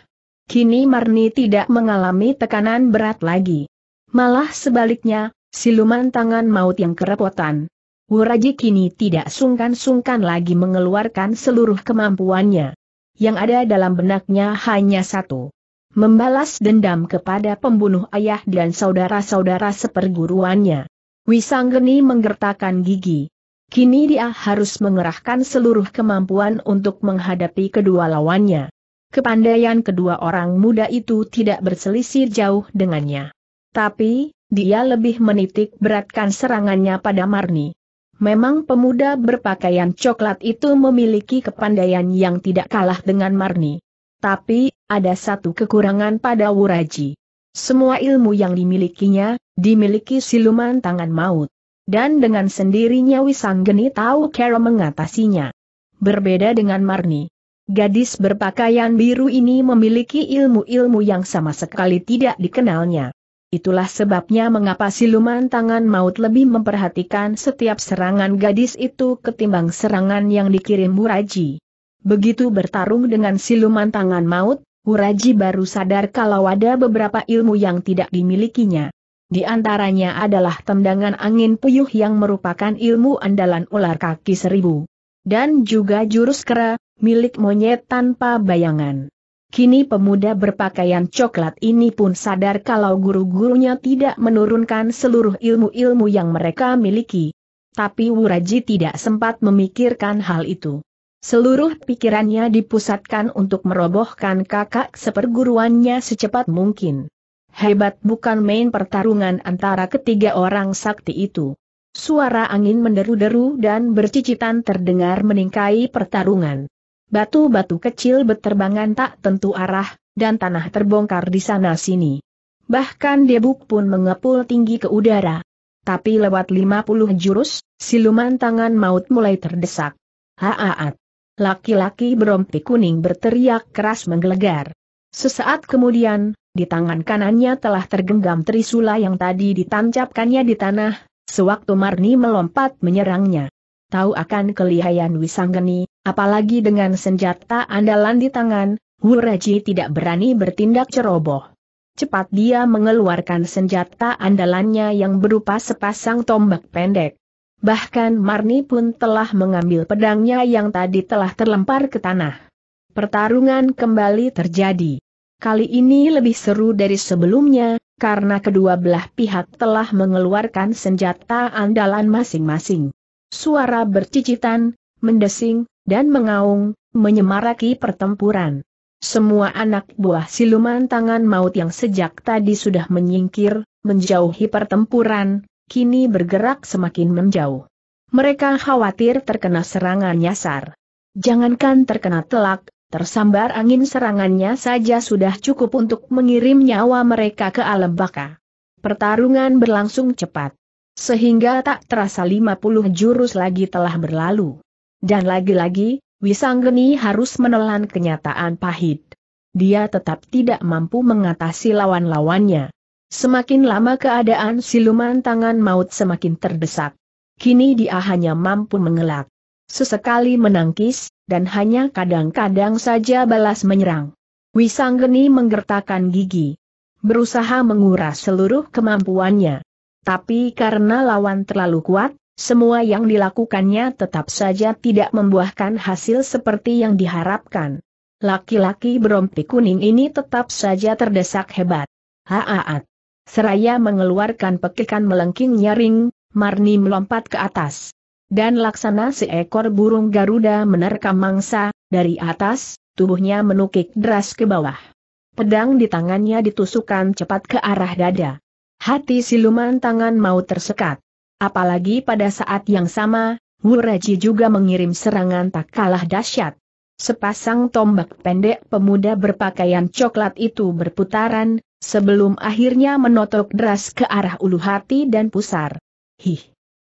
Kini Marni tidak mengalami tekanan berat lagi. Malah sebaliknya, Siluman tangan maut yang kerepotan. Wuraji kini tidak sungkan-sungkan lagi mengeluarkan seluruh kemampuannya. Yang ada dalam benaknya hanya satu. Membalas dendam kepada pembunuh ayah dan saudara-saudara seperguruannya. Wisanggeni menggertakkan gigi. Kini dia harus mengerahkan seluruh kemampuan untuk menghadapi kedua lawannya. Kepandaian kedua orang muda itu tidak berselisih jauh dengannya. Tapi, dia lebih menitik beratkan serangannya pada Marni. Memang pemuda berpakaian coklat itu memiliki kepandaian yang tidak kalah dengan Marni. Tapi, ada satu kekurangan pada Wuraji. Semua ilmu yang dimilikinya, dimiliki siluman tangan maut. Dan dengan sendirinya Wisanggeni tahu cara mengatasinya. Berbeda dengan Marni. Gadis berpakaian biru ini memiliki ilmu-ilmu yang sama sekali tidak dikenalnya. Itulah sebabnya mengapa siluman tangan maut lebih memperhatikan setiap serangan gadis itu ketimbang serangan yang dikirim Muraji. Begitu bertarung dengan siluman tangan maut, Muraji baru sadar kalau ada beberapa ilmu yang tidak dimilikinya. Di antaranya adalah tendangan angin puyuh yang merupakan ilmu andalan ular kaki seribu. Dan juga jurus kera, milik monyet tanpa bayangan. Kini pemuda berpakaian coklat ini pun sadar kalau guru-gurunya tidak menurunkan seluruh ilmu-ilmu yang mereka miliki. Tapi Wuraji tidak sempat memikirkan hal itu. Seluruh pikirannya dipusatkan untuk merobohkan kakak seperguruannya secepat mungkin. Hebat bukan main pertarungan antara ketiga orang sakti itu. Suara angin menderu-deru dan bercicitan terdengar meningkai pertarungan. Batu-batu kecil berterbangan tak tentu arah, dan tanah terbongkar di sana-sini. Bahkan debuk pun mengepul tinggi ke udara. Tapi lewat 50 jurus, siluman tangan maut mulai terdesak. Haaat. Laki-laki berompi kuning berteriak keras menggelegar. Sesaat kemudian, di tangan kanannya telah tergenggam trisula yang tadi ditancapkannya di tanah, sewaktu Marni melompat menyerangnya. Tahu akan kelihayan Wisanggeni, Apalagi dengan senjata andalan di tangan, Reji tidak berani bertindak ceroboh. Cepat dia mengeluarkan senjata andalannya yang berupa sepasang tombak pendek. Bahkan Marni pun telah mengambil pedangnya yang tadi telah terlempar ke tanah. Pertarungan kembali terjadi. Kali ini lebih seru dari sebelumnya, karena kedua belah pihak telah mengeluarkan senjata andalan masing-masing. Suara bercicitan, mendesing, dan mengaung, menyemaraki pertempuran. Semua anak buah siluman tangan maut yang sejak tadi sudah menyingkir, menjauhi pertempuran, kini bergerak semakin menjauh. Mereka khawatir terkena serangan nyasar. Jangankan terkena telak, tersambar angin serangannya saja sudah cukup untuk mengirim nyawa mereka ke alam baka. Pertarungan berlangsung cepat. Sehingga tak terasa 50 jurus lagi telah berlalu. Dan lagi-lagi, Wisanggeni harus menelan kenyataan pahit. Dia tetap tidak mampu mengatasi lawan-lawannya. Semakin lama keadaan siluman tangan maut semakin terdesak. Kini dia hanya mampu mengelak. Sesekali menangkis, dan hanya kadang-kadang saja balas menyerang. Wisanggeni menggertakkan gigi. Berusaha menguras seluruh kemampuannya. Tapi karena lawan terlalu kuat, semua yang dilakukannya tetap saja tidak membuahkan hasil seperti yang diharapkan. Laki-laki berompi kuning ini tetap saja terdesak hebat. Haaat. Seraya mengeluarkan pekikan melengking nyaring, Marni melompat ke atas. Dan laksana seekor burung Garuda menerkam mangsa, dari atas, tubuhnya menukik deras ke bawah. Pedang di tangannya ditusukkan cepat ke arah dada. Hati siluman tangan mau tersekat. Apalagi pada saat yang sama, Wuraji juga mengirim serangan tak kalah dahsyat. Sepasang tombak pendek pemuda berpakaian coklat itu berputaran, sebelum akhirnya menotok deras ke arah ulu hati dan pusar. Hih!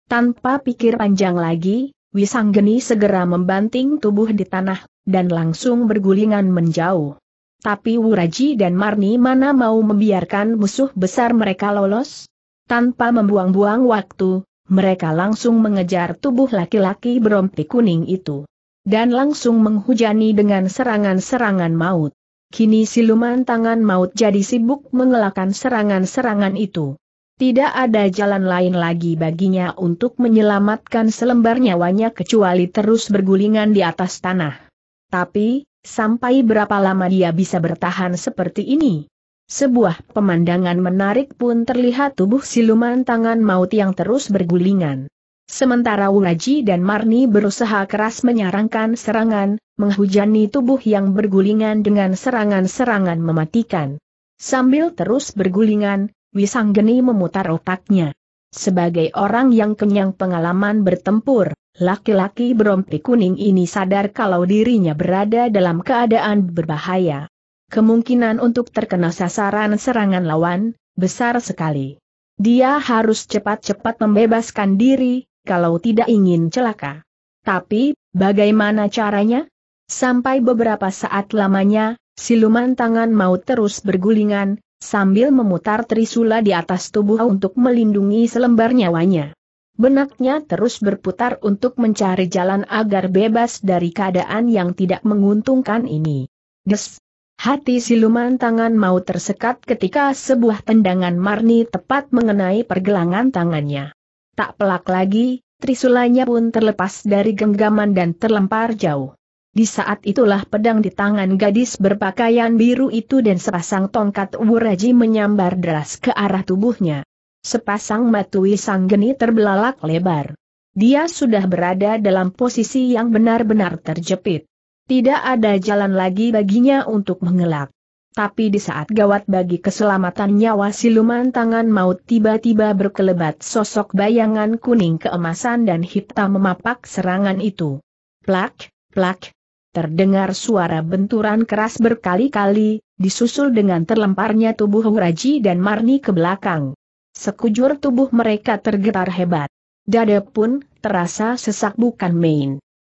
Tanpa pikir panjang lagi, Wisanggeni segera membanting tubuh di tanah, dan langsung bergulingan menjauh. Tapi Wuraji dan Marni mana mau membiarkan musuh besar mereka lolos? Tanpa membuang-buang waktu, mereka langsung mengejar tubuh laki-laki berompi kuning itu. Dan langsung menghujani dengan serangan-serangan maut. Kini siluman tangan maut jadi sibuk mengelakkan serangan-serangan itu. Tidak ada jalan lain lagi baginya untuk menyelamatkan selembar nyawanya kecuali terus bergulingan di atas tanah. Tapi, sampai berapa lama dia bisa bertahan seperti ini? Sebuah pemandangan menarik pun terlihat tubuh siluman tangan maut yang terus bergulingan. Sementara Wuraji dan Marni berusaha keras menyarankan serangan, menghujani tubuh yang bergulingan dengan serangan-serangan mematikan. Sambil terus bergulingan, Wisanggeni memutar otaknya. Sebagai orang yang kenyang pengalaman bertempur, laki-laki berompi kuning ini sadar kalau dirinya berada dalam keadaan berbahaya kemungkinan untuk terkena sasaran serangan lawan, besar sekali. Dia harus cepat-cepat membebaskan diri, kalau tidak ingin celaka. Tapi, bagaimana caranya? Sampai beberapa saat lamanya, siluman tangan maut terus bergulingan, sambil memutar trisula di atas tubuh untuk melindungi selembar nyawanya. Benaknya terus berputar untuk mencari jalan agar bebas dari keadaan yang tidak menguntungkan ini. Des! Hati siluman tangan mau tersekat ketika sebuah tendangan marni tepat mengenai pergelangan tangannya. Tak pelak lagi, trisulanya pun terlepas dari genggaman dan terlempar jauh. Di saat itulah pedang di tangan gadis berpakaian biru itu dan sepasang tongkat wuraji menyambar deras ke arah tubuhnya. Sepasang matui geni terbelalak lebar. Dia sudah berada dalam posisi yang benar-benar terjepit. Tidak ada jalan lagi baginya untuk mengelak. Tapi di saat gawat bagi keselamatan nyawa siluman tangan maut tiba-tiba berkelebat sosok bayangan kuning keemasan dan hitam memapak serangan itu. Plak, plak. Terdengar suara benturan keras berkali-kali, disusul dengan terlemparnya tubuh Huraji dan Marni ke belakang. Sekujur tubuh mereka tergetar hebat. Dada pun terasa sesak bukan main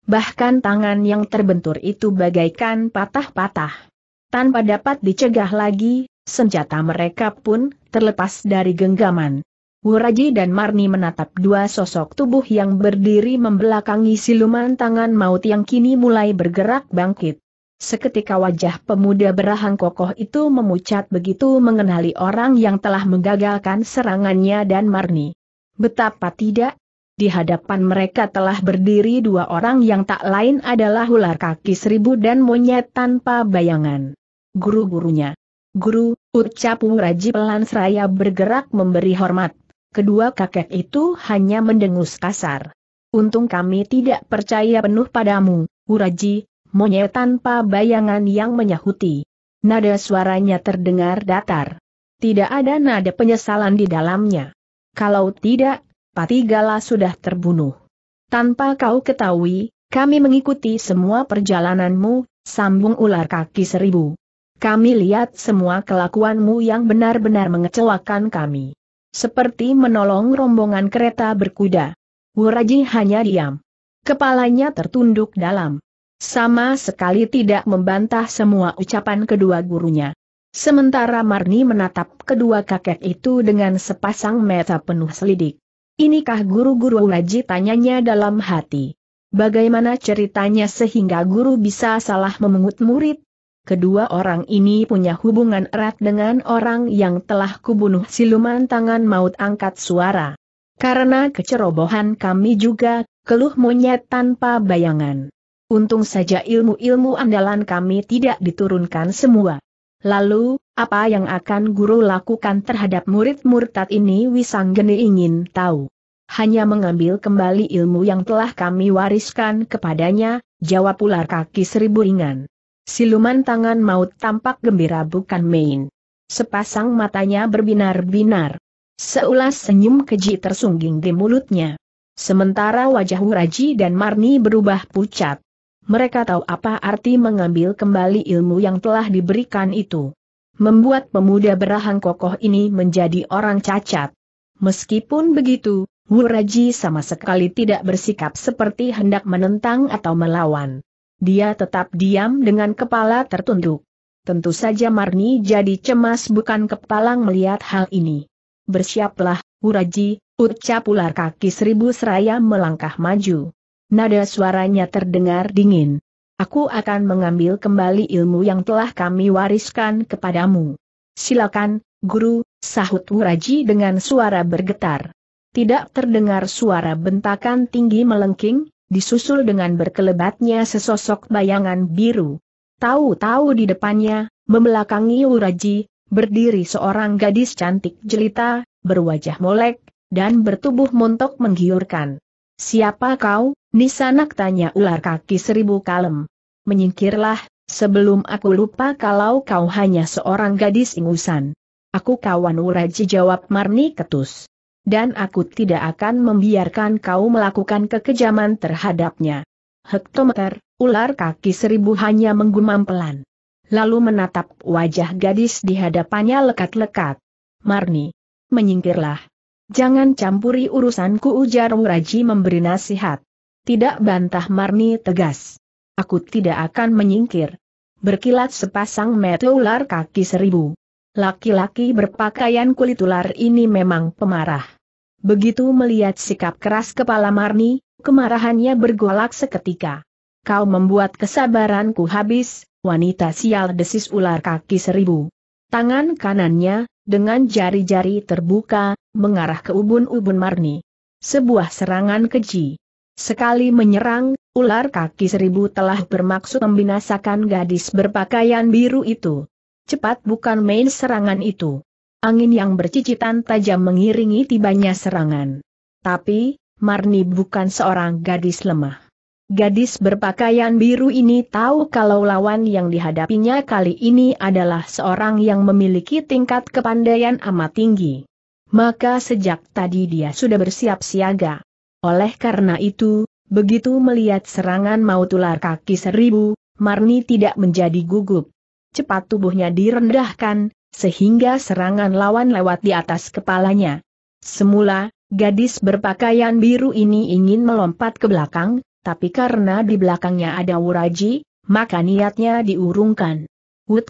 bahkan tangan yang terbentur itu bagaikan patah-patah. Tanpa dapat dicegah lagi, senjata mereka pun terlepas dari genggaman. Wuraji dan Marni menatap dua sosok tubuh yang berdiri membelakangi siluman tangan maut yang kini mulai bergerak bangkit. Seketika wajah pemuda berahang kokoh itu memucat begitu mengenali orang yang telah menggagalkan serangannya dan Marni. Betapa tidak, di hadapan mereka telah berdiri dua orang yang tak lain adalah ular kaki seribu dan monyet tanpa bayangan. Guru-gurunya. Guru, ucap Wuraji pelan seraya bergerak memberi hormat. Kedua kakek itu hanya mendengus kasar. Untung kami tidak percaya penuh padamu, Wuraji, monyet tanpa bayangan yang menyahuti. Nada suaranya terdengar datar. Tidak ada nada penyesalan di dalamnya. Kalau tidak, Patigala sudah terbunuh. Tanpa kau ketahui, kami mengikuti semua perjalananmu, sambung ular kaki seribu. Kami lihat semua kelakuanmu yang benar-benar mengecewakan kami. Seperti menolong rombongan kereta berkuda. Wuraji hanya diam. Kepalanya tertunduk dalam. Sama sekali tidak membantah semua ucapan kedua gurunya. Sementara Marni menatap kedua kakek itu dengan sepasang mata penuh selidik. Inikah guru-guru Ulaji tanyanya dalam hati. Bagaimana ceritanya sehingga guru bisa salah memungut murid? Kedua orang ini punya hubungan erat dengan orang yang telah kubunuh siluman tangan maut angkat suara. Karena kecerobohan kami juga, keluh monyet tanpa bayangan. Untung saja ilmu-ilmu andalan kami tidak diturunkan semua. Lalu, apa yang akan guru lakukan terhadap murid murtad ini Wisanggeni ingin tahu. Hanya mengambil kembali ilmu yang telah kami wariskan kepadanya, jawab ular kaki seribu ringan. Siluman tangan maut tampak gembira bukan main. Sepasang matanya berbinar-binar. Seulas senyum keji tersungging di mulutnya. Sementara wajah Wuraji dan Marni berubah pucat mereka tahu apa arti mengambil kembali ilmu yang telah diberikan itu. Membuat pemuda berahang kokoh ini menjadi orang cacat. Meskipun begitu, Wuraji sama sekali tidak bersikap seperti hendak menentang atau melawan. Dia tetap diam dengan kepala tertunduk. Tentu saja Marni jadi cemas bukan kepalang melihat hal ini. Bersiaplah, Wuraji, ucap ular kaki seribu seraya melangkah maju. Nada suaranya terdengar dingin. Aku akan mengambil kembali ilmu yang telah kami wariskan kepadamu. Silakan, guru, sahut Wuraji dengan suara bergetar. Tidak terdengar suara bentakan tinggi melengking, disusul dengan berkelebatnya sesosok bayangan biru. Tahu-tahu di depannya, membelakangi Wuraji, berdiri seorang gadis cantik jelita, berwajah molek, dan bertubuh montok menggiurkan. Siapa kau? Nisanak tanya ular kaki seribu kalem. Menyingkirlah, sebelum aku lupa kalau kau hanya seorang gadis ingusan. Aku kawan Uraji jawab Marni Ketus. Dan aku tidak akan membiarkan kau melakukan kekejaman terhadapnya. Hektometer, ular kaki seribu hanya menggumam pelan. Lalu menatap wajah gadis di hadapannya lekat-lekat. Marni. Menyingkirlah. Jangan campuri urusanku ujar Wuraji memberi nasihat. Tidak bantah Marni tegas. Aku tidak akan menyingkir. Berkilat sepasang mata ular kaki seribu. Laki-laki berpakaian kulit ular ini memang pemarah. Begitu melihat sikap keras kepala Marni, kemarahannya bergolak seketika. Kau membuat kesabaranku habis, wanita sial desis ular kaki seribu. Tangan kanannya, dengan jari-jari terbuka, mengarah ke ubun-ubun Marni. Sebuah serangan keji. Sekali menyerang, ular kaki seribu telah bermaksud membinasakan gadis berpakaian biru itu. Cepat bukan main serangan itu. Angin yang bercicitan tajam mengiringi tibanya serangan. Tapi, Marni bukan seorang gadis lemah. Gadis berpakaian biru ini tahu kalau lawan yang dihadapinya kali ini adalah seorang yang memiliki tingkat kepandaian amat tinggi. Maka sejak tadi dia sudah bersiap siaga. Oleh karena itu, begitu melihat serangan maut ular kaki seribu, Marni tidak menjadi gugup. Cepat tubuhnya direndahkan, sehingga serangan lawan lewat di atas kepalanya. Semula, gadis berpakaian biru ini ingin melompat ke belakang, tapi karena di belakangnya ada Wuraji, maka niatnya diurungkan. Wut!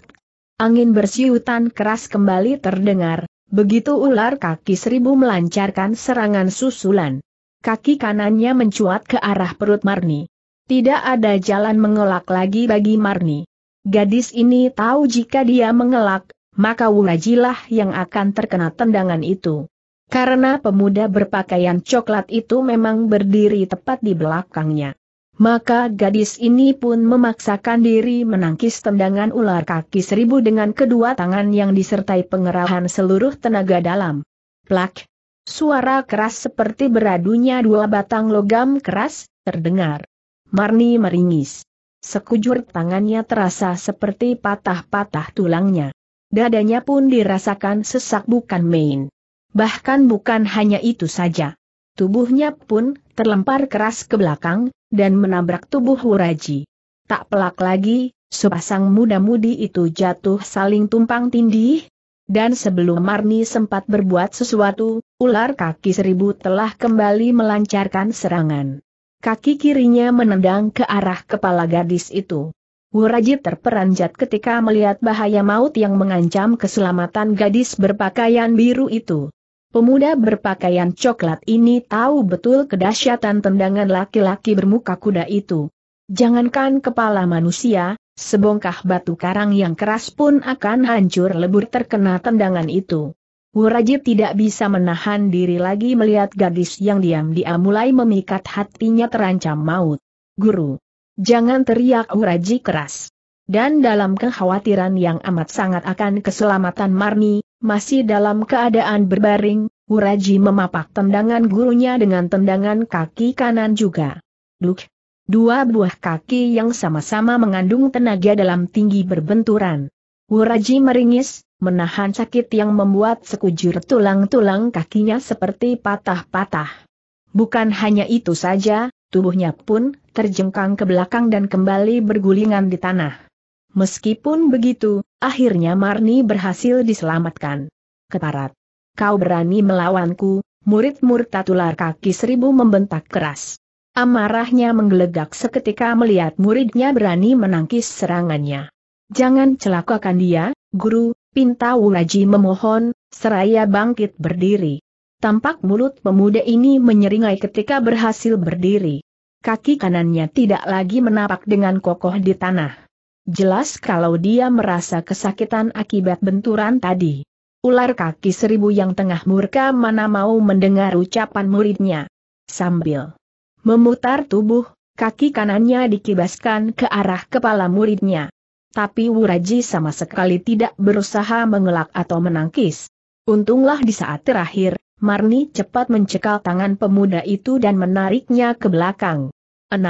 Angin bersiutan keras kembali terdengar, begitu ular kaki seribu melancarkan serangan susulan. Kaki kanannya mencuat ke arah perut Marni. Tidak ada jalan mengelak lagi bagi Marni. Gadis ini tahu jika dia mengelak, maka Wurajilah yang akan terkena tendangan itu karena pemuda berpakaian coklat itu memang berdiri tepat di belakangnya. Maka gadis ini pun memaksakan diri menangkis tendangan ular kaki seribu dengan kedua tangan yang disertai pengerahan seluruh tenaga dalam. Plak! Suara keras seperti beradunya dua batang logam keras, terdengar. Marni meringis. Sekujur tangannya terasa seperti patah-patah tulangnya. Dadanya pun dirasakan sesak bukan main. Bahkan bukan hanya itu saja. Tubuhnya pun terlempar keras ke belakang, dan menabrak tubuh Wuraji. Tak pelak lagi, sepasang muda-mudi itu jatuh saling tumpang tindih, dan sebelum Marni sempat berbuat sesuatu, ular kaki seribu telah kembali melancarkan serangan. Kaki kirinya menendang ke arah kepala gadis itu. Wuraji terperanjat ketika melihat bahaya maut yang mengancam keselamatan gadis berpakaian biru itu. Pemuda berpakaian coklat ini tahu betul kedahsyatan tendangan laki-laki bermuka kuda itu. Jangankan kepala manusia, sebongkah batu karang yang keras pun akan hancur lebur terkena tendangan itu. Wurajib tidak bisa menahan diri lagi melihat gadis yang diam-diam mulai memikat hatinya terancam maut. Guru, jangan teriak Wuraji keras. Dan dalam kekhawatiran yang amat sangat akan keselamatan Marni, masih dalam keadaan berbaring, Uraji memapak tendangan gurunya dengan tendangan kaki kanan juga. Duk! Dua buah kaki yang sama-sama mengandung tenaga dalam tinggi berbenturan. Uraji meringis, menahan sakit yang membuat sekujur tulang-tulang kakinya seperti patah-patah. Bukan hanya itu saja, tubuhnya pun terjengkang ke belakang dan kembali bergulingan di tanah. Meskipun begitu, akhirnya Marni berhasil diselamatkan. Keparat. Kau berani melawanku, murid murtatular kaki seribu membentak keras. Amarahnya menggelegak seketika melihat muridnya berani menangkis serangannya. Jangan celakakan dia, guru, pinta Wulaji memohon, seraya bangkit berdiri. Tampak mulut pemuda ini menyeringai ketika berhasil berdiri. Kaki kanannya tidak lagi menapak dengan kokoh di tanah. Jelas kalau dia merasa kesakitan akibat benturan tadi. Ular kaki seribu yang tengah murka mana mau mendengar ucapan muridnya. Sambil memutar tubuh, kaki kanannya dikibaskan ke arah kepala muridnya. Tapi Wuraji sama sekali tidak berusaha mengelak atau menangkis. Untunglah di saat terakhir, Marni cepat mencekal tangan pemuda itu dan menariknya ke belakang. 6.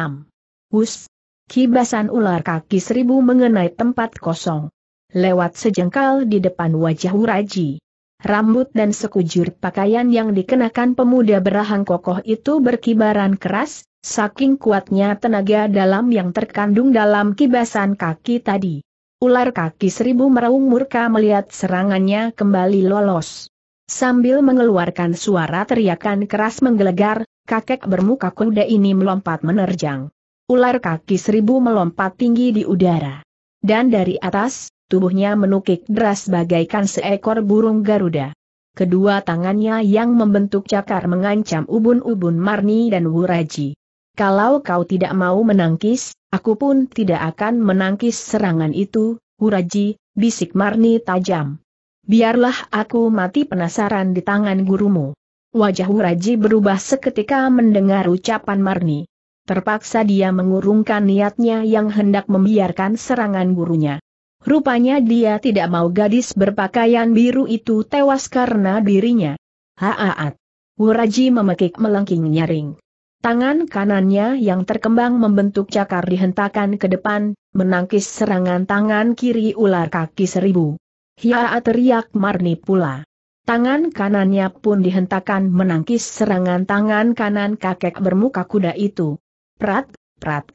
Hus, kibasan ular kaki seribu mengenai tempat kosong. Lewat sejengkal di depan wajah Uraji. Rambut dan sekujur pakaian yang dikenakan pemuda berahang kokoh itu berkibaran keras, saking kuatnya tenaga dalam yang terkandung dalam kibasan kaki tadi. Ular kaki seribu meraung murka melihat serangannya kembali lolos. Sambil mengeluarkan suara teriakan keras menggelegar, kakek bermuka kuda ini melompat menerjang ular kaki seribu melompat tinggi di udara. Dan dari atas, tubuhnya menukik deras bagaikan seekor burung Garuda. Kedua tangannya yang membentuk cakar mengancam ubun-ubun Marni dan Wuraji. Kalau kau tidak mau menangkis, aku pun tidak akan menangkis serangan itu, Wuraji, bisik Marni tajam. Biarlah aku mati penasaran di tangan gurumu. Wajah Wuraji berubah seketika mendengar ucapan Marni. Terpaksa dia mengurungkan niatnya yang hendak membiarkan serangan gurunya. Rupanya dia tidak mau gadis berpakaian biru itu tewas karena dirinya. Haaat. Wuraji memekik melengking nyaring. Tangan kanannya yang terkembang membentuk cakar dihentakkan ke depan, menangkis serangan tangan kiri ular kaki seribu. Hiaa teriak marni pula. Tangan kanannya pun dihentakkan menangkis serangan tangan kanan kakek bermuka kuda itu. Prat, prat.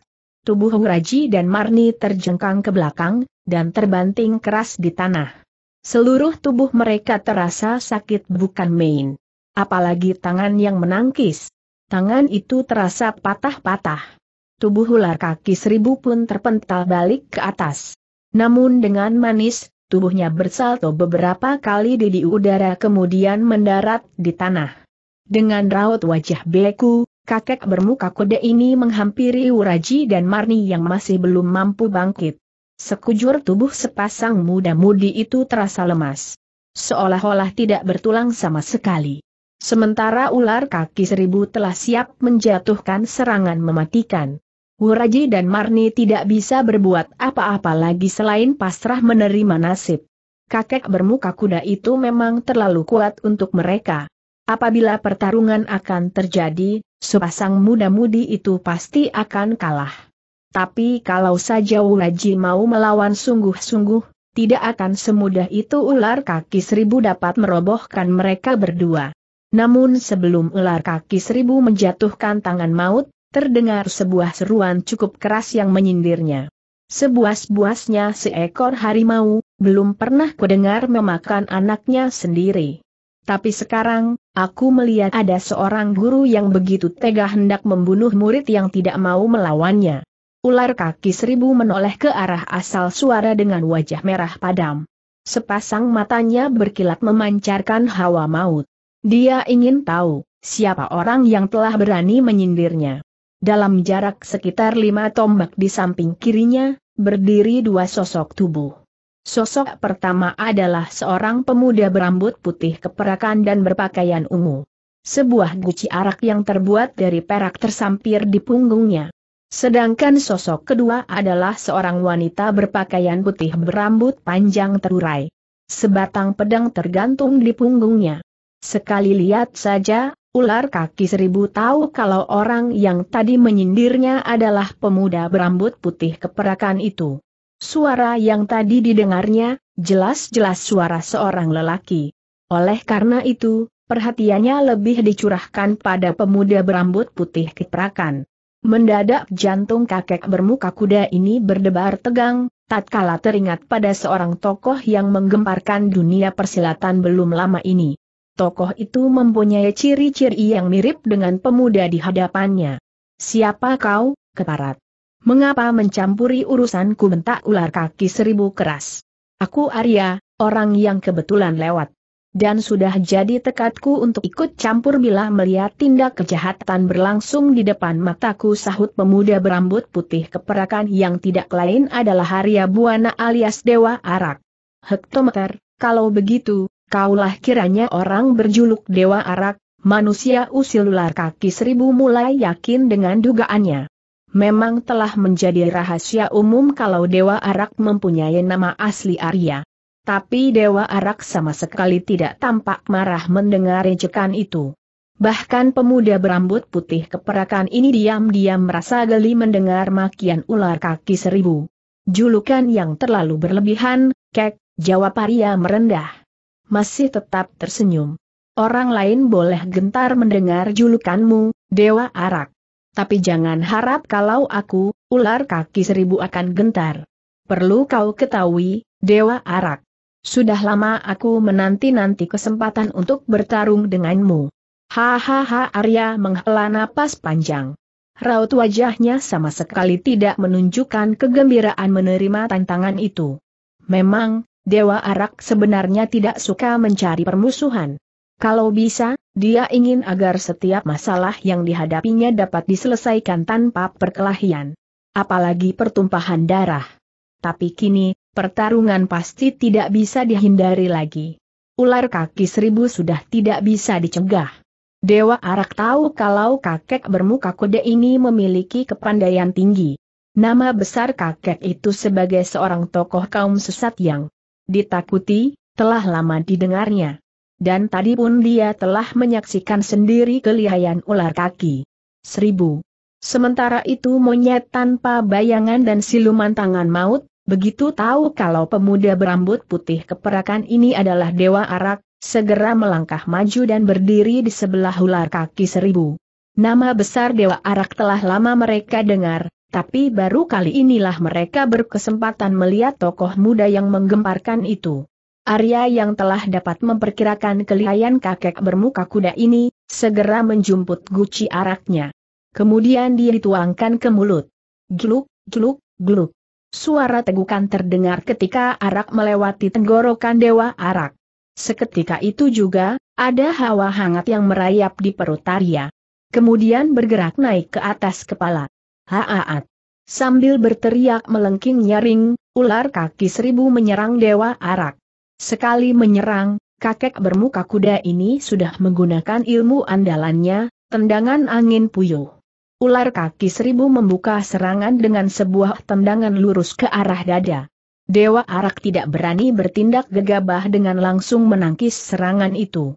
Tubuh Raji dan Marni terjengkang ke belakang, dan terbanting keras di tanah. Seluruh tubuh mereka terasa sakit bukan main. Apalagi tangan yang menangkis. Tangan itu terasa patah-patah. Tubuh ular kaki seribu pun terpental balik ke atas. Namun dengan manis, tubuhnya bersalto beberapa kali di udara kemudian mendarat di tanah. Dengan raut wajah beku, kakek bermuka kode ini menghampiri Uraji dan Marni yang masih belum mampu bangkit. Sekujur tubuh sepasang muda-mudi itu terasa lemas. Seolah-olah tidak bertulang sama sekali. Sementara ular kaki seribu telah siap menjatuhkan serangan mematikan. Uraji dan Marni tidak bisa berbuat apa-apa lagi selain pasrah menerima nasib. Kakek bermuka kuda itu memang terlalu kuat untuk mereka. Apabila pertarungan akan terjadi, sepasang muda-mudi itu pasti akan kalah. Tapi kalau saja Ulaji mau melawan sungguh-sungguh, tidak akan semudah itu ular kaki seribu dapat merobohkan mereka berdua. Namun sebelum ular kaki seribu menjatuhkan tangan maut, terdengar sebuah seruan cukup keras yang menyindirnya. Sebuas-buasnya seekor harimau, belum pernah kudengar memakan anaknya sendiri. Tapi sekarang, Aku melihat ada seorang guru yang begitu tega hendak membunuh murid yang tidak mau melawannya. Ular kaki seribu menoleh ke arah asal suara dengan wajah merah padam. Sepasang matanya berkilat memancarkan hawa maut. Dia ingin tahu, siapa orang yang telah berani menyindirnya. Dalam jarak sekitar lima tombak di samping kirinya, berdiri dua sosok tubuh. Sosok pertama adalah seorang pemuda berambut putih keperakan dan berpakaian ungu. Sebuah guci arak yang terbuat dari perak tersampir di punggungnya. Sedangkan sosok kedua adalah seorang wanita berpakaian putih berambut panjang terurai. Sebatang pedang tergantung di punggungnya. Sekali lihat saja, ular kaki seribu tahu kalau orang yang tadi menyindirnya adalah pemuda berambut putih keperakan itu. Suara yang tadi didengarnya, jelas-jelas suara seorang lelaki. Oleh karena itu, perhatiannya lebih dicurahkan pada pemuda berambut putih kiprakan. Mendadak jantung kakek bermuka kuda ini berdebar tegang, tatkala teringat pada seorang tokoh yang menggemparkan dunia persilatan belum lama ini. Tokoh itu mempunyai ciri-ciri yang mirip dengan pemuda di hadapannya. Siapa kau, keparat? Mengapa mencampuri urusanku bentak ular kaki seribu keras? Aku Arya, orang yang kebetulan lewat. Dan sudah jadi tekadku untuk ikut campur bila melihat tindak kejahatan berlangsung di depan mataku sahut pemuda berambut putih keperakan yang tidak lain adalah Arya Buana alias Dewa Arak. Hektometer, kalau begitu, kaulah kiranya orang berjuluk Dewa Arak, manusia usil ular kaki seribu mulai yakin dengan dugaannya. Memang telah menjadi rahasia umum kalau Dewa Arak mempunyai nama asli Arya. Tapi Dewa Arak sama sekali tidak tampak marah mendengar ejekan itu. Bahkan pemuda berambut putih keperakan ini diam-diam merasa geli mendengar makian ular kaki seribu. Julukan yang terlalu berlebihan, kek, jawab Arya merendah. Masih tetap tersenyum. Orang lain boleh gentar mendengar julukanmu, Dewa Arak. Tapi jangan harap kalau aku, ular kaki seribu akan gentar. Perlu kau ketahui, Dewa Arak. Sudah lama aku menanti-nanti kesempatan untuk bertarung denganmu. Hahaha Arya menghela napas panjang. Raut wajahnya sama sekali tidak menunjukkan kegembiraan menerima tantangan itu. Memang, Dewa Arak sebenarnya tidak suka mencari permusuhan. Kalau bisa, dia ingin agar setiap masalah yang dihadapinya dapat diselesaikan tanpa perkelahian. Apalagi pertumpahan darah. Tapi kini, pertarungan pasti tidak bisa dihindari lagi. Ular kaki seribu sudah tidak bisa dicegah. Dewa Arak tahu kalau kakek bermuka kode ini memiliki kepandaian tinggi. Nama besar kakek itu sebagai seorang tokoh kaum sesat yang ditakuti, telah lama didengarnya dan tadi pun dia telah menyaksikan sendiri kelihayan ular kaki. Seribu. Sementara itu monyet tanpa bayangan dan siluman tangan maut, begitu tahu kalau pemuda berambut putih keperakan ini adalah Dewa Arak, segera melangkah maju dan berdiri di sebelah ular kaki seribu. Nama besar Dewa Arak telah lama mereka dengar, tapi baru kali inilah mereka berkesempatan melihat tokoh muda yang menggemparkan itu. Arya yang telah dapat memperkirakan kelihayan kakek bermuka kuda ini, segera menjumput guci araknya. Kemudian dia dituangkan ke mulut. Gluk, gluk, gluk. Suara tegukan terdengar ketika arak melewati tenggorokan dewa arak. Seketika itu juga, ada hawa hangat yang merayap di perut Arya. Kemudian bergerak naik ke atas kepala. Haaat. Sambil berteriak melengking nyaring, ular kaki seribu menyerang dewa arak. Sekali menyerang, kakek bermuka kuda ini sudah menggunakan ilmu andalannya, tendangan angin puyuh. Ular kaki seribu membuka serangan dengan sebuah tendangan lurus ke arah dada. Dewa Arak tidak berani bertindak gegabah dengan langsung menangkis serangan itu.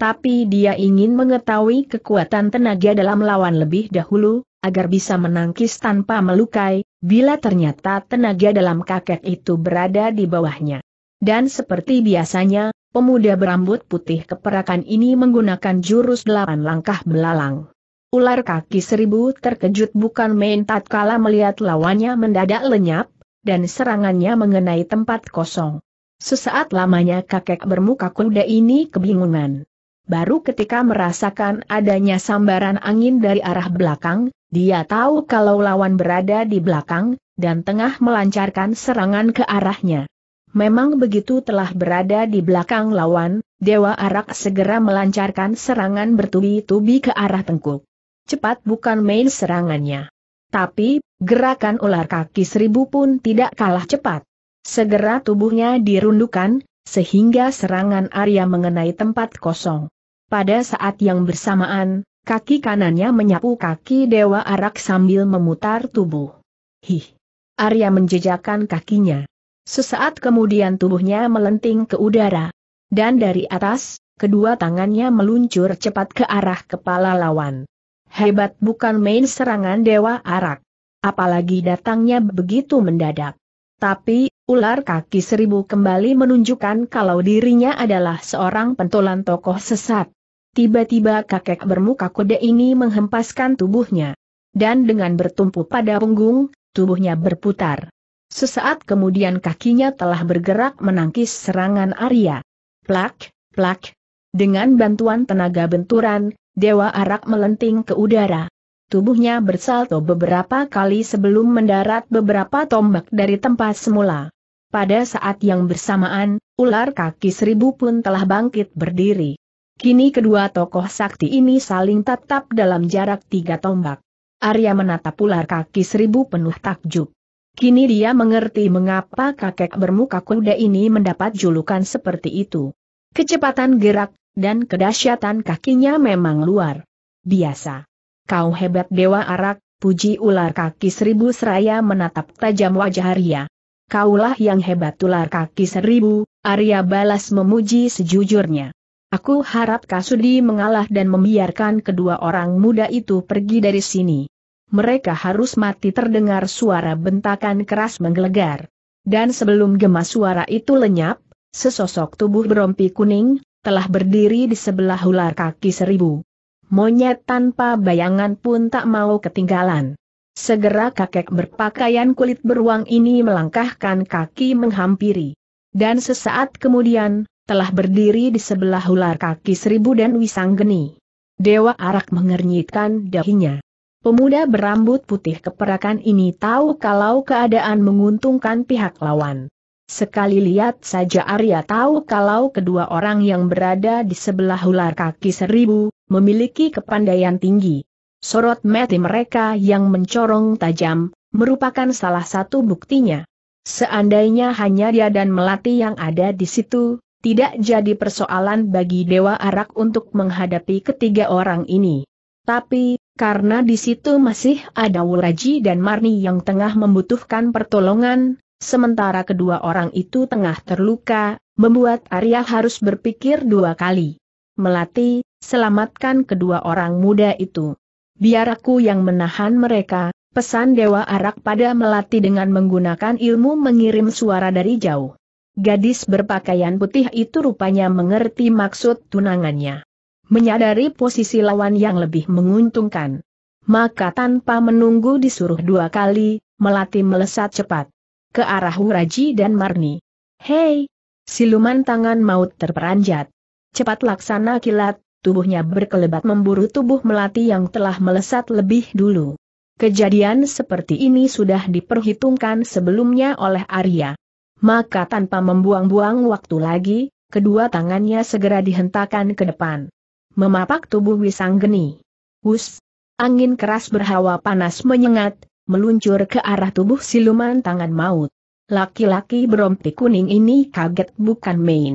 Tapi dia ingin mengetahui kekuatan tenaga dalam lawan lebih dahulu, agar bisa menangkis tanpa melukai, bila ternyata tenaga dalam kakek itu berada di bawahnya. Dan seperti biasanya, pemuda berambut putih keperakan ini menggunakan jurus delapan langkah belalang. Ular kaki seribu terkejut bukan main tatkala melihat lawannya mendadak lenyap, dan serangannya mengenai tempat kosong. Sesaat lamanya kakek bermuka kuda ini kebingungan. Baru ketika merasakan adanya sambaran angin dari arah belakang, dia tahu kalau lawan berada di belakang, dan tengah melancarkan serangan ke arahnya. Memang begitu telah berada di belakang lawan, Dewa Arak segera melancarkan serangan bertubi-tubi ke arah tengkuk. Cepat bukan main serangannya. Tapi, gerakan ular kaki seribu pun tidak kalah cepat. Segera tubuhnya dirundukan, sehingga serangan Arya mengenai tempat kosong. Pada saat yang bersamaan, kaki kanannya menyapu kaki Dewa Arak sambil memutar tubuh. Hih! Arya menjejakkan kakinya. Sesaat kemudian tubuhnya melenting ke udara. Dan dari atas, kedua tangannya meluncur cepat ke arah kepala lawan. Hebat bukan main serangan Dewa Arak. Apalagi datangnya begitu mendadak. Tapi, ular kaki seribu kembali menunjukkan kalau dirinya adalah seorang pentolan tokoh sesat. Tiba-tiba kakek bermuka kode ini menghempaskan tubuhnya. Dan dengan bertumpu pada punggung, tubuhnya berputar. Sesaat kemudian kakinya telah bergerak menangkis serangan Arya. Plak, plak. Dengan bantuan tenaga benturan, Dewa Arak melenting ke udara. Tubuhnya bersalto beberapa kali sebelum mendarat beberapa tombak dari tempat semula. Pada saat yang bersamaan, ular kaki seribu pun telah bangkit berdiri. Kini kedua tokoh sakti ini saling tatap dalam jarak tiga tombak. Arya menatap ular kaki seribu penuh takjub. Kini dia mengerti mengapa kakek bermuka kuda ini mendapat julukan seperti itu. Kecepatan gerak, dan kedahsyatan kakinya memang luar biasa. Kau hebat Dewa Arak, puji ular kaki seribu seraya menatap tajam wajah Arya. Kaulah yang hebat ular kaki seribu, Arya balas memuji sejujurnya. Aku harap Kasudi mengalah dan membiarkan kedua orang muda itu pergi dari sini mereka harus mati terdengar suara bentakan keras menggelegar. Dan sebelum gemas suara itu lenyap, sesosok tubuh berompi kuning, telah berdiri di sebelah ular kaki seribu. Monyet tanpa bayangan pun tak mau ketinggalan. Segera kakek berpakaian kulit beruang ini melangkahkan kaki menghampiri. Dan sesaat kemudian, telah berdiri di sebelah ular kaki seribu dan wisang geni. Dewa arak mengernyitkan dahinya. Pemuda berambut putih keperakan ini tahu kalau keadaan menguntungkan pihak lawan. Sekali lihat saja Arya tahu kalau kedua orang yang berada di sebelah ular kaki seribu, memiliki kepandaian tinggi. Sorot mati mereka yang mencorong tajam, merupakan salah satu buktinya. Seandainya hanya dia dan Melati yang ada di situ, tidak jadi persoalan bagi Dewa Arak untuk menghadapi ketiga orang ini. Tapi, karena di situ masih ada Wuraji dan Marni yang tengah membutuhkan pertolongan, sementara kedua orang itu tengah terluka, membuat Arya harus berpikir dua kali. Melati, selamatkan kedua orang muda itu. Biar aku yang menahan mereka, pesan Dewa Arak pada Melati dengan menggunakan ilmu mengirim suara dari jauh. Gadis berpakaian putih itu rupanya mengerti maksud tunangannya menyadari posisi lawan yang lebih menguntungkan. Maka tanpa menunggu disuruh dua kali, melati melesat cepat ke arah Wuraji dan Marni. Hei! Siluman tangan maut terperanjat. Cepat laksana kilat, tubuhnya berkelebat memburu tubuh melati yang telah melesat lebih dulu. Kejadian seperti ini sudah diperhitungkan sebelumnya oleh Arya. Maka tanpa membuang-buang waktu lagi, kedua tangannya segera dihentakkan ke depan memapak tubuh Wisanggeni. Hus! Angin keras berhawa panas menyengat, meluncur ke arah tubuh siluman tangan maut. Laki-laki berompi kuning ini kaget bukan main.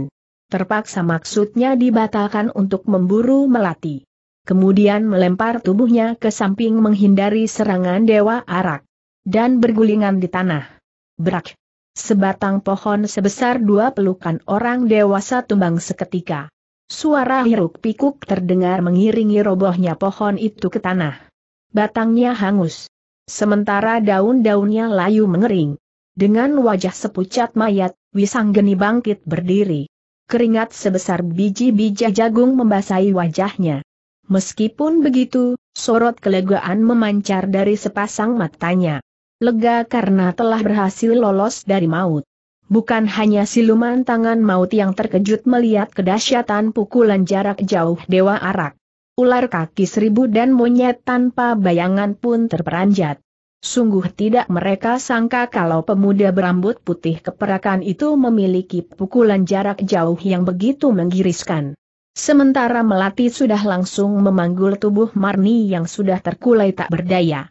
Terpaksa maksudnya dibatalkan untuk memburu melati. Kemudian melempar tubuhnya ke samping menghindari serangan Dewa Arak. Dan bergulingan di tanah. Berak! Sebatang pohon sebesar dua pelukan orang dewasa tumbang seketika. Suara hiruk pikuk terdengar mengiringi robohnya pohon itu ke tanah. Batangnya hangus. Sementara daun-daunnya layu mengering. Dengan wajah sepucat mayat, Wisanggeni bangkit berdiri. Keringat sebesar biji-biji jagung membasahi wajahnya. Meskipun begitu, sorot kelegaan memancar dari sepasang matanya. Lega karena telah berhasil lolos dari maut. Bukan hanya siluman tangan maut yang terkejut melihat kedahsyatan pukulan jarak jauh Dewa Arak. Ular kaki seribu dan monyet tanpa bayangan pun terperanjat. Sungguh tidak mereka sangka kalau pemuda berambut putih keperakan itu memiliki pukulan jarak jauh yang begitu menggiriskan. Sementara Melati sudah langsung memanggul tubuh Marni yang sudah terkulai tak berdaya.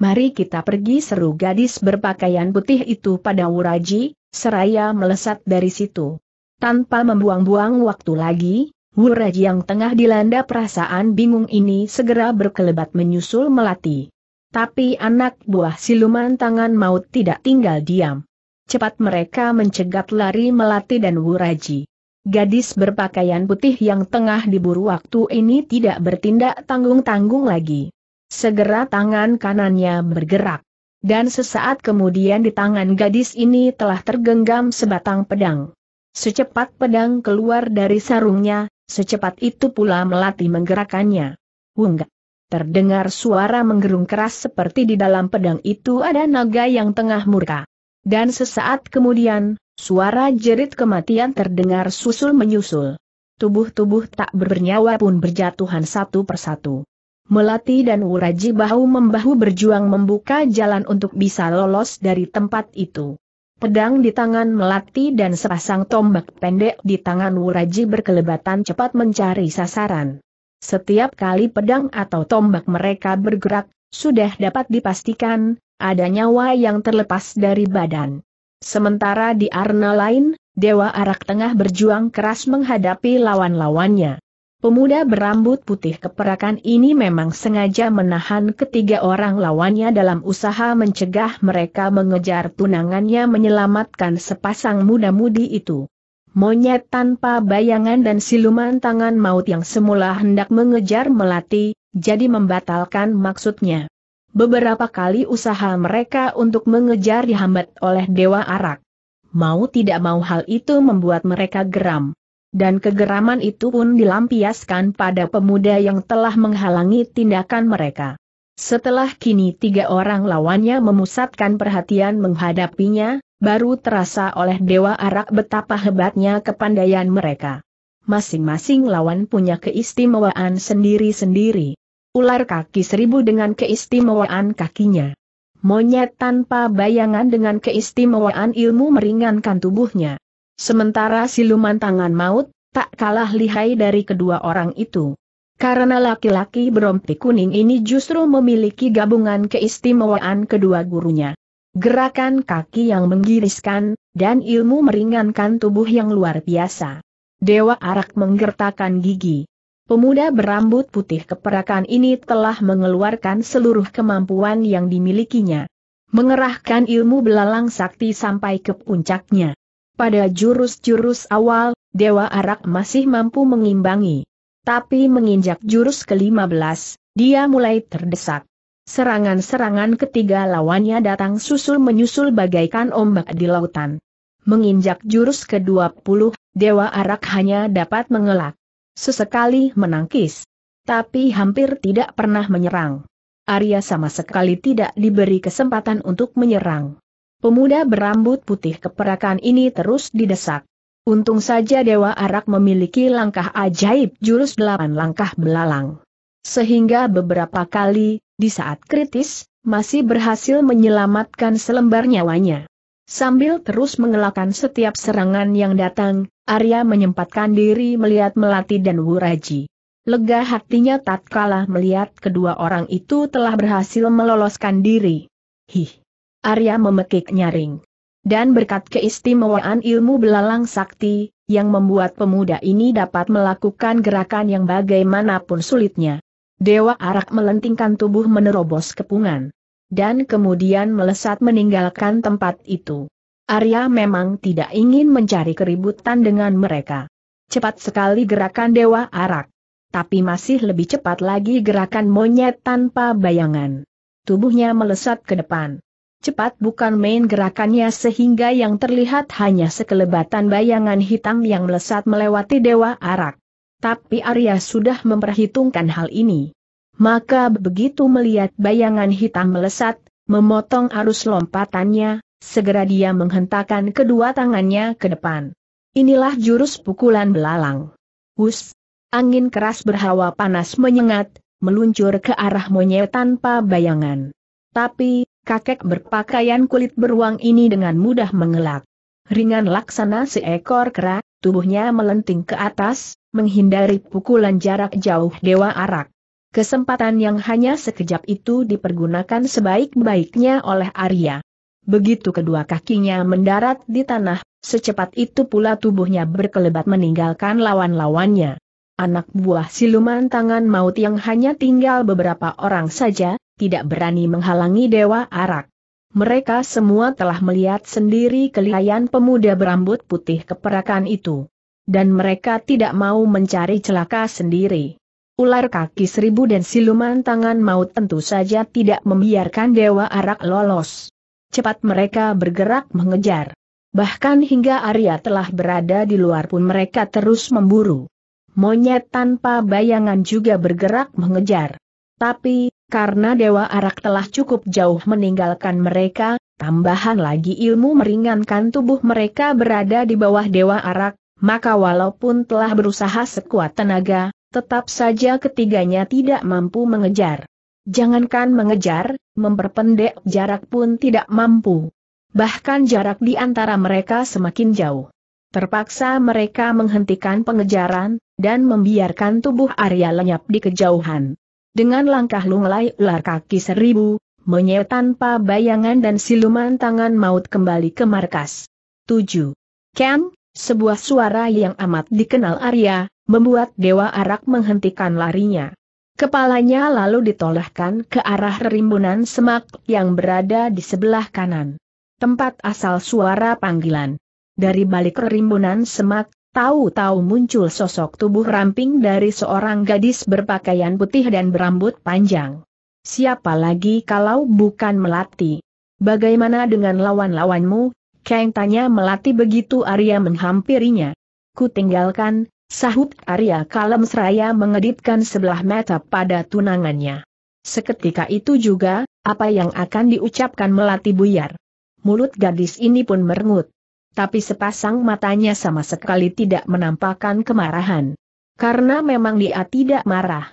Mari kita pergi seru gadis berpakaian putih itu pada Wuraji, seraya melesat dari situ. Tanpa membuang-buang waktu lagi, Wuraji yang tengah dilanda perasaan bingung ini segera berkelebat menyusul Melati. Tapi anak buah siluman tangan maut tidak tinggal diam. Cepat mereka mencegat lari Melati dan Wuraji. Gadis berpakaian putih yang tengah diburu waktu ini tidak bertindak tanggung-tanggung lagi. Segera tangan kanannya bergerak. Dan sesaat kemudian di tangan gadis ini telah tergenggam sebatang pedang. Secepat pedang keluar dari sarungnya, secepat itu pula melati menggerakannya. Wungga. Terdengar suara menggerung keras seperti di dalam pedang itu ada naga yang tengah murka. Dan sesaat kemudian, suara jerit kematian terdengar susul menyusul. Tubuh-tubuh tak bernyawa pun berjatuhan satu persatu. Melati dan Wuraji bahu membahu berjuang membuka jalan untuk bisa lolos dari tempat itu. Pedang di tangan Melati dan sepasang tombak pendek di tangan Wuraji berkelebatan cepat mencari sasaran. Setiap kali pedang atau tombak mereka bergerak, sudah dapat dipastikan, ada nyawa yang terlepas dari badan. Sementara di arena lain, Dewa Arak tengah berjuang keras menghadapi lawan-lawannya. Pemuda berambut putih keperakan ini memang sengaja menahan ketiga orang lawannya dalam usaha mencegah mereka mengejar tunangannya menyelamatkan sepasang muda-mudi itu. Monyet tanpa bayangan dan siluman tangan maut yang semula hendak mengejar melati, jadi membatalkan maksudnya. Beberapa kali usaha mereka untuk mengejar dihambat oleh Dewa Arak. Mau tidak mau hal itu membuat mereka geram. Dan kegeraman itu pun dilampiaskan pada pemuda yang telah menghalangi tindakan mereka. Setelah kini tiga orang lawannya memusatkan perhatian menghadapinya, baru terasa oleh Dewa Arak betapa hebatnya kepandaian mereka. Masing-masing lawan punya keistimewaan sendiri-sendiri. Ular kaki seribu dengan keistimewaan kakinya. Monyet tanpa bayangan dengan keistimewaan ilmu meringankan tubuhnya. Sementara siluman tangan maut, tak kalah lihai dari kedua orang itu. Karena laki-laki berompi kuning ini justru memiliki gabungan keistimewaan kedua gurunya. Gerakan kaki yang menggiriskan, dan ilmu meringankan tubuh yang luar biasa. Dewa Arak menggertakkan gigi. Pemuda berambut putih keperakan ini telah mengeluarkan seluruh kemampuan yang dimilikinya. Mengerahkan ilmu belalang sakti sampai ke puncaknya. Pada jurus-jurus awal, Dewa Arak masih mampu mengimbangi. Tapi menginjak jurus ke-15, dia mulai terdesak. Serangan-serangan ketiga lawannya datang susul menyusul bagaikan ombak di lautan. Menginjak jurus ke-20, Dewa Arak hanya dapat mengelak. Sesekali menangkis. Tapi hampir tidak pernah menyerang. Arya sama sekali tidak diberi kesempatan untuk menyerang. Pemuda berambut putih keperakan ini terus didesak. Untung saja Dewa Arak memiliki langkah ajaib jurus delapan langkah belalang. Sehingga beberapa kali, di saat kritis, masih berhasil menyelamatkan selembar nyawanya. Sambil terus mengelakkan setiap serangan yang datang, Arya menyempatkan diri melihat Melati dan Wuraji. Lega hatinya tatkala melihat kedua orang itu telah berhasil meloloskan diri. Hih! Arya memekik nyaring. Dan berkat keistimewaan ilmu belalang sakti, yang membuat pemuda ini dapat melakukan gerakan yang bagaimanapun sulitnya. Dewa Arak melentingkan tubuh menerobos kepungan. Dan kemudian melesat meninggalkan tempat itu. Arya memang tidak ingin mencari keributan dengan mereka. Cepat sekali gerakan Dewa Arak. Tapi masih lebih cepat lagi gerakan monyet tanpa bayangan. Tubuhnya melesat ke depan. Cepat bukan main gerakannya sehingga yang terlihat hanya sekelebatan bayangan hitam yang melesat melewati Dewa Arak. Tapi Arya sudah memperhitungkan hal ini. Maka begitu melihat bayangan hitam melesat, memotong arus lompatannya, segera dia menghentakkan kedua tangannya ke depan. Inilah jurus pukulan belalang. Hus! Angin keras berhawa panas menyengat, meluncur ke arah monyet tanpa bayangan. Tapi, kakek berpakaian kulit beruang ini dengan mudah mengelak. Ringan laksana seekor kera, tubuhnya melenting ke atas, menghindari pukulan jarak jauh Dewa Arak. Kesempatan yang hanya sekejap itu dipergunakan sebaik-baiknya oleh Arya. Begitu kedua kakinya mendarat di tanah, secepat itu pula tubuhnya berkelebat meninggalkan lawan-lawannya. Anak buah siluman tangan maut yang hanya tinggal beberapa orang saja, tidak berani menghalangi Dewa Arak. Mereka semua telah melihat sendiri kelihayan pemuda berambut putih keperakan itu. Dan mereka tidak mau mencari celaka sendiri. Ular kaki seribu dan siluman tangan maut tentu saja tidak membiarkan Dewa Arak lolos. Cepat mereka bergerak mengejar. Bahkan hingga Arya telah berada di luar pun mereka terus memburu monyet tanpa bayangan juga bergerak mengejar. Tapi, karena Dewa Arak telah cukup jauh meninggalkan mereka, tambahan lagi ilmu meringankan tubuh mereka berada di bawah Dewa Arak, maka walaupun telah berusaha sekuat tenaga, tetap saja ketiganya tidak mampu mengejar. Jangankan mengejar, memperpendek jarak pun tidak mampu. Bahkan jarak di antara mereka semakin jauh. Terpaksa mereka menghentikan pengejaran, dan membiarkan tubuh Arya lenyap di kejauhan. Dengan langkah lunglai ular kaki seribu, monyet tanpa bayangan dan siluman tangan maut kembali ke markas. 7. Ken, sebuah suara yang amat dikenal Arya, membuat Dewa Arak menghentikan larinya. Kepalanya lalu ditolahkan ke arah rimbunan semak yang berada di sebelah kanan. Tempat asal suara panggilan. Dari balik rimbunan semak, Tahu-tahu muncul sosok tubuh ramping dari seorang gadis berpakaian putih dan berambut panjang. Siapa lagi kalau bukan Melati? Bagaimana dengan lawan-lawanmu? Kang tanya Melati begitu Arya menghampirinya. Ku tinggalkan, sahut Arya kalem seraya mengedipkan sebelah mata pada tunangannya. Seketika itu juga, apa yang akan diucapkan Melati buyar. Mulut gadis ini pun merengut. Tapi sepasang matanya sama sekali tidak menampakkan kemarahan. Karena memang dia tidak marah.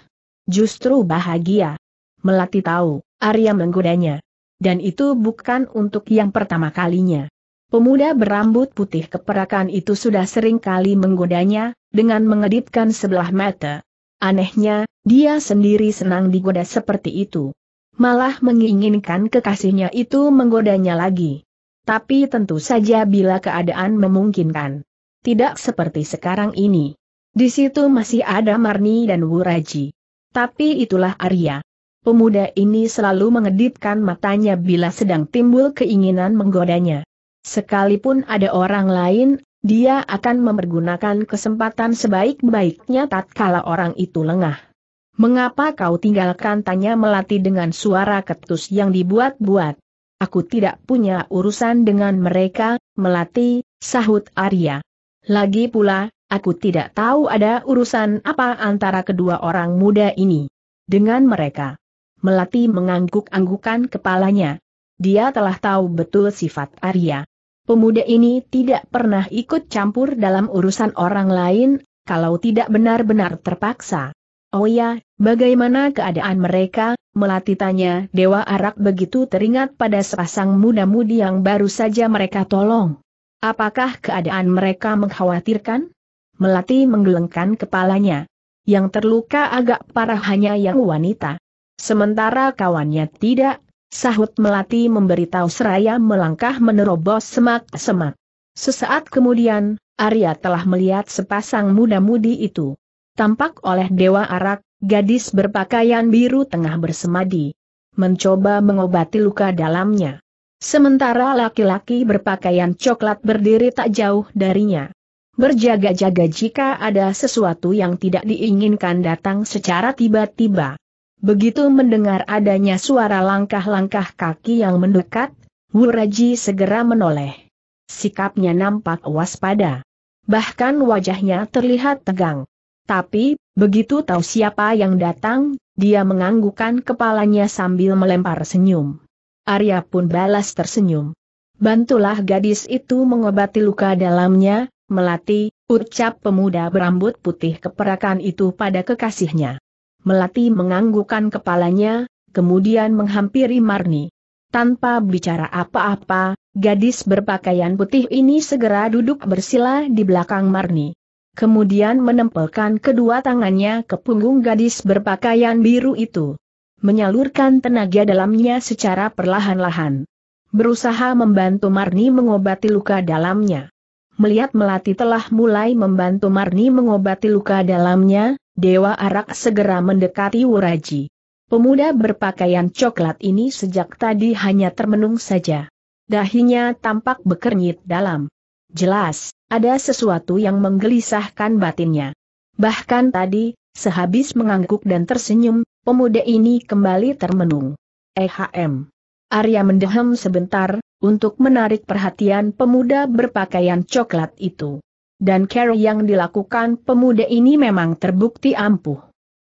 Justru bahagia. Melati tahu, Arya menggodanya. Dan itu bukan untuk yang pertama kalinya. Pemuda berambut putih keperakan itu sudah sering kali menggodanya, dengan mengedipkan sebelah mata. Anehnya, dia sendiri senang digoda seperti itu. Malah menginginkan kekasihnya itu menggodanya lagi. Tapi tentu saja bila keadaan memungkinkan. Tidak seperti sekarang ini. Di situ masih ada Marni dan Wuraji. Tapi itulah Arya. Pemuda ini selalu mengedipkan matanya bila sedang timbul keinginan menggodanya. Sekalipun ada orang lain, dia akan mempergunakan kesempatan sebaik-baiknya tatkala orang itu lengah. Mengapa kau tinggalkan tanya melati dengan suara ketus yang dibuat-buat? Aku tidak punya urusan dengan mereka, Melati, sahut Arya. Lagi pula, aku tidak tahu ada urusan apa antara kedua orang muda ini. Dengan mereka. Melati mengangguk-anggukan kepalanya. Dia telah tahu betul sifat Arya. Pemuda ini tidak pernah ikut campur dalam urusan orang lain, kalau tidak benar-benar terpaksa. Oh ya, bagaimana keadaan mereka? Melati tanya Dewa Arak begitu teringat pada sepasang muda-mudi yang baru saja mereka tolong. Apakah keadaan mereka mengkhawatirkan? Melati menggelengkan kepalanya. Yang terluka agak parah hanya yang wanita. Sementara kawannya tidak, sahut Melati memberitahu seraya melangkah menerobos semak-semak. Sesaat kemudian, Arya telah melihat sepasang muda-mudi itu. Tampak oleh Dewa Arak, gadis berpakaian biru tengah bersemadi. Mencoba mengobati luka dalamnya. Sementara laki-laki berpakaian coklat berdiri tak jauh darinya. Berjaga-jaga jika ada sesuatu yang tidak diinginkan datang secara tiba-tiba. Begitu mendengar adanya suara langkah-langkah kaki yang mendekat, Wuraji segera menoleh. Sikapnya nampak waspada. Bahkan wajahnya terlihat tegang. Tapi, begitu tahu siapa yang datang, dia menganggukkan kepalanya sambil melempar senyum. Arya pun balas tersenyum. Bantulah gadis itu mengobati luka dalamnya, Melati, ucap pemuda berambut putih keperakan itu pada kekasihnya. Melati menganggukkan kepalanya, kemudian menghampiri Marni. Tanpa bicara apa-apa, gadis berpakaian putih ini segera duduk bersila di belakang Marni kemudian menempelkan kedua tangannya ke punggung gadis berpakaian biru itu. Menyalurkan tenaga dalamnya secara perlahan-lahan. Berusaha membantu Marni mengobati luka dalamnya. Melihat Melati telah mulai membantu Marni mengobati luka dalamnya, Dewa Arak segera mendekati Wuraji. Pemuda berpakaian coklat ini sejak tadi hanya termenung saja. Dahinya tampak bekernyit dalam. Jelas, ada sesuatu yang menggelisahkan batinnya. Bahkan tadi, sehabis mengangguk dan tersenyum, pemuda ini kembali termenung. EHM. Arya mendehem sebentar, untuk menarik perhatian pemuda berpakaian coklat itu. Dan care yang dilakukan pemuda ini memang terbukti ampuh.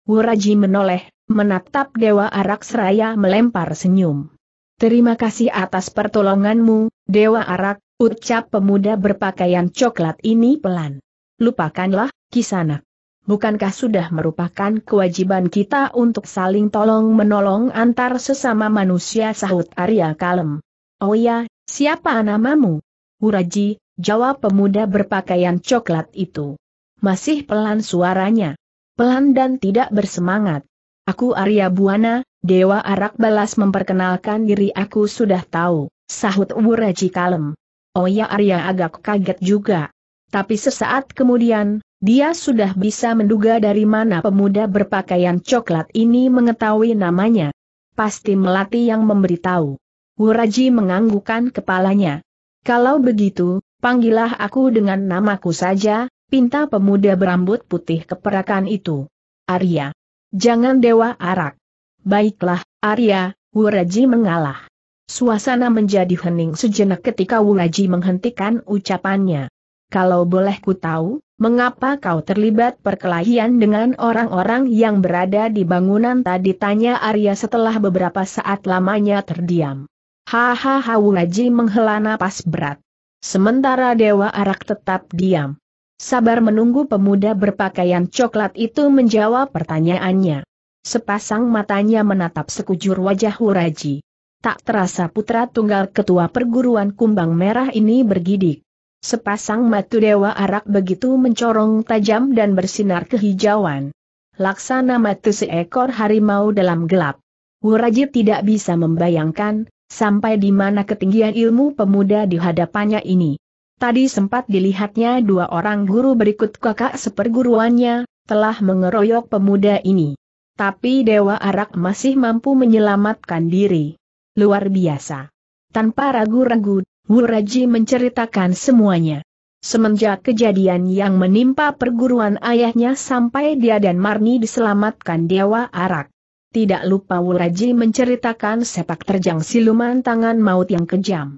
Wuraji menoleh, menatap Dewa Arak Seraya melempar senyum. Terima kasih atas pertolonganmu, Dewa Arak, Ucap pemuda berpakaian coklat ini pelan. Lupakanlah, kisanak. Bukankah sudah merupakan kewajiban kita untuk saling tolong-menolong antar sesama manusia sahut Arya Kalem? Oh ya, siapa namamu? Uraji, jawab pemuda berpakaian coklat itu. Masih pelan suaranya. Pelan dan tidak bersemangat. Aku Arya Buana, Dewa Arak Balas memperkenalkan diri aku sudah tahu, sahut Uraji Kalem. Oya oh Arya agak kaget juga. Tapi sesaat kemudian, dia sudah bisa menduga dari mana pemuda berpakaian coklat ini mengetahui namanya. Pasti Melati yang memberitahu. Wuraji menganggukkan kepalanya. Kalau begitu, panggillah aku dengan namaku saja, pinta pemuda berambut putih keperakan itu. Arya. Jangan dewa arak. Baiklah, Arya, Wuraji mengalah. Suasana menjadi hening sejenak ketika Wulaji menghentikan ucapannya. Kalau boleh ku tahu, mengapa kau terlibat perkelahian dengan orang-orang yang berada di bangunan tadi tanya Arya setelah beberapa saat lamanya terdiam. Hahaha Wulaji menghela napas berat. Sementara Dewa Arak tetap diam. Sabar menunggu pemuda berpakaian coklat itu menjawab pertanyaannya. Sepasang matanya menatap sekujur wajah Wulaji. Tak terasa putra tunggal ketua perguruan kumbang merah ini bergidik. Sepasang mata dewa arak begitu mencorong tajam dan bersinar kehijauan. Laksana mata seekor harimau dalam gelap. Wurajib tidak bisa membayangkan, sampai di mana ketinggian ilmu pemuda di hadapannya ini. Tadi sempat dilihatnya dua orang guru berikut kakak seperguruannya, telah mengeroyok pemuda ini. Tapi Dewa Arak masih mampu menyelamatkan diri. Luar biasa. Tanpa ragu-ragu, Wuraji menceritakan semuanya. Semenjak kejadian yang menimpa perguruan ayahnya sampai dia dan Marni diselamatkan Dewa Arak. Tidak lupa Wuraji menceritakan sepak terjang siluman tangan maut yang kejam.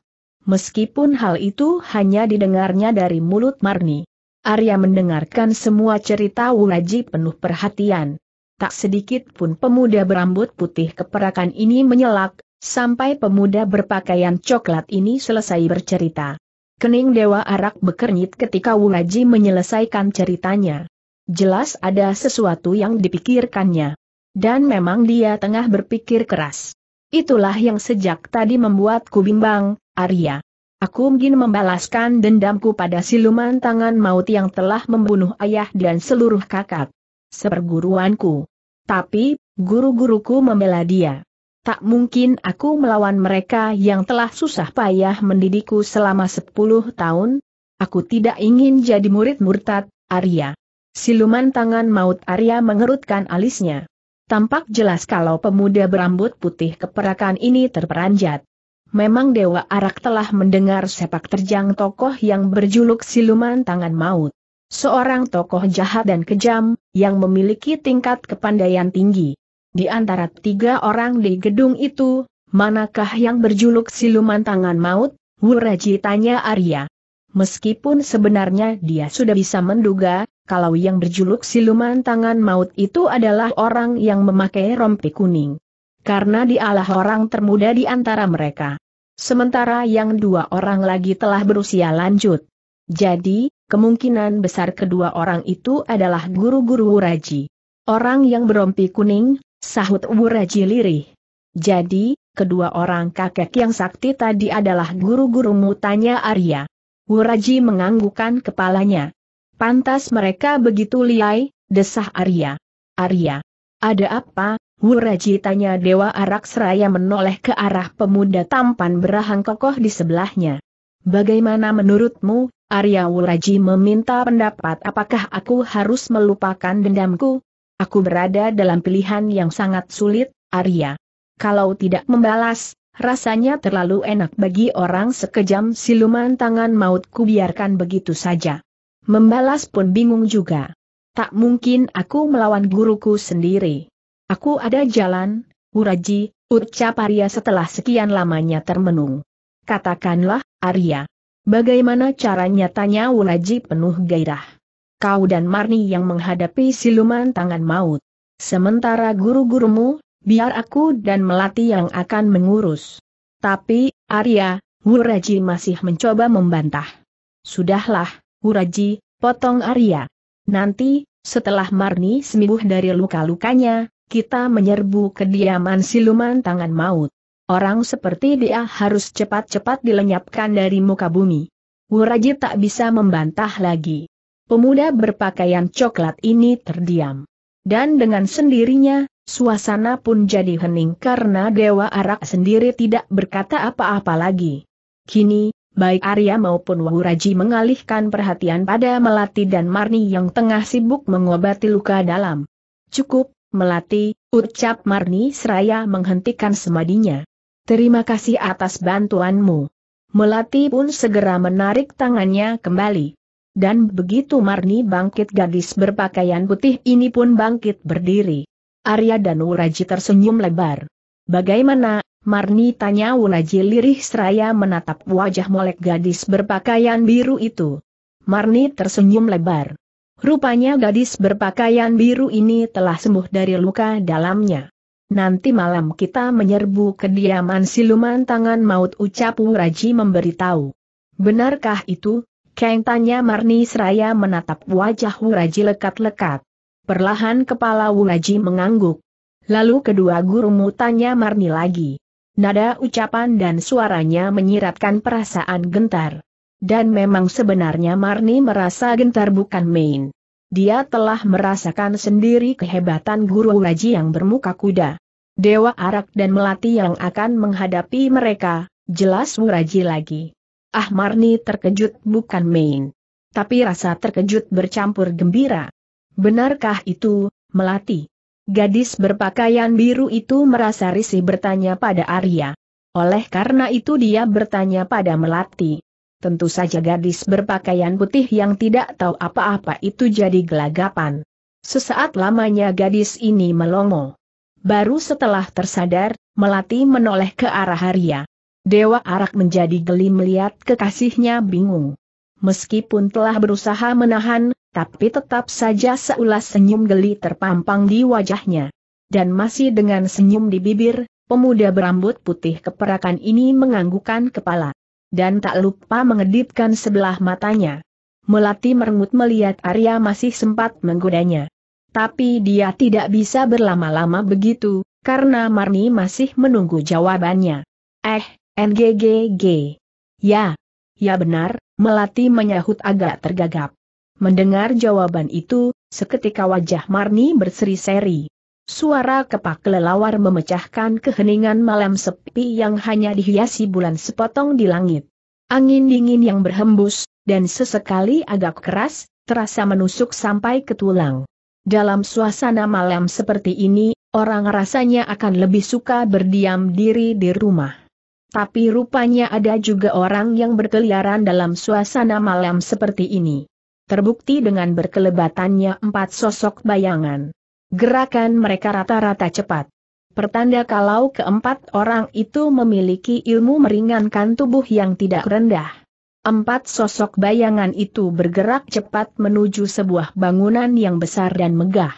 Meskipun hal itu hanya didengarnya dari mulut Marni. Arya mendengarkan semua cerita Wuraji penuh perhatian. Tak sedikit pun pemuda berambut putih keperakan ini menyelak, Sampai pemuda berpakaian coklat ini selesai bercerita. Kening Dewa Arak bekernyit ketika Wulaji menyelesaikan ceritanya. Jelas ada sesuatu yang dipikirkannya. Dan memang dia tengah berpikir keras. Itulah yang sejak tadi membuatku bimbang, Arya. Aku mungkin membalaskan dendamku pada siluman tangan maut yang telah membunuh ayah dan seluruh kakak. Seperguruanku. Tapi, guru-guruku membela dia. Tak mungkin aku melawan mereka yang telah susah payah mendidikku selama sepuluh tahun. Aku tidak ingin jadi murid murtad, Arya. Siluman tangan maut Arya mengerutkan alisnya. Tampak jelas kalau pemuda berambut putih keperakan ini terperanjat. Memang Dewa Arak telah mendengar sepak terjang tokoh yang berjuluk siluman tangan maut. Seorang tokoh jahat dan kejam, yang memiliki tingkat kepandaian tinggi. Di antara tiga orang di gedung itu, manakah yang berjuluk siluman tangan maut? Wuraji tanya Arya. Meskipun sebenarnya dia sudah bisa menduga, kalau yang berjuluk siluman tangan maut itu adalah orang yang memakai rompi kuning. Karena dialah orang termuda di antara mereka. Sementara yang dua orang lagi telah berusia lanjut. Jadi, kemungkinan besar kedua orang itu adalah guru-guru Wuraji. Orang yang berompi kuning, Sahut Wuraji lirih. Jadi, kedua orang kakek yang sakti tadi adalah guru guru mutanya Arya. Wuraji menganggukkan kepalanya. Pantas mereka begitu liai, desah Arya. Arya. Ada apa? Wuraji tanya Dewa Arak Seraya menoleh ke arah pemuda tampan berahang kokoh di sebelahnya. Bagaimana menurutmu, Arya Wuraji meminta pendapat apakah aku harus melupakan dendamku? Aku berada dalam pilihan yang sangat sulit, Arya. Kalau tidak membalas, rasanya terlalu enak bagi orang sekejam siluman tangan mautku biarkan begitu saja. Membalas pun bingung juga. Tak mungkin aku melawan guruku sendiri. Aku ada jalan, Uraji, ucap Arya setelah sekian lamanya termenung. Katakanlah, Arya. Bagaimana caranya tanya Uraji penuh gairah kau dan Marni yang menghadapi siluman tangan maut. Sementara guru-gurumu, biar aku dan Melati yang akan mengurus. Tapi, Arya, Wuraji masih mencoba membantah. Sudahlah, Wuraji, potong Arya. Nanti, setelah Marni sembuh dari luka-lukanya, kita menyerbu kediaman siluman tangan maut. Orang seperti dia harus cepat-cepat dilenyapkan dari muka bumi. Wuraji tak bisa membantah lagi. Pemuda berpakaian coklat ini terdiam. Dan dengan sendirinya, suasana pun jadi hening karena Dewa Arak sendiri tidak berkata apa-apa lagi. Kini, baik Arya maupun Wahuraji mengalihkan perhatian pada Melati dan Marni yang tengah sibuk mengobati luka dalam. Cukup, Melati, ucap Marni seraya menghentikan semadinya. Terima kasih atas bantuanmu. Melati pun segera menarik tangannya kembali. Dan begitu Marni bangkit gadis berpakaian putih ini pun bangkit berdiri. Arya dan Wuraji tersenyum lebar. Bagaimana, Marni tanya Wuraji lirih seraya menatap wajah molek gadis berpakaian biru itu. Marni tersenyum lebar. Rupanya gadis berpakaian biru ini telah sembuh dari luka dalamnya. Nanti malam kita menyerbu kediaman siluman tangan maut ucap Wuraji memberitahu. Benarkah itu? Keng tanya Marni seraya menatap wajah Wuraji lekat-lekat. Perlahan kepala Wuraji mengangguk. Lalu kedua gurumu tanya Marni lagi. Nada ucapan dan suaranya menyiratkan perasaan gentar. Dan memang sebenarnya Marni merasa gentar bukan main. Dia telah merasakan sendiri kehebatan guru Wuraji yang bermuka kuda. Dewa Arak dan Melati yang akan menghadapi mereka, jelas Wuraji lagi. Ah Marni terkejut bukan main. Tapi rasa terkejut bercampur gembira. Benarkah itu, Melati? Gadis berpakaian biru itu merasa risih bertanya pada Arya. Oleh karena itu dia bertanya pada Melati. Tentu saja gadis berpakaian putih yang tidak tahu apa-apa itu jadi gelagapan. Sesaat lamanya gadis ini melongo. Baru setelah tersadar, Melati menoleh ke arah Arya. Dewa Arak menjadi geli melihat kekasihnya bingung. Meskipun telah berusaha menahan, tapi tetap saja seulas senyum geli terpampang di wajahnya. Dan masih dengan senyum di bibir, pemuda berambut putih keperakan ini menganggukkan kepala. Dan tak lupa mengedipkan sebelah matanya. Melati merengut melihat Arya masih sempat menggodanya. Tapi dia tidak bisa berlama-lama begitu, karena Marni masih menunggu jawabannya. Eh, NGGG. Ya. Ya benar, Melati menyahut agak tergagap. Mendengar jawaban itu, seketika wajah Marni berseri-seri. Suara kepak kelelawar memecahkan keheningan malam sepi yang hanya dihiasi bulan sepotong di langit. Angin dingin yang berhembus, dan sesekali agak keras, terasa menusuk sampai ke tulang. Dalam suasana malam seperti ini, orang rasanya akan lebih suka berdiam diri di rumah. Tapi rupanya ada juga orang yang berkeliaran dalam suasana malam seperti ini. Terbukti dengan berkelebatannya empat sosok bayangan. Gerakan mereka rata-rata cepat. Pertanda kalau keempat orang itu memiliki ilmu meringankan tubuh yang tidak rendah. Empat sosok bayangan itu bergerak cepat menuju sebuah bangunan yang besar dan megah.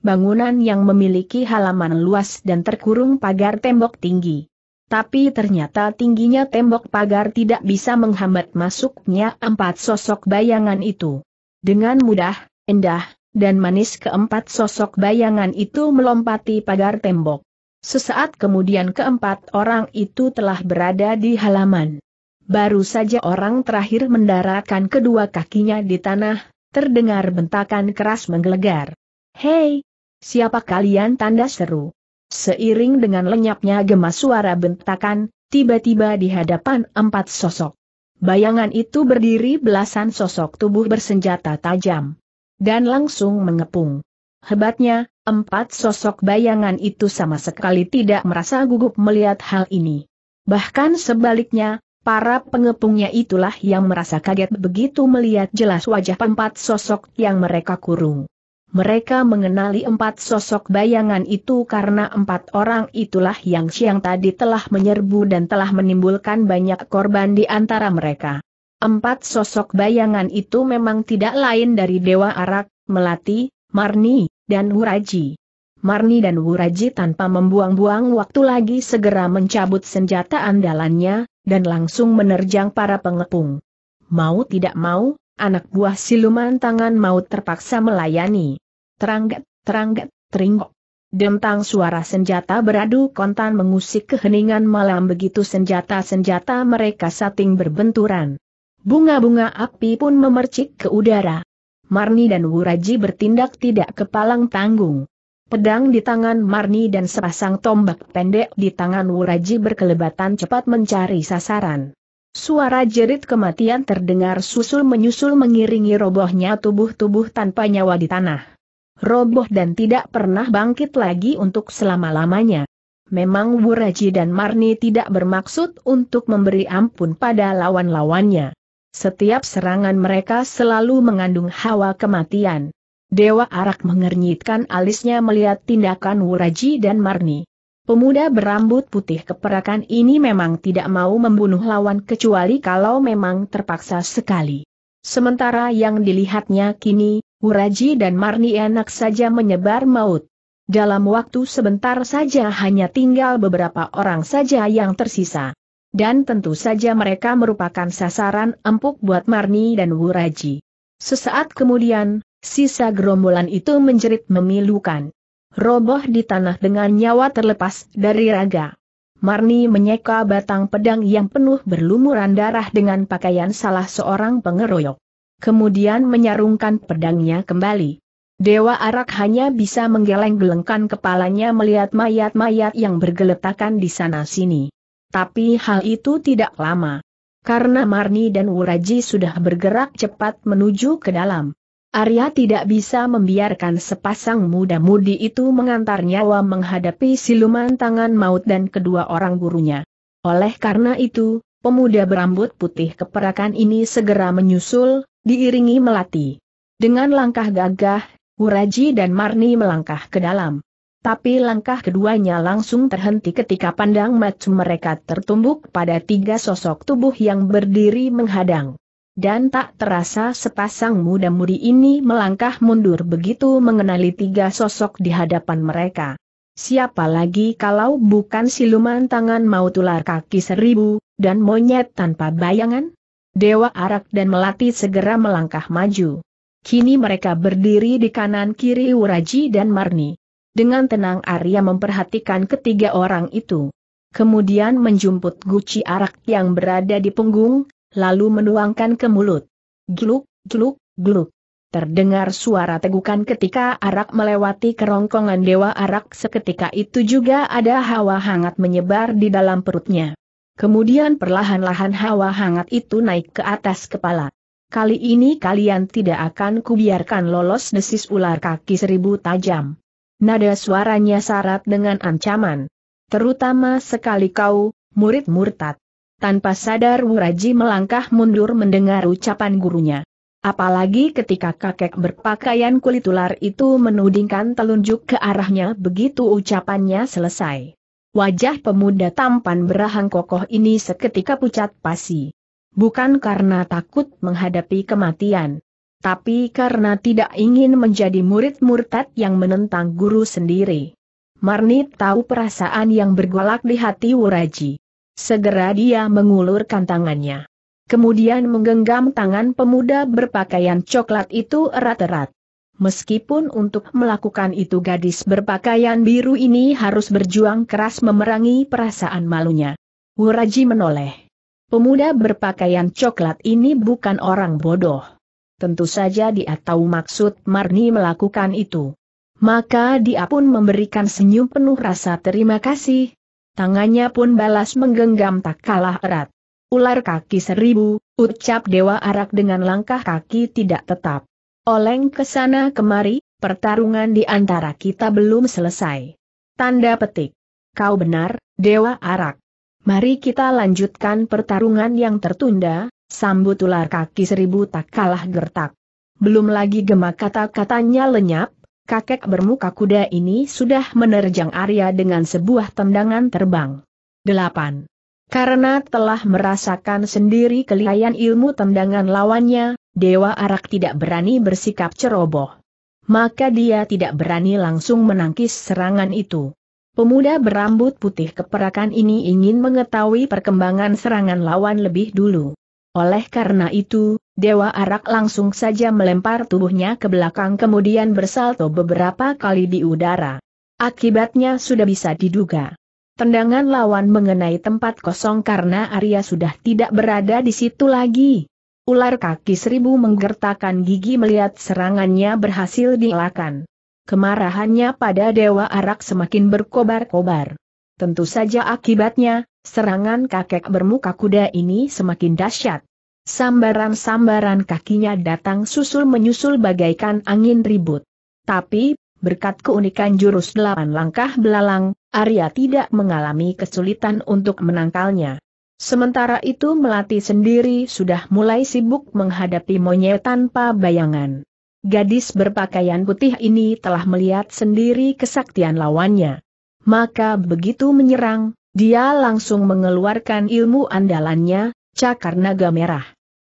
Bangunan yang memiliki halaman luas dan terkurung pagar tembok tinggi tapi ternyata tingginya tembok pagar tidak bisa menghambat masuknya empat sosok bayangan itu. Dengan mudah, indah, dan manis keempat sosok bayangan itu melompati pagar tembok. Sesaat kemudian keempat orang itu telah berada di halaman. Baru saja orang terakhir mendaratkan kedua kakinya di tanah, terdengar bentakan keras menggelegar. Hei! Siapa kalian tanda seru? Seiring dengan lenyapnya gema suara bentakan, tiba-tiba di hadapan empat sosok. Bayangan itu berdiri belasan sosok tubuh bersenjata tajam. Dan langsung mengepung. Hebatnya, empat sosok bayangan itu sama sekali tidak merasa gugup melihat hal ini. Bahkan sebaliknya, para pengepungnya itulah yang merasa kaget begitu melihat jelas wajah empat sosok yang mereka kurung. Mereka mengenali empat sosok bayangan itu karena empat orang itulah yang siang tadi telah menyerbu dan telah menimbulkan banyak korban di antara mereka. Empat sosok bayangan itu memang tidak lain dari Dewa Arak, Melati, Marni, dan Wuraji. Marni dan Wuraji tanpa membuang-buang waktu lagi segera mencabut senjata andalannya, dan langsung menerjang para pengepung. Mau tidak mau, anak buah siluman tangan maut terpaksa melayani teranggat, teranggat, teringgok. Dentang suara senjata beradu kontan mengusik keheningan malam begitu senjata-senjata mereka sating berbenturan. Bunga-bunga api pun memercik ke udara. Marni dan Wuraji bertindak tidak kepalang tanggung. Pedang di tangan Marni dan sepasang tombak pendek di tangan Wuraji berkelebatan cepat mencari sasaran. Suara jerit kematian terdengar susul-menyusul mengiringi robohnya tubuh-tubuh tanpa nyawa di tanah roboh dan tidak pernah bangkit lagi untuk selama-lamanya. Memang Wuraji dan Marni tidak bermaksud untuk memberi ampun pada lawan-lawannya. Setiap serangan mereka selalu mengandung hawa kematian. Dewa Arak mengernyitkan alisnya melihat tindakan Wuraji dan Marni. Pemuda berambut putih keperakan ini memang tidak mau membunuh lawan kecuali kalau memang terpaksa sekali. Sementara yang dilihatnya kini, Huraji dan Marni enak saja menyebar maut. Dalam waktu sebentar saja hanya tinggal beberapa orang saja yang tersisa. Dan tentu saja mereka merupakan sasaran empuk buat Marni dan Wuraji. Sesaat kemudian, sisa gerombolan itu menjerit memilukan. Roboh di tanah dengan nyawa terlepas dari raga. Marni menyeka batang pedang yang penuh berlumuran darah dengan pakaian salah seorang pengeroyok kemudian menyarungkan pedangnya kembali. Dewa Arak hanya bisa menggeleng-gelengkan kepalanya melihat mayat-mayat yang bergeletakan di sana-sini. Tapi hal itu tidak lama. Karena Marni dan Wuraji sudah bergerak cepat menuju ke dalam. Arya tidak bisa membiarkan sepasang muda-mudi itu mengantar nyawa menghadapi siluman tangan maut dan kedua orang gurunya. Oleh karena itu, pemuda berambut putih keperakan ini segera menyusul, diiringi melati. Dengan langkah gagah, Wuraji dan Marni melangkah ke dalam. Tapi langkah keduanya langsung terhenti ketika pandang mata mereka tertumbuk pada tiga sosok tubuh yang berdiri menghadang. Dan tak terasa sepasang muda-mudi ini melangkah mundur begitu mengenali tiga sosok di hadapan mereka. Siapa lagi kalau bukan siluman tangan maut ular kaki seribu, dan monyet tanpa bayangan? Dewa Arak dan Melati segera melangkah maju. Kini mereka berdiri di kanan kiri Uraji dan Marni. Dengan tenang Arya memperhatikan ketiga orang itu. Kemudian menjumput guci arak yang berada di punggung, lalu menuangkan ke mulut. Gluk, gluk, gluk. Terdengar suara tegukan ketika arak melewati kerongkongan dewa arak seketika itu juga ada hawa hangat menyebar di dalam perutnya. Kemudian perlahan-lahan hawa hangat itu naik ke atas kepala. Kali ini kalian tidak akan kubiarkan lolos desis ular kaki seribu tajam. Nada suaranya syarat dengan ancaman. Terutama sekali kau, murid murtad. Tanpa sadar Wuraji melangkah mundur mendengar ucapan gurunya. Apalagi ketika kakek berpakaian kulit ular itu menudingkan telunjuk ke arahnya begitu ucapannya selesai. Wajah pemuda tampan berahang kokoh ini seketika pucat pasi. Bukan karena takut menghadapi kematian, tapi karena tidak ingin menjadi murid murtad yang menentang guru sendiri. Marni tahu perasaan yang bergolak di hati Wuraji. Segera dia mengulurkan tangannya. Kemudian menggenggam tangan pemuda berpakaian coklat itu erat-erat. Meskipun untuk melakukan itu gadis berpakaian biru ini harus berjuang keras memerangi perasaan malunya. Wuraji menoleh. Pemuda berpakaian coklat ini bukan orang bodoh. Tentu saja dia tahu maksud Marni melakukan itu. Maka dia pun memberikan senyum penuh rasa terima kasih. Tangannya pun balas menggenggam tak kalah erat. Ular kaki seribu, ucap Dewa Arak dengan langkah kaki tidak tetap. Oleng ke sana kemari, pertarungan di antara kita belum selesai. Tanda petik. Kau benar, Dewa Arak. Mari kita lanjutkan pertarungan yang tertunda, sambut ular kaki seribu tak kalah gertak. Belum lagi gemak kata-katanya lenyap, kakek bermuka kuda ini sudah menerjang Arya dengan sebuah tendangan terbang. 8. Karena telah merasakan sendiri kelihayan ilmu tendangan lawannya, Dewa Arak tidak berani bersikap ceroboh. Maka dia tidak berani langsung menangkis serangan itu. Pemuda berambut putih keperakan ini ingin mengetahui perkembangan serangan lawan lebih dulu. Oleh karena itu, Dewa Arak langsung saja melempar tubuhnya ke belakang kemudian bersalto beberapa kali di udara. Akibatnya sudah bisa diduga. Tendangan lawan mengenai tempat kosong karena Arya sudah tidak berada di situ lagi. Ular kaki seribu menggertakkan gigi melihat serangannya berhasil dielakkan. Kemarahannya pada Dewa Arak semakin berkobar-kobar. Tentu saja akibatnya, serangan kakek bermuka kuda ini semakin dahsyat. Sambaran-sambaran kakinya datang susul-menyusul bagaikan angin ribut. Tapi, berkat keunikan jurus delapan langkah belalang, Arya tidak mengalami kesulitan untuk menangkalnya. Sementara itu Melati sendiri sudah mulai sibuk menghadapi monyet tanpa bayangan. Gadis berpakaian putih ini telah melihat sendiri kesaktian lawannya. Maka begitu menyerang, dia langsung mengeluarkan ilmu andalannya, cakar naga merah.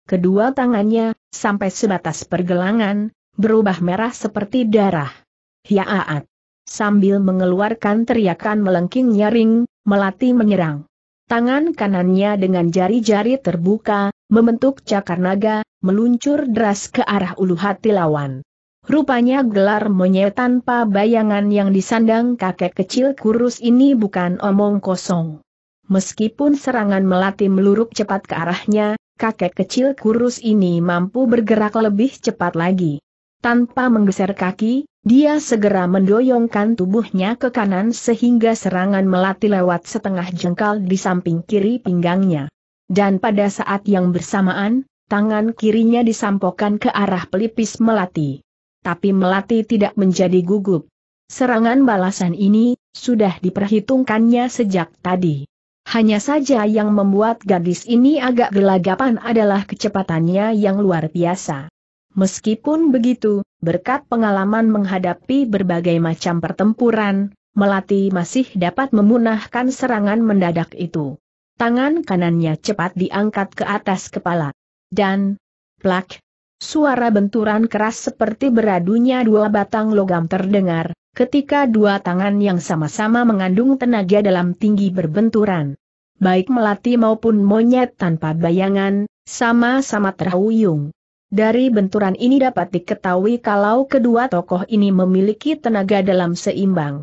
Kedua tangannya, sampai sebatas pergelangan, berubah merah seperti darah. Hiaat! Sambil mengeluarkan teriakan melengking nyaring, Melati menyerang. Tangan kanannya dengan jari-jari terbuka, membentuk cakar naga, meluncur deras ke arah ulu hati lawan. Rupanya gelar monyet tanpa bayangan yang disandang kakek kecil kurus ini bukan omong kosong. Meskipun serangan melati meluruk cepat ke arahnya, kakek kecil kurus ini mampu bergerak lebih cepat lagi. Tanpa menggeser kaki, dia segera mendoyongkan tubuhnya ke kanan sehingga serangan melati lewat setengah jengkal di samping kiri pinggangnya. Dan pada saat yang bersamaan, tangan kirinya disampokan ke arah pelipis melati. Tapi melati tidak menjadi gugup. Serangan balasan ini, sudah diperhitungkannya sejak tadi. Hanya saja yang membuat gadis ini agak gelagapan adalah kecepatannya yang luar biasa. Meskipun begitu, berkat pengalaman menghadapi berbagai macam pertempuran, Melati masih dapat memunahkan serangan mendadak itu. Tangan kanannya cepat diangkat ke atas kepala. Dan, plak, suara benturan keras seperti beradunya dua batang logam terdengar, ketika dua tangan yang sama-sama mengandung tenaga dalam tinggi berbenturan. Baik melati maupun monyet tanpa bayangan, sama-sama terhuyung. Dari benturan ini dapat diketahui kalau kedua tokoh ini memiliki tenaga dalam seimbang.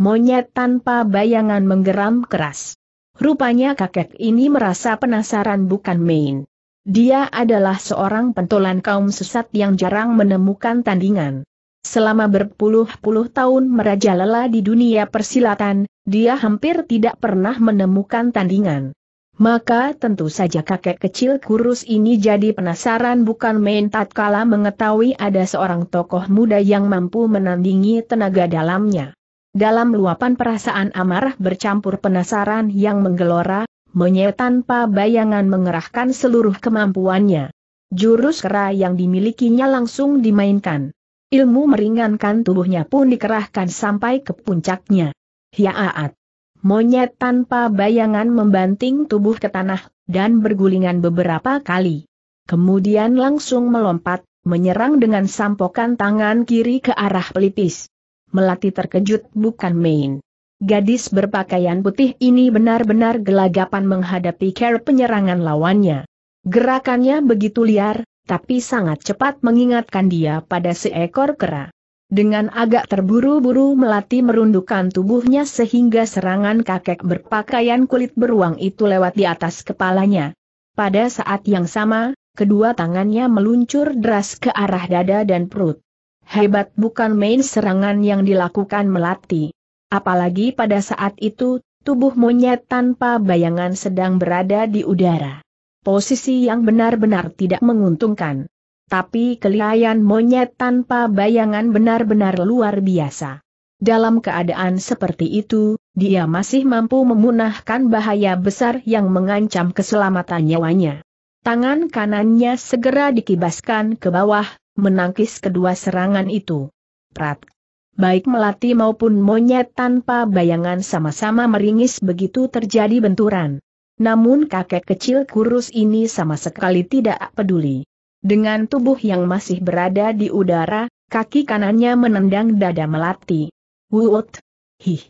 Monyet tanpa bayangan menggeram keras. Rupanya kakek ini merasa penasaran bukan main. Dia adalah seorang pentolan kaum sesat yang jarang menemukan tandingan. Selama berpuluh-puluh tahun merajalela di dunia persilatan, dia hampir tidak pernah menemukan tandingan. Maka tentu saja kakek kecil kurus ini jadi penasaran bukan main tatkala mengetahui ada seorang tokoh muda yang mampu menandingi tenaga dalamnya. Dalam luapan perasaan amarah bercampur penasaran yang menggelora, Menye tanpa bayangan mengerahkan seluruh kemampuannya. Jurus kera yang dimilikinya langsung dimainkan. Ilmu meringankan tubuhnya pun dikerahkan sampai ke puncaknya. Hiaat. Monyet tanpa bayangan membanting tubuh ke tanah, dan bergulingan beberapa kali. Kemudian langsung melompat, menyerang dengan sampokan tangan kiri ke arah pelipis. Melati terkejut bukan main. Gadis berpakaian putih ini benar-benar gelagapan menghadapi care penyerangan lawannya. Gerakannya begitu liar, tapi sangat cepat mengingatkan dia pada seekor kera. Dengan agak terburu-buru Melati merundukkan tubuhnya sehingga serangan kakek berpakaian kulit beruang itu lewat di atas kepalanya. Pada saat yang sama, kedua tangannya meluncur deras ke arah dada dan perut. Hebat bukan main serangan yang dilakukan Melati. Apalagi pada saat itu, tubuh monyet tanpa bayangan sedang berada di udara. Posisi yang benar-benar tidak menguntungkan tapi kelihayan monyet tanpa bayangan benar-benar luar biasa. Dalam keadaan seperti itu, dia masih mampu memunahkan bahaya besar yang mengancam keselamatan nyawanya. Tangan kanannya segera dikibaskan ke bawah, menangkis kedua serangan itu. Prat. Baik melati maupun monyet tanpa bayangan sama-sama meringis begitu terjadi benturan. Namun kakek kecil kurus ini sama sekali tidak peduli. Dengan tubuh yang masih berada di udara, kaki kanannya menendang dada melati. Wut! Hih!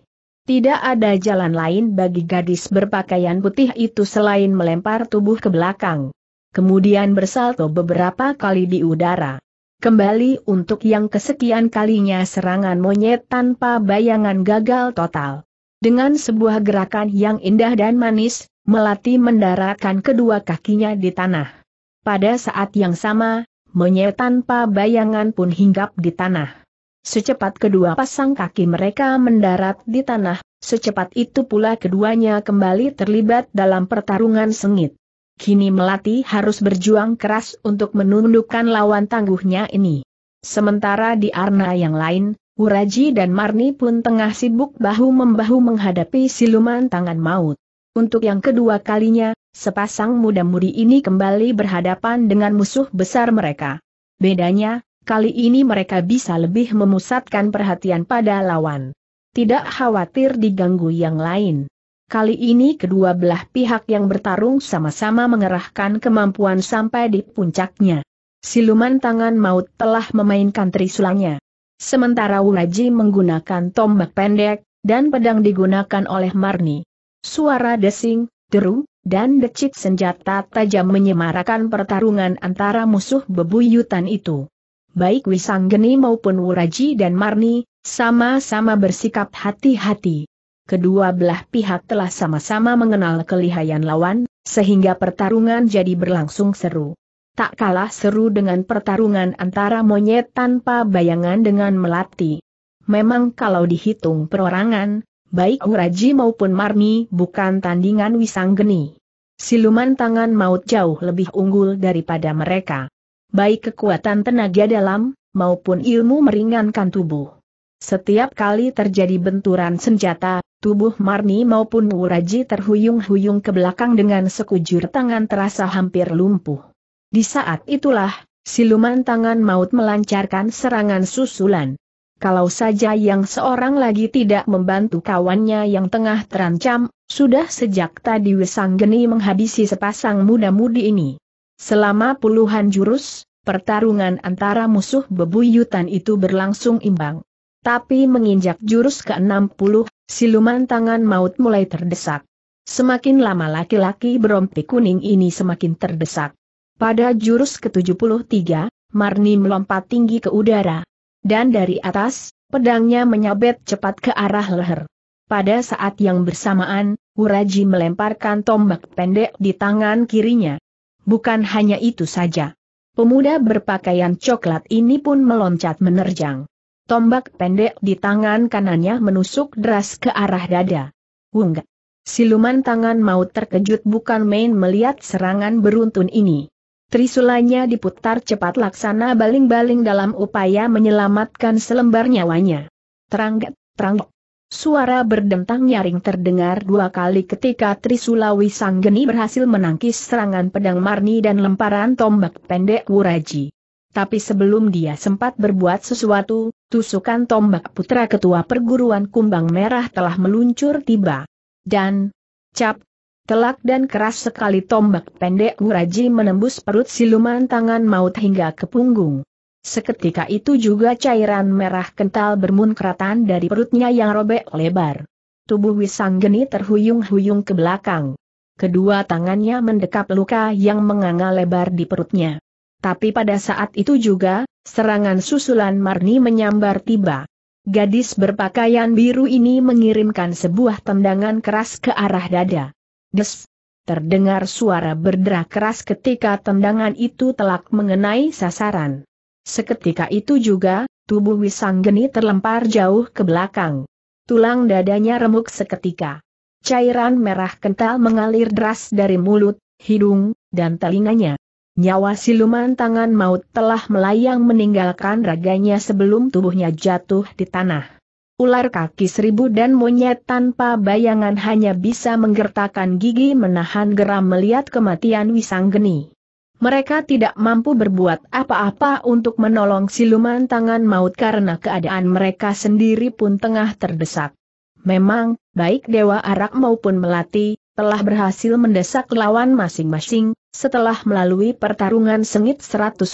Tidak ada jalan lain bagi gadis berpakaian putih itu selain melempar tubuh ke belakang. Kemudian bersalto beberapa kali di udara. Kembali untuk yang kesekian kalinya serangan monyet tanpa bayangan gagal total. Dengan sebuah gerakan yang indah dan manis, Melati mendaratkan kedua kakinya di tanah. Pada saat yang sama, monyet tanpa bayangan pun hinggap di tanah. Secepat kedua pasang kaki mereka mendarat di tanah, secepat itu pula keduanya kembali terlibat dalam pertarungan sengit. Kini Melati harus berjuang keras untuk menundukkan lawan tangguhnya ini. Sementara di arna yang lain, Uraji dan Marni pun tengah sibuk bahu-membahu menghadapi siluman tangan maut. Untuk yang kedua kalinya, sepasang muda-mudi ini kembali berhadapan dengan musuh besar mereka. Bedanya, kali ini mereka bisa lebih memusatkan perhatian pada lawan. Tidak khawatir diganggu yang lain. Kali ini kedua belah pihak yang bertarung sama-sama mengerahkan kemampuan sampai di puncaknya. Siluman tangan maut telah memainkan trisulanya. Sementara Wulaji menggunakan tombak pendek, dan pedang digunakan oleh Marni. Suara desing, deru, dan decit senjata tajam menyemarakan pertarungan antara musuh bebuyutan itu. Baik Wisanggeni maupun Wuraji dan Marni, sama-sama bersikap hati-hati. Kedua belah pihak telah sama-sama mengenal kelihayan lawan, sehingga pertarungan jadi berlangsung seru. Tak kalah seru dengan pertarungan antara monyet tanpa bayangan dengan melati. Memang kalau dihitung perorangan, baik Uraji maupun Marni bukan tandingan Wisanggeni. Siluman tangan maut jauh lebih unggul daripada mereka. Baik kekuatan tenaga dalam, maupun ilmu meringankan tubuh. Setiap kali terjadi benturan senjata, tubuh Marni maupun Wuraji terhuyung-huyung ke belakang dengan sekujur tangan terasa hampir lumpuh. Di saat itulah, siluman tangan maut melancarkan serangan susulan kalau saja yang seorang lagi tidak membantu kawannya yang tengah terancam, sudah sejak tadi Geni menghabisi sepasang muda-mudi ini. Selama puluhan jurus, pertarungan antara musuh bebuyutan itu berlangsung imbang. Tapi menginjak jurus ke-60, siluman tangan maut mulai terdesak. Semakin lama laki-laki berompi kuning ini semakin terdesak. Pada jurus ke-73, Marni melompat tinggi ke udara, dan dari atas, pedangnya menyabet cepat ke arah leher. Pada saat yang bersamaan, Wuraji melemparkan tombak pendek di tangan kirinya. Bukan hanya itu saja. Pemuda berpakaian coklat ini pun meloncat menerjang. Tombak pendek di tangan kanannya menusuk deras ke arah dada. Wungga. Siluman tangan maut terkejut bukan main melihat serangan beruntun ini. Trisulanya diputar cepat laksana baling-baling dalam upaya menyelamatkan selembar nyawanya. Teranggat, teranggat. Suara berdentang nyaring terdengar dua kali ketika Trisulawi Sanggeni berhasil menangkis serangan pedang Marni dan lemparan tombak pendek Wuraji. Tapi sebelum dia sempat berbuat sesuatu, tusukan tombak putra ketua perguruan kumbang merah telah meluncur tiba. Dan, cap, Telak dan keras sekali tombak pendek Guraji menembus perut siluman tangan maut hingga ke punggung. Seketika itu juga cairan merah kental bermunkratan dari perutnya yang robek lebar. Tubuh Wisanggeni terhuyung-huyung ke belakang. Kedua tangannya mendekap luka yang menganga lebar di perutnya. Tapi pada saat itu juga, serangan susulan Marni menyambar tiba. Gadis berpakaian biru ini mengirimkan sebuah tendangan keras ke arah dada. Des. Terdengar suara berderak keras ketika tendangan itu telak mengenai sasaran. Seketika itu juga, tubuh Wisanggeni terlempar jauh ke belakang. Tulang dadanya remuk seketika. Cairan merah kental mengalir deras dari mulut, hidung, dan telinganya. Nyawa siluman tangan maut telah melayang meninggalkan raganya sebelum tubuhnya jatuh di tanah. Ular kaki seribu dan monyet tanpa bayangan hanya bisa menggertakkan gigi menahan geram melihat kematian Wisanggeni. Mereka tidak mampu berbuat apa-apa untuk menolong siluman tangan maut karena keadaan mereka sendiri pun tengah terdesak. Memang, baik Dewa Arak maupun Melati, telah berhasil mendesak lawan masing-masing, setelah melalui pertarungan sengit 150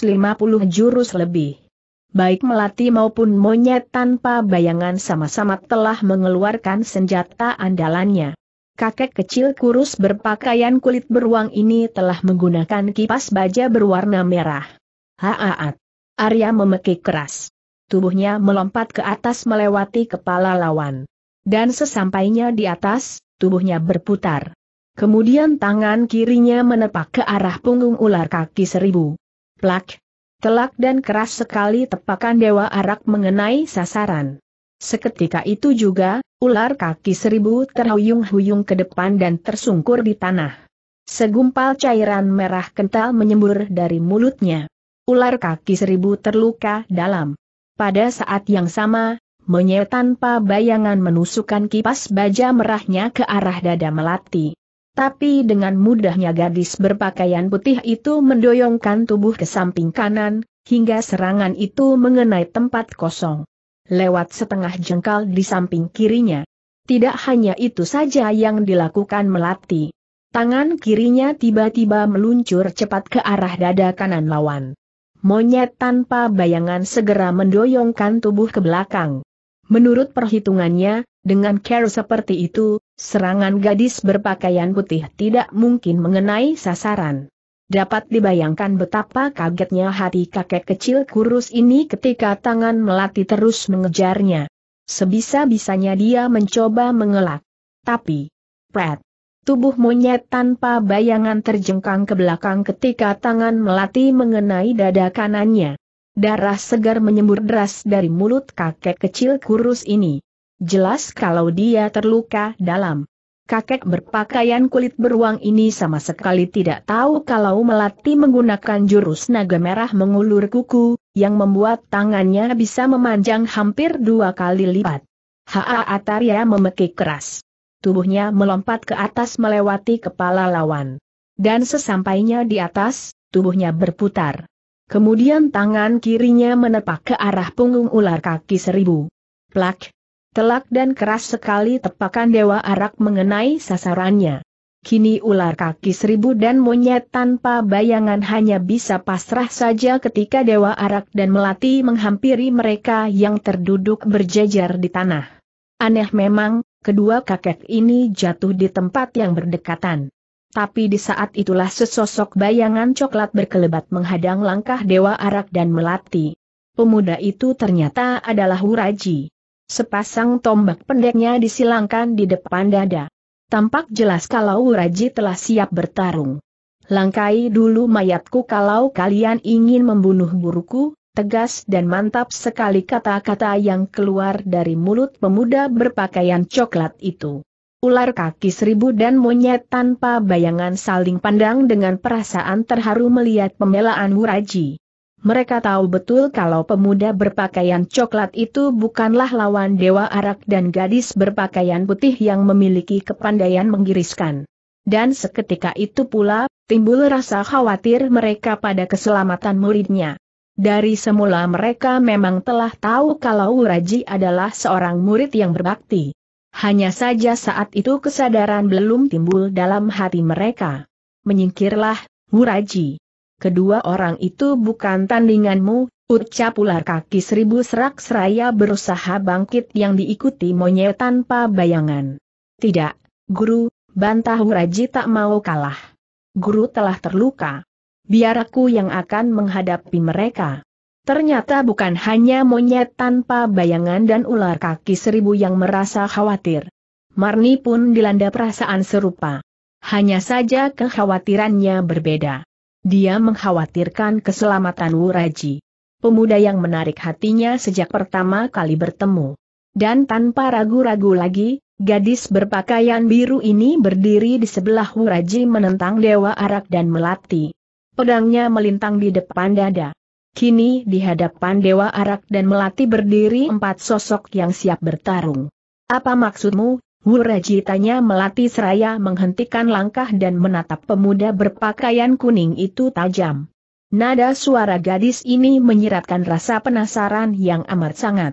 jurus lebih baik melati maupun monyet tanpa bayangan sama-sama telah mengeluarkan senjata andalannya. Kakek kecil kurus berpakaian kulit beruang ini telah menggunakan kipas baja berwarna merah. Haaat. Arya memekik keras. Tubuhnya melompat ke atas melewati kepala lawan. Dan sesampainya di atas, tubuhnya berputar. Kemudian tangan kirinya menepak ke arah punggung ular kaki seribu. Plak, Telak dan keras sekali tepakan Dewa Arak mengenai sasaran. Seketika itu juga, ular kaki seribu terhuyung-huyung ke depan dan tersungkur di tanah. Segumpal cairan merah kental menyembur dari mulutnya. Ular kaki seribu terluka dalam. Pada saat yang sama, menyetan tanpa bayangan menusukkan kipas baja merahnya ke arah dada melati. Tapi dengan mudahnya gadis berpakaian putih itu mendoyongkan tubuh ke samping kanan, hingga serangan itu mengenai tempat kosong. Lewat setengah jengkal di samping kirinya. Tidak hanya itu saja yang dilakukan Melati. Tangan kirinya tiba-tiba meluncur cepat ke arah dada kanan lawan. Monyet tanpa bayangan segera mendoyongkan tubuh ke belakang. Menurut perhitungannya, dengan care seperti itu, serangan gadis berpakaian putih tidak mungkin mengenai sasaran. Dapat dibayangkan betapa kagetnya hati kakek kecil kurus ini ketika tangan melati terus mengejarnya. Sebisa-bisanya dia mencoba mengelak. Tapi, Pratt, tubuh monyet tanpa bayangan terjengkang ke belakang ketika tangan melati mengenai dada kanannya. Darah segar menyembur deras dari mulut kakek kecil kurus ini. Jelas kalau dia terluka dalam. Kakek berpakaian kulit beruang ini sama sekali tidak tahu kalau Melati menggunakan jurus naga merah mengulur kuku, yang membuat tangannya bisa memanjang hampir dua kali lipat. Haa Ataria memekik keras. Tubuhnya melompat ke atas melewati kepala lawan. Dan sesampainya di atas, tubuhnya berputar. Kemudian tangan kirinya menepak ke arah punggung ular kaki seribu. Plak, Telak dan keras sekali tepakan Dewa Arak mengenai sasarannya. Kini ular kaki seribu dan monyet tanpa bayangan hanya bisa pasrah saja ketika Dewa Arak dan Melati menghampiri mereka yang terduduk berjejer di tanah. Aneh memang, kedua kakek ini jatuh di tempat yang berdekatan. Tapi di saat itulah sesosok bayangan coklat berkelebat menghadang langkah Dewa Arak dan Melati. Pemuda itu ternyata adalah huraji. Sepasang tombak pendeknya disilangkan di depan dada. Tampak jelas kalau Raji telah siap bertarung. Langkai dulu mayatku kalau kalian ingin membunuh buruku, tegas dan mantap sekali kata-kata yang keluar dari mulut pemuda berpakaian coklat itu. Ular kaki seribu dan monyet tanpa bayangan saling pandang dengan perasaan terharu melihat pembelaan Wuraji. Mereka tahu betul kalau pemuda berpakaian coklat itu bukanlah lawan Dewa Arak dan gadis berpakaian putih yang memiliki kepandaian menggiriskan. Dan seketika itu pula, timbul rasa khawatir mereka pada keselamatan muridnya. Dari semula mereka memang telah tahu kalau Raji adalah seorang murid yang berbakti. Hanya saja saat itu kesadaran belum timbul dalam hati mereka. Menyingkirlah, Wuraji kedua orang itu bukan tandinganmu, ucap ular kaki seribu serak seraya berusaha bangkit yang diikuti monyet tanpa bayangan. Tidak, guru, bantah Wuraji tak mau kalah. Guru telah terluka. Biar aku yang akan menghadapi mereka. Ternyata bukan hanya monyet tanpa bayangan dan ular kaki seribu yang merasa khawatir. Marni pun dilanda perasaan serupa. Hanya saja kekhawatirannya berbeda. Dia mengkhawatirkan keselamatan Wu Wuraji. Pemuda yang menarik hatinya sejak pertama kali bertemu. Dan tanpa ragu-ragu lagi, gadis berpakaian biru ini berdiri di sebelah Wu Wuraji menentang Dewa Arak dan Melati. Pedangnya melintang di depan dada. Kini di hadapan Dewa Arak dan Melati berdiri empat sosok yang siap bertarung. Apa maksudmu, tanya melati seraya menghentikan langkah dan menatap pemuda berpakaian kuning itu tajam. Nada suara gadis ini menyiratkan rasa penasaran yang amat sangat.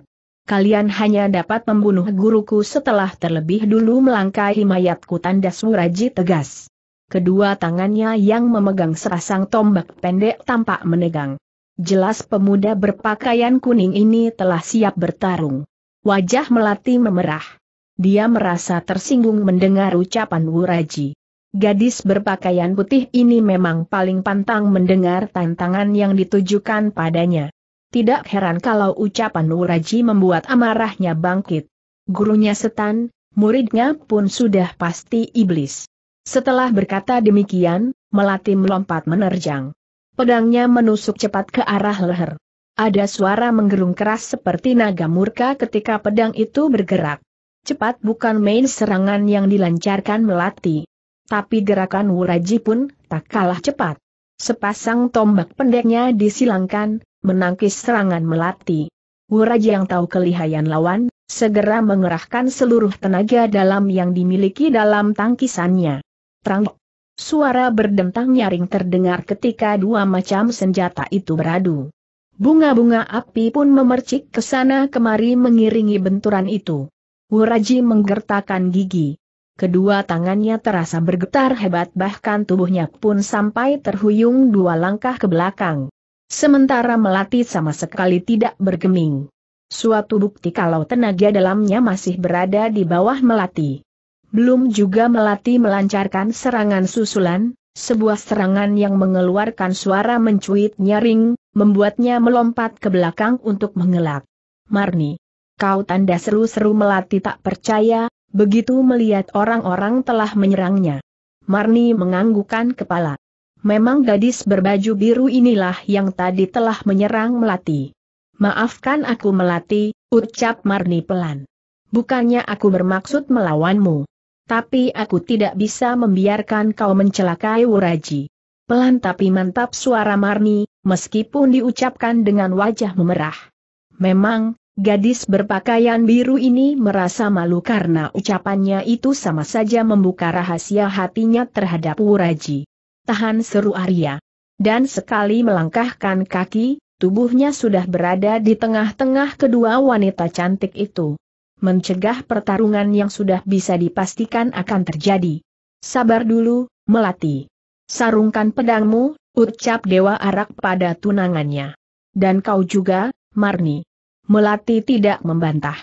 Kalian hanya dapat membunuh guruku setelah terlebih dulu melangkahi mayatku tandas Wuraji tegas. Kedua tangannya yang memegang serasang tombak pendek tampak menegang. Jelas pemuda berpakaian kuning ini telah siap bertarung. Wajah Melati memerah. Dia merasa tersinggung mendengar ucapan Wuraji. Gadis berpakaian putih ini memang paling pantang mendengar tantangan yang ditujukan padanya. Tidak heran kalau ucapan Wuraji membuat amarahnya bangkit. Gurunya setan, muridnya pun sudah pasti iblis. Setelah berkata demikian, Melati melompat menerjang. Pedangnya menusuk cepat ke arah leher. Ada suara menggerung keras seperti naga murka ketika pedang itu bergerak. Cepat bukan main serangan yang dilancarkan melati. Tapi gerakan Wuraji pun tak kalah cepat. Sepasang tombak pendeknya disilangkan, menangkis serangan melati. Wuraji yang tahu kelihayan lawan, segera mengerahkan seluruh tenaga dalam yang dimiliki dalam tangkisannya. Trang. Suara berdentang nyaring terdengar ketika dua macam senjata itu beradu. Bunga-bunga api pun memercik ke sana kemari mengiringi benturan itu. Wuraji menggertakkan gigi. Kedua tangannya terasa bergetar hebat bahkan tubuhnya pun sampai terhuyung dua langkah ke belakang. Sementara melati sama sekali tidak bergeming. Suatu bukti kalau tenaga dalamnya masih berada di bawah melati. Belum juga melati melancarkan serangan susulan, sebuah serangan yang mengeluarkan suara mencuit nyaring, membuatnya melompat ke belakang untuk mengelak. Marni kau tanda seru-seru melati tak percaya, begitu melihat orang-orang telah menyerangnya. Marni menganggukan kepala. Memang gadis berbaju biru inilah yang tadi telah menyerang melati. Maafkan aku melati, ucap Marni pelan. Bukannya aku bermaksud melawanmu. Tapi aku tidak bisa membiarkan kau mencelakai Wuraji. Pelan tapi mantap suara Marni, meskipun diucapkan dengan wajah memerah. Memang, Gadis berpakaian biru ini merasa malu karena ucapannya itu sama saja membuka rahasia hatinya terhadap Wuraji. Tahan seru Arya. Dan sekali melangkahkan kaki, tubuhnya sudah berada di tengah-tengah kedua wanita cantik itu. Mencegah pertarungan yang sudah bisa dipastikan akan terjadi. Sabar dulu, Melati. Sarungkan pedangmu, ucap Dewa Arak pada tunangannya. Dan kau juga, Marni. Melati tidak membantah.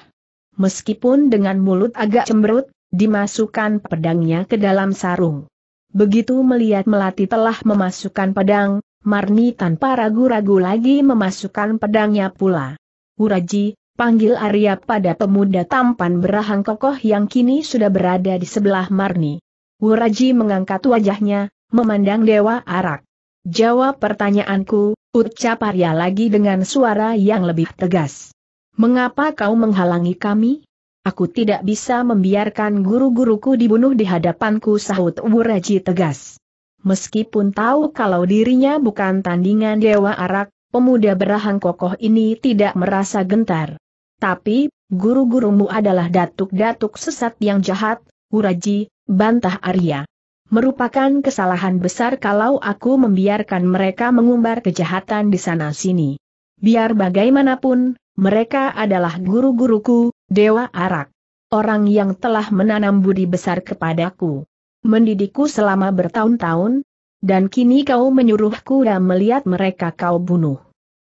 Meskipun dengan mulut agak cemberut, dimasukkan pedangnya ke dalam sarung. Begitu melihat Melati telah memasukkan pedang, Marni tanpa ragu-ragu lagi memasukkan pedangnya pula. Uraji, panggil Arya pada pemuda tampan berahang kokoh yang kini sudah berada di sebelah Marni. Uraji mengangkat wajahnya, memandang Dewa Arak. Jawab pertanyaanku, Ucap Arya lagi dengan suara yang lebih tegas. Mengapa kau menghalangi kami? Aku tidak bisa membiarkan guru-guruku dibunuh di hadapanku sahut Wuraji tegas. Meskipun tahu kalau dirinya bukan tandingan Dewa Arak, pemuda berahang kokoh ini tidak merasa gentar. Tapi, guru-gurumu adalah datuk-datuk sesat yang jahat, Wuraji, bantah Arya. Merupakan kesalahan besar kalau aku membiarkan mereka mengumbar kejahatan di sana-sini. Biar bagaimanapun, mereka adalah guru-guruku, Dewa Arak. Orang yang telah menanam budi besar kepadaku. Mendidikku selama bertahun-tahun, dan kini kau menyuruhku dan melihat mereka kau bunuh.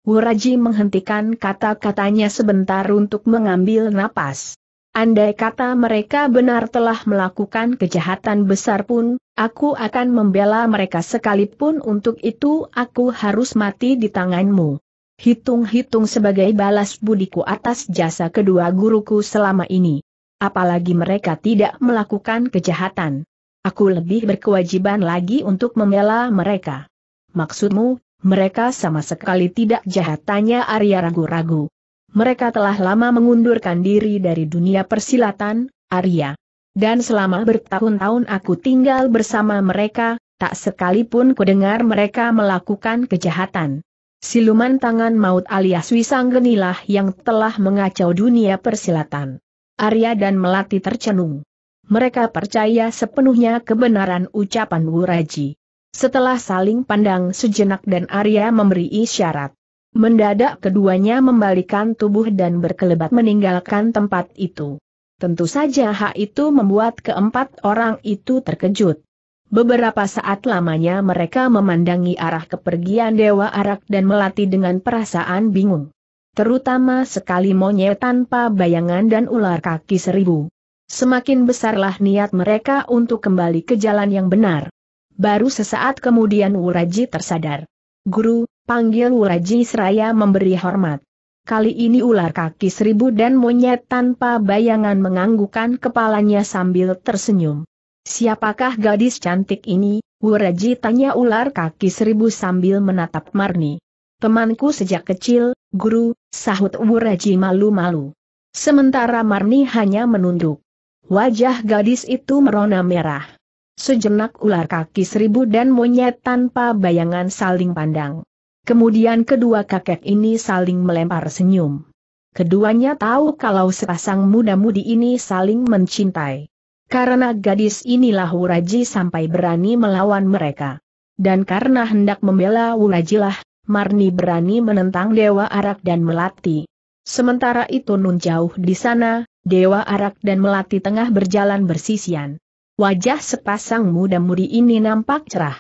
Wuraji menghentikan kata-katanya sebentar untuk mengambil napas. Andai kata mereka benar telah melakukan kejahatan besar pun, aku akan membela mereka sekalipun untuk itu aku harus mati di tanganmu. Hitung-hitung sebagai balas budiku atas jasa kedua guruku selama ini. Apalagi mereka tidak melakukan kejahatan. Aku lebih berkewajiban lagi untuk membela mereka. Maksudmu, mereka sama sekali tidak jahat Arya ragu-ragu. Mereka telah lama mengundurkan diri dari dunia persilatan, Arya. Dan selama bertahun-tahun aku tinggal bersama mereka, tak sekalipun kudengar mereka melakukan kejahatan. Siluman tangan maut alias Wisanggenilah yang telah mengacau dunia persilatan. Arya dan Melati tercenung. Mereka percaya sepenuhnya kebenaran ucapan Wuraji. Setelah saling pandang sejenak dan Arya memberi isyarat. Mendadak keduanya membalikan tubuh dan berkelebat meninggalkan tempat itu. Tentu saja hak itu membuat keempat orang itu terkejut. Beberapa saat lamanya mereka memandangi arah kepergian Dewa Arak dan melatih dengan perasaan bingung. Terutama sekali monyet tanpa bayangan dan ular kaki seribu. Semakin besarlah niat mereka untuk kembali ke jalan yang benar. Baru sesaat kemudian Wuraji tersadar. Guru, panggil Wulaji seraya memberi hormat. Kali ini ular kaki seribu dan monyet tanpa bayangan menganggukan kepalanya sambil tersenyum. Siapakah gadis cantik ini? Wuraji tanya ular kaki seribu sambil menatap Marni. Temanku sejak kecil, guru, sahut Wuraji malu-malu. Sementara Marni hanya menunduk. Wajah gadis itu merona merah. Sejenak ular kaki seribu dan monyet tanpa bayangan saling pandang. Kemudian kedua kakek ini saling melempar senyum. Keduanya tahu kalau sepasang muda-mudi ini saling mencintai. Karena gadis inilah Wuraji sampai berani melawan mereka. Dan karena hendak membela Wurajilah, Marni berani menentang Dewa Arak dan Melati. Sementara itu Nun jauh di sana, Dewa Arak dan Melati tengah berjalan bersisian. Wajah sepasang muda-mudi ini nampak cerah.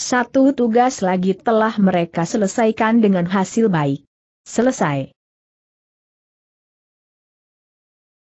Satu tugas lagi telah mereka selesaikan dengan hasil baik. Selesai.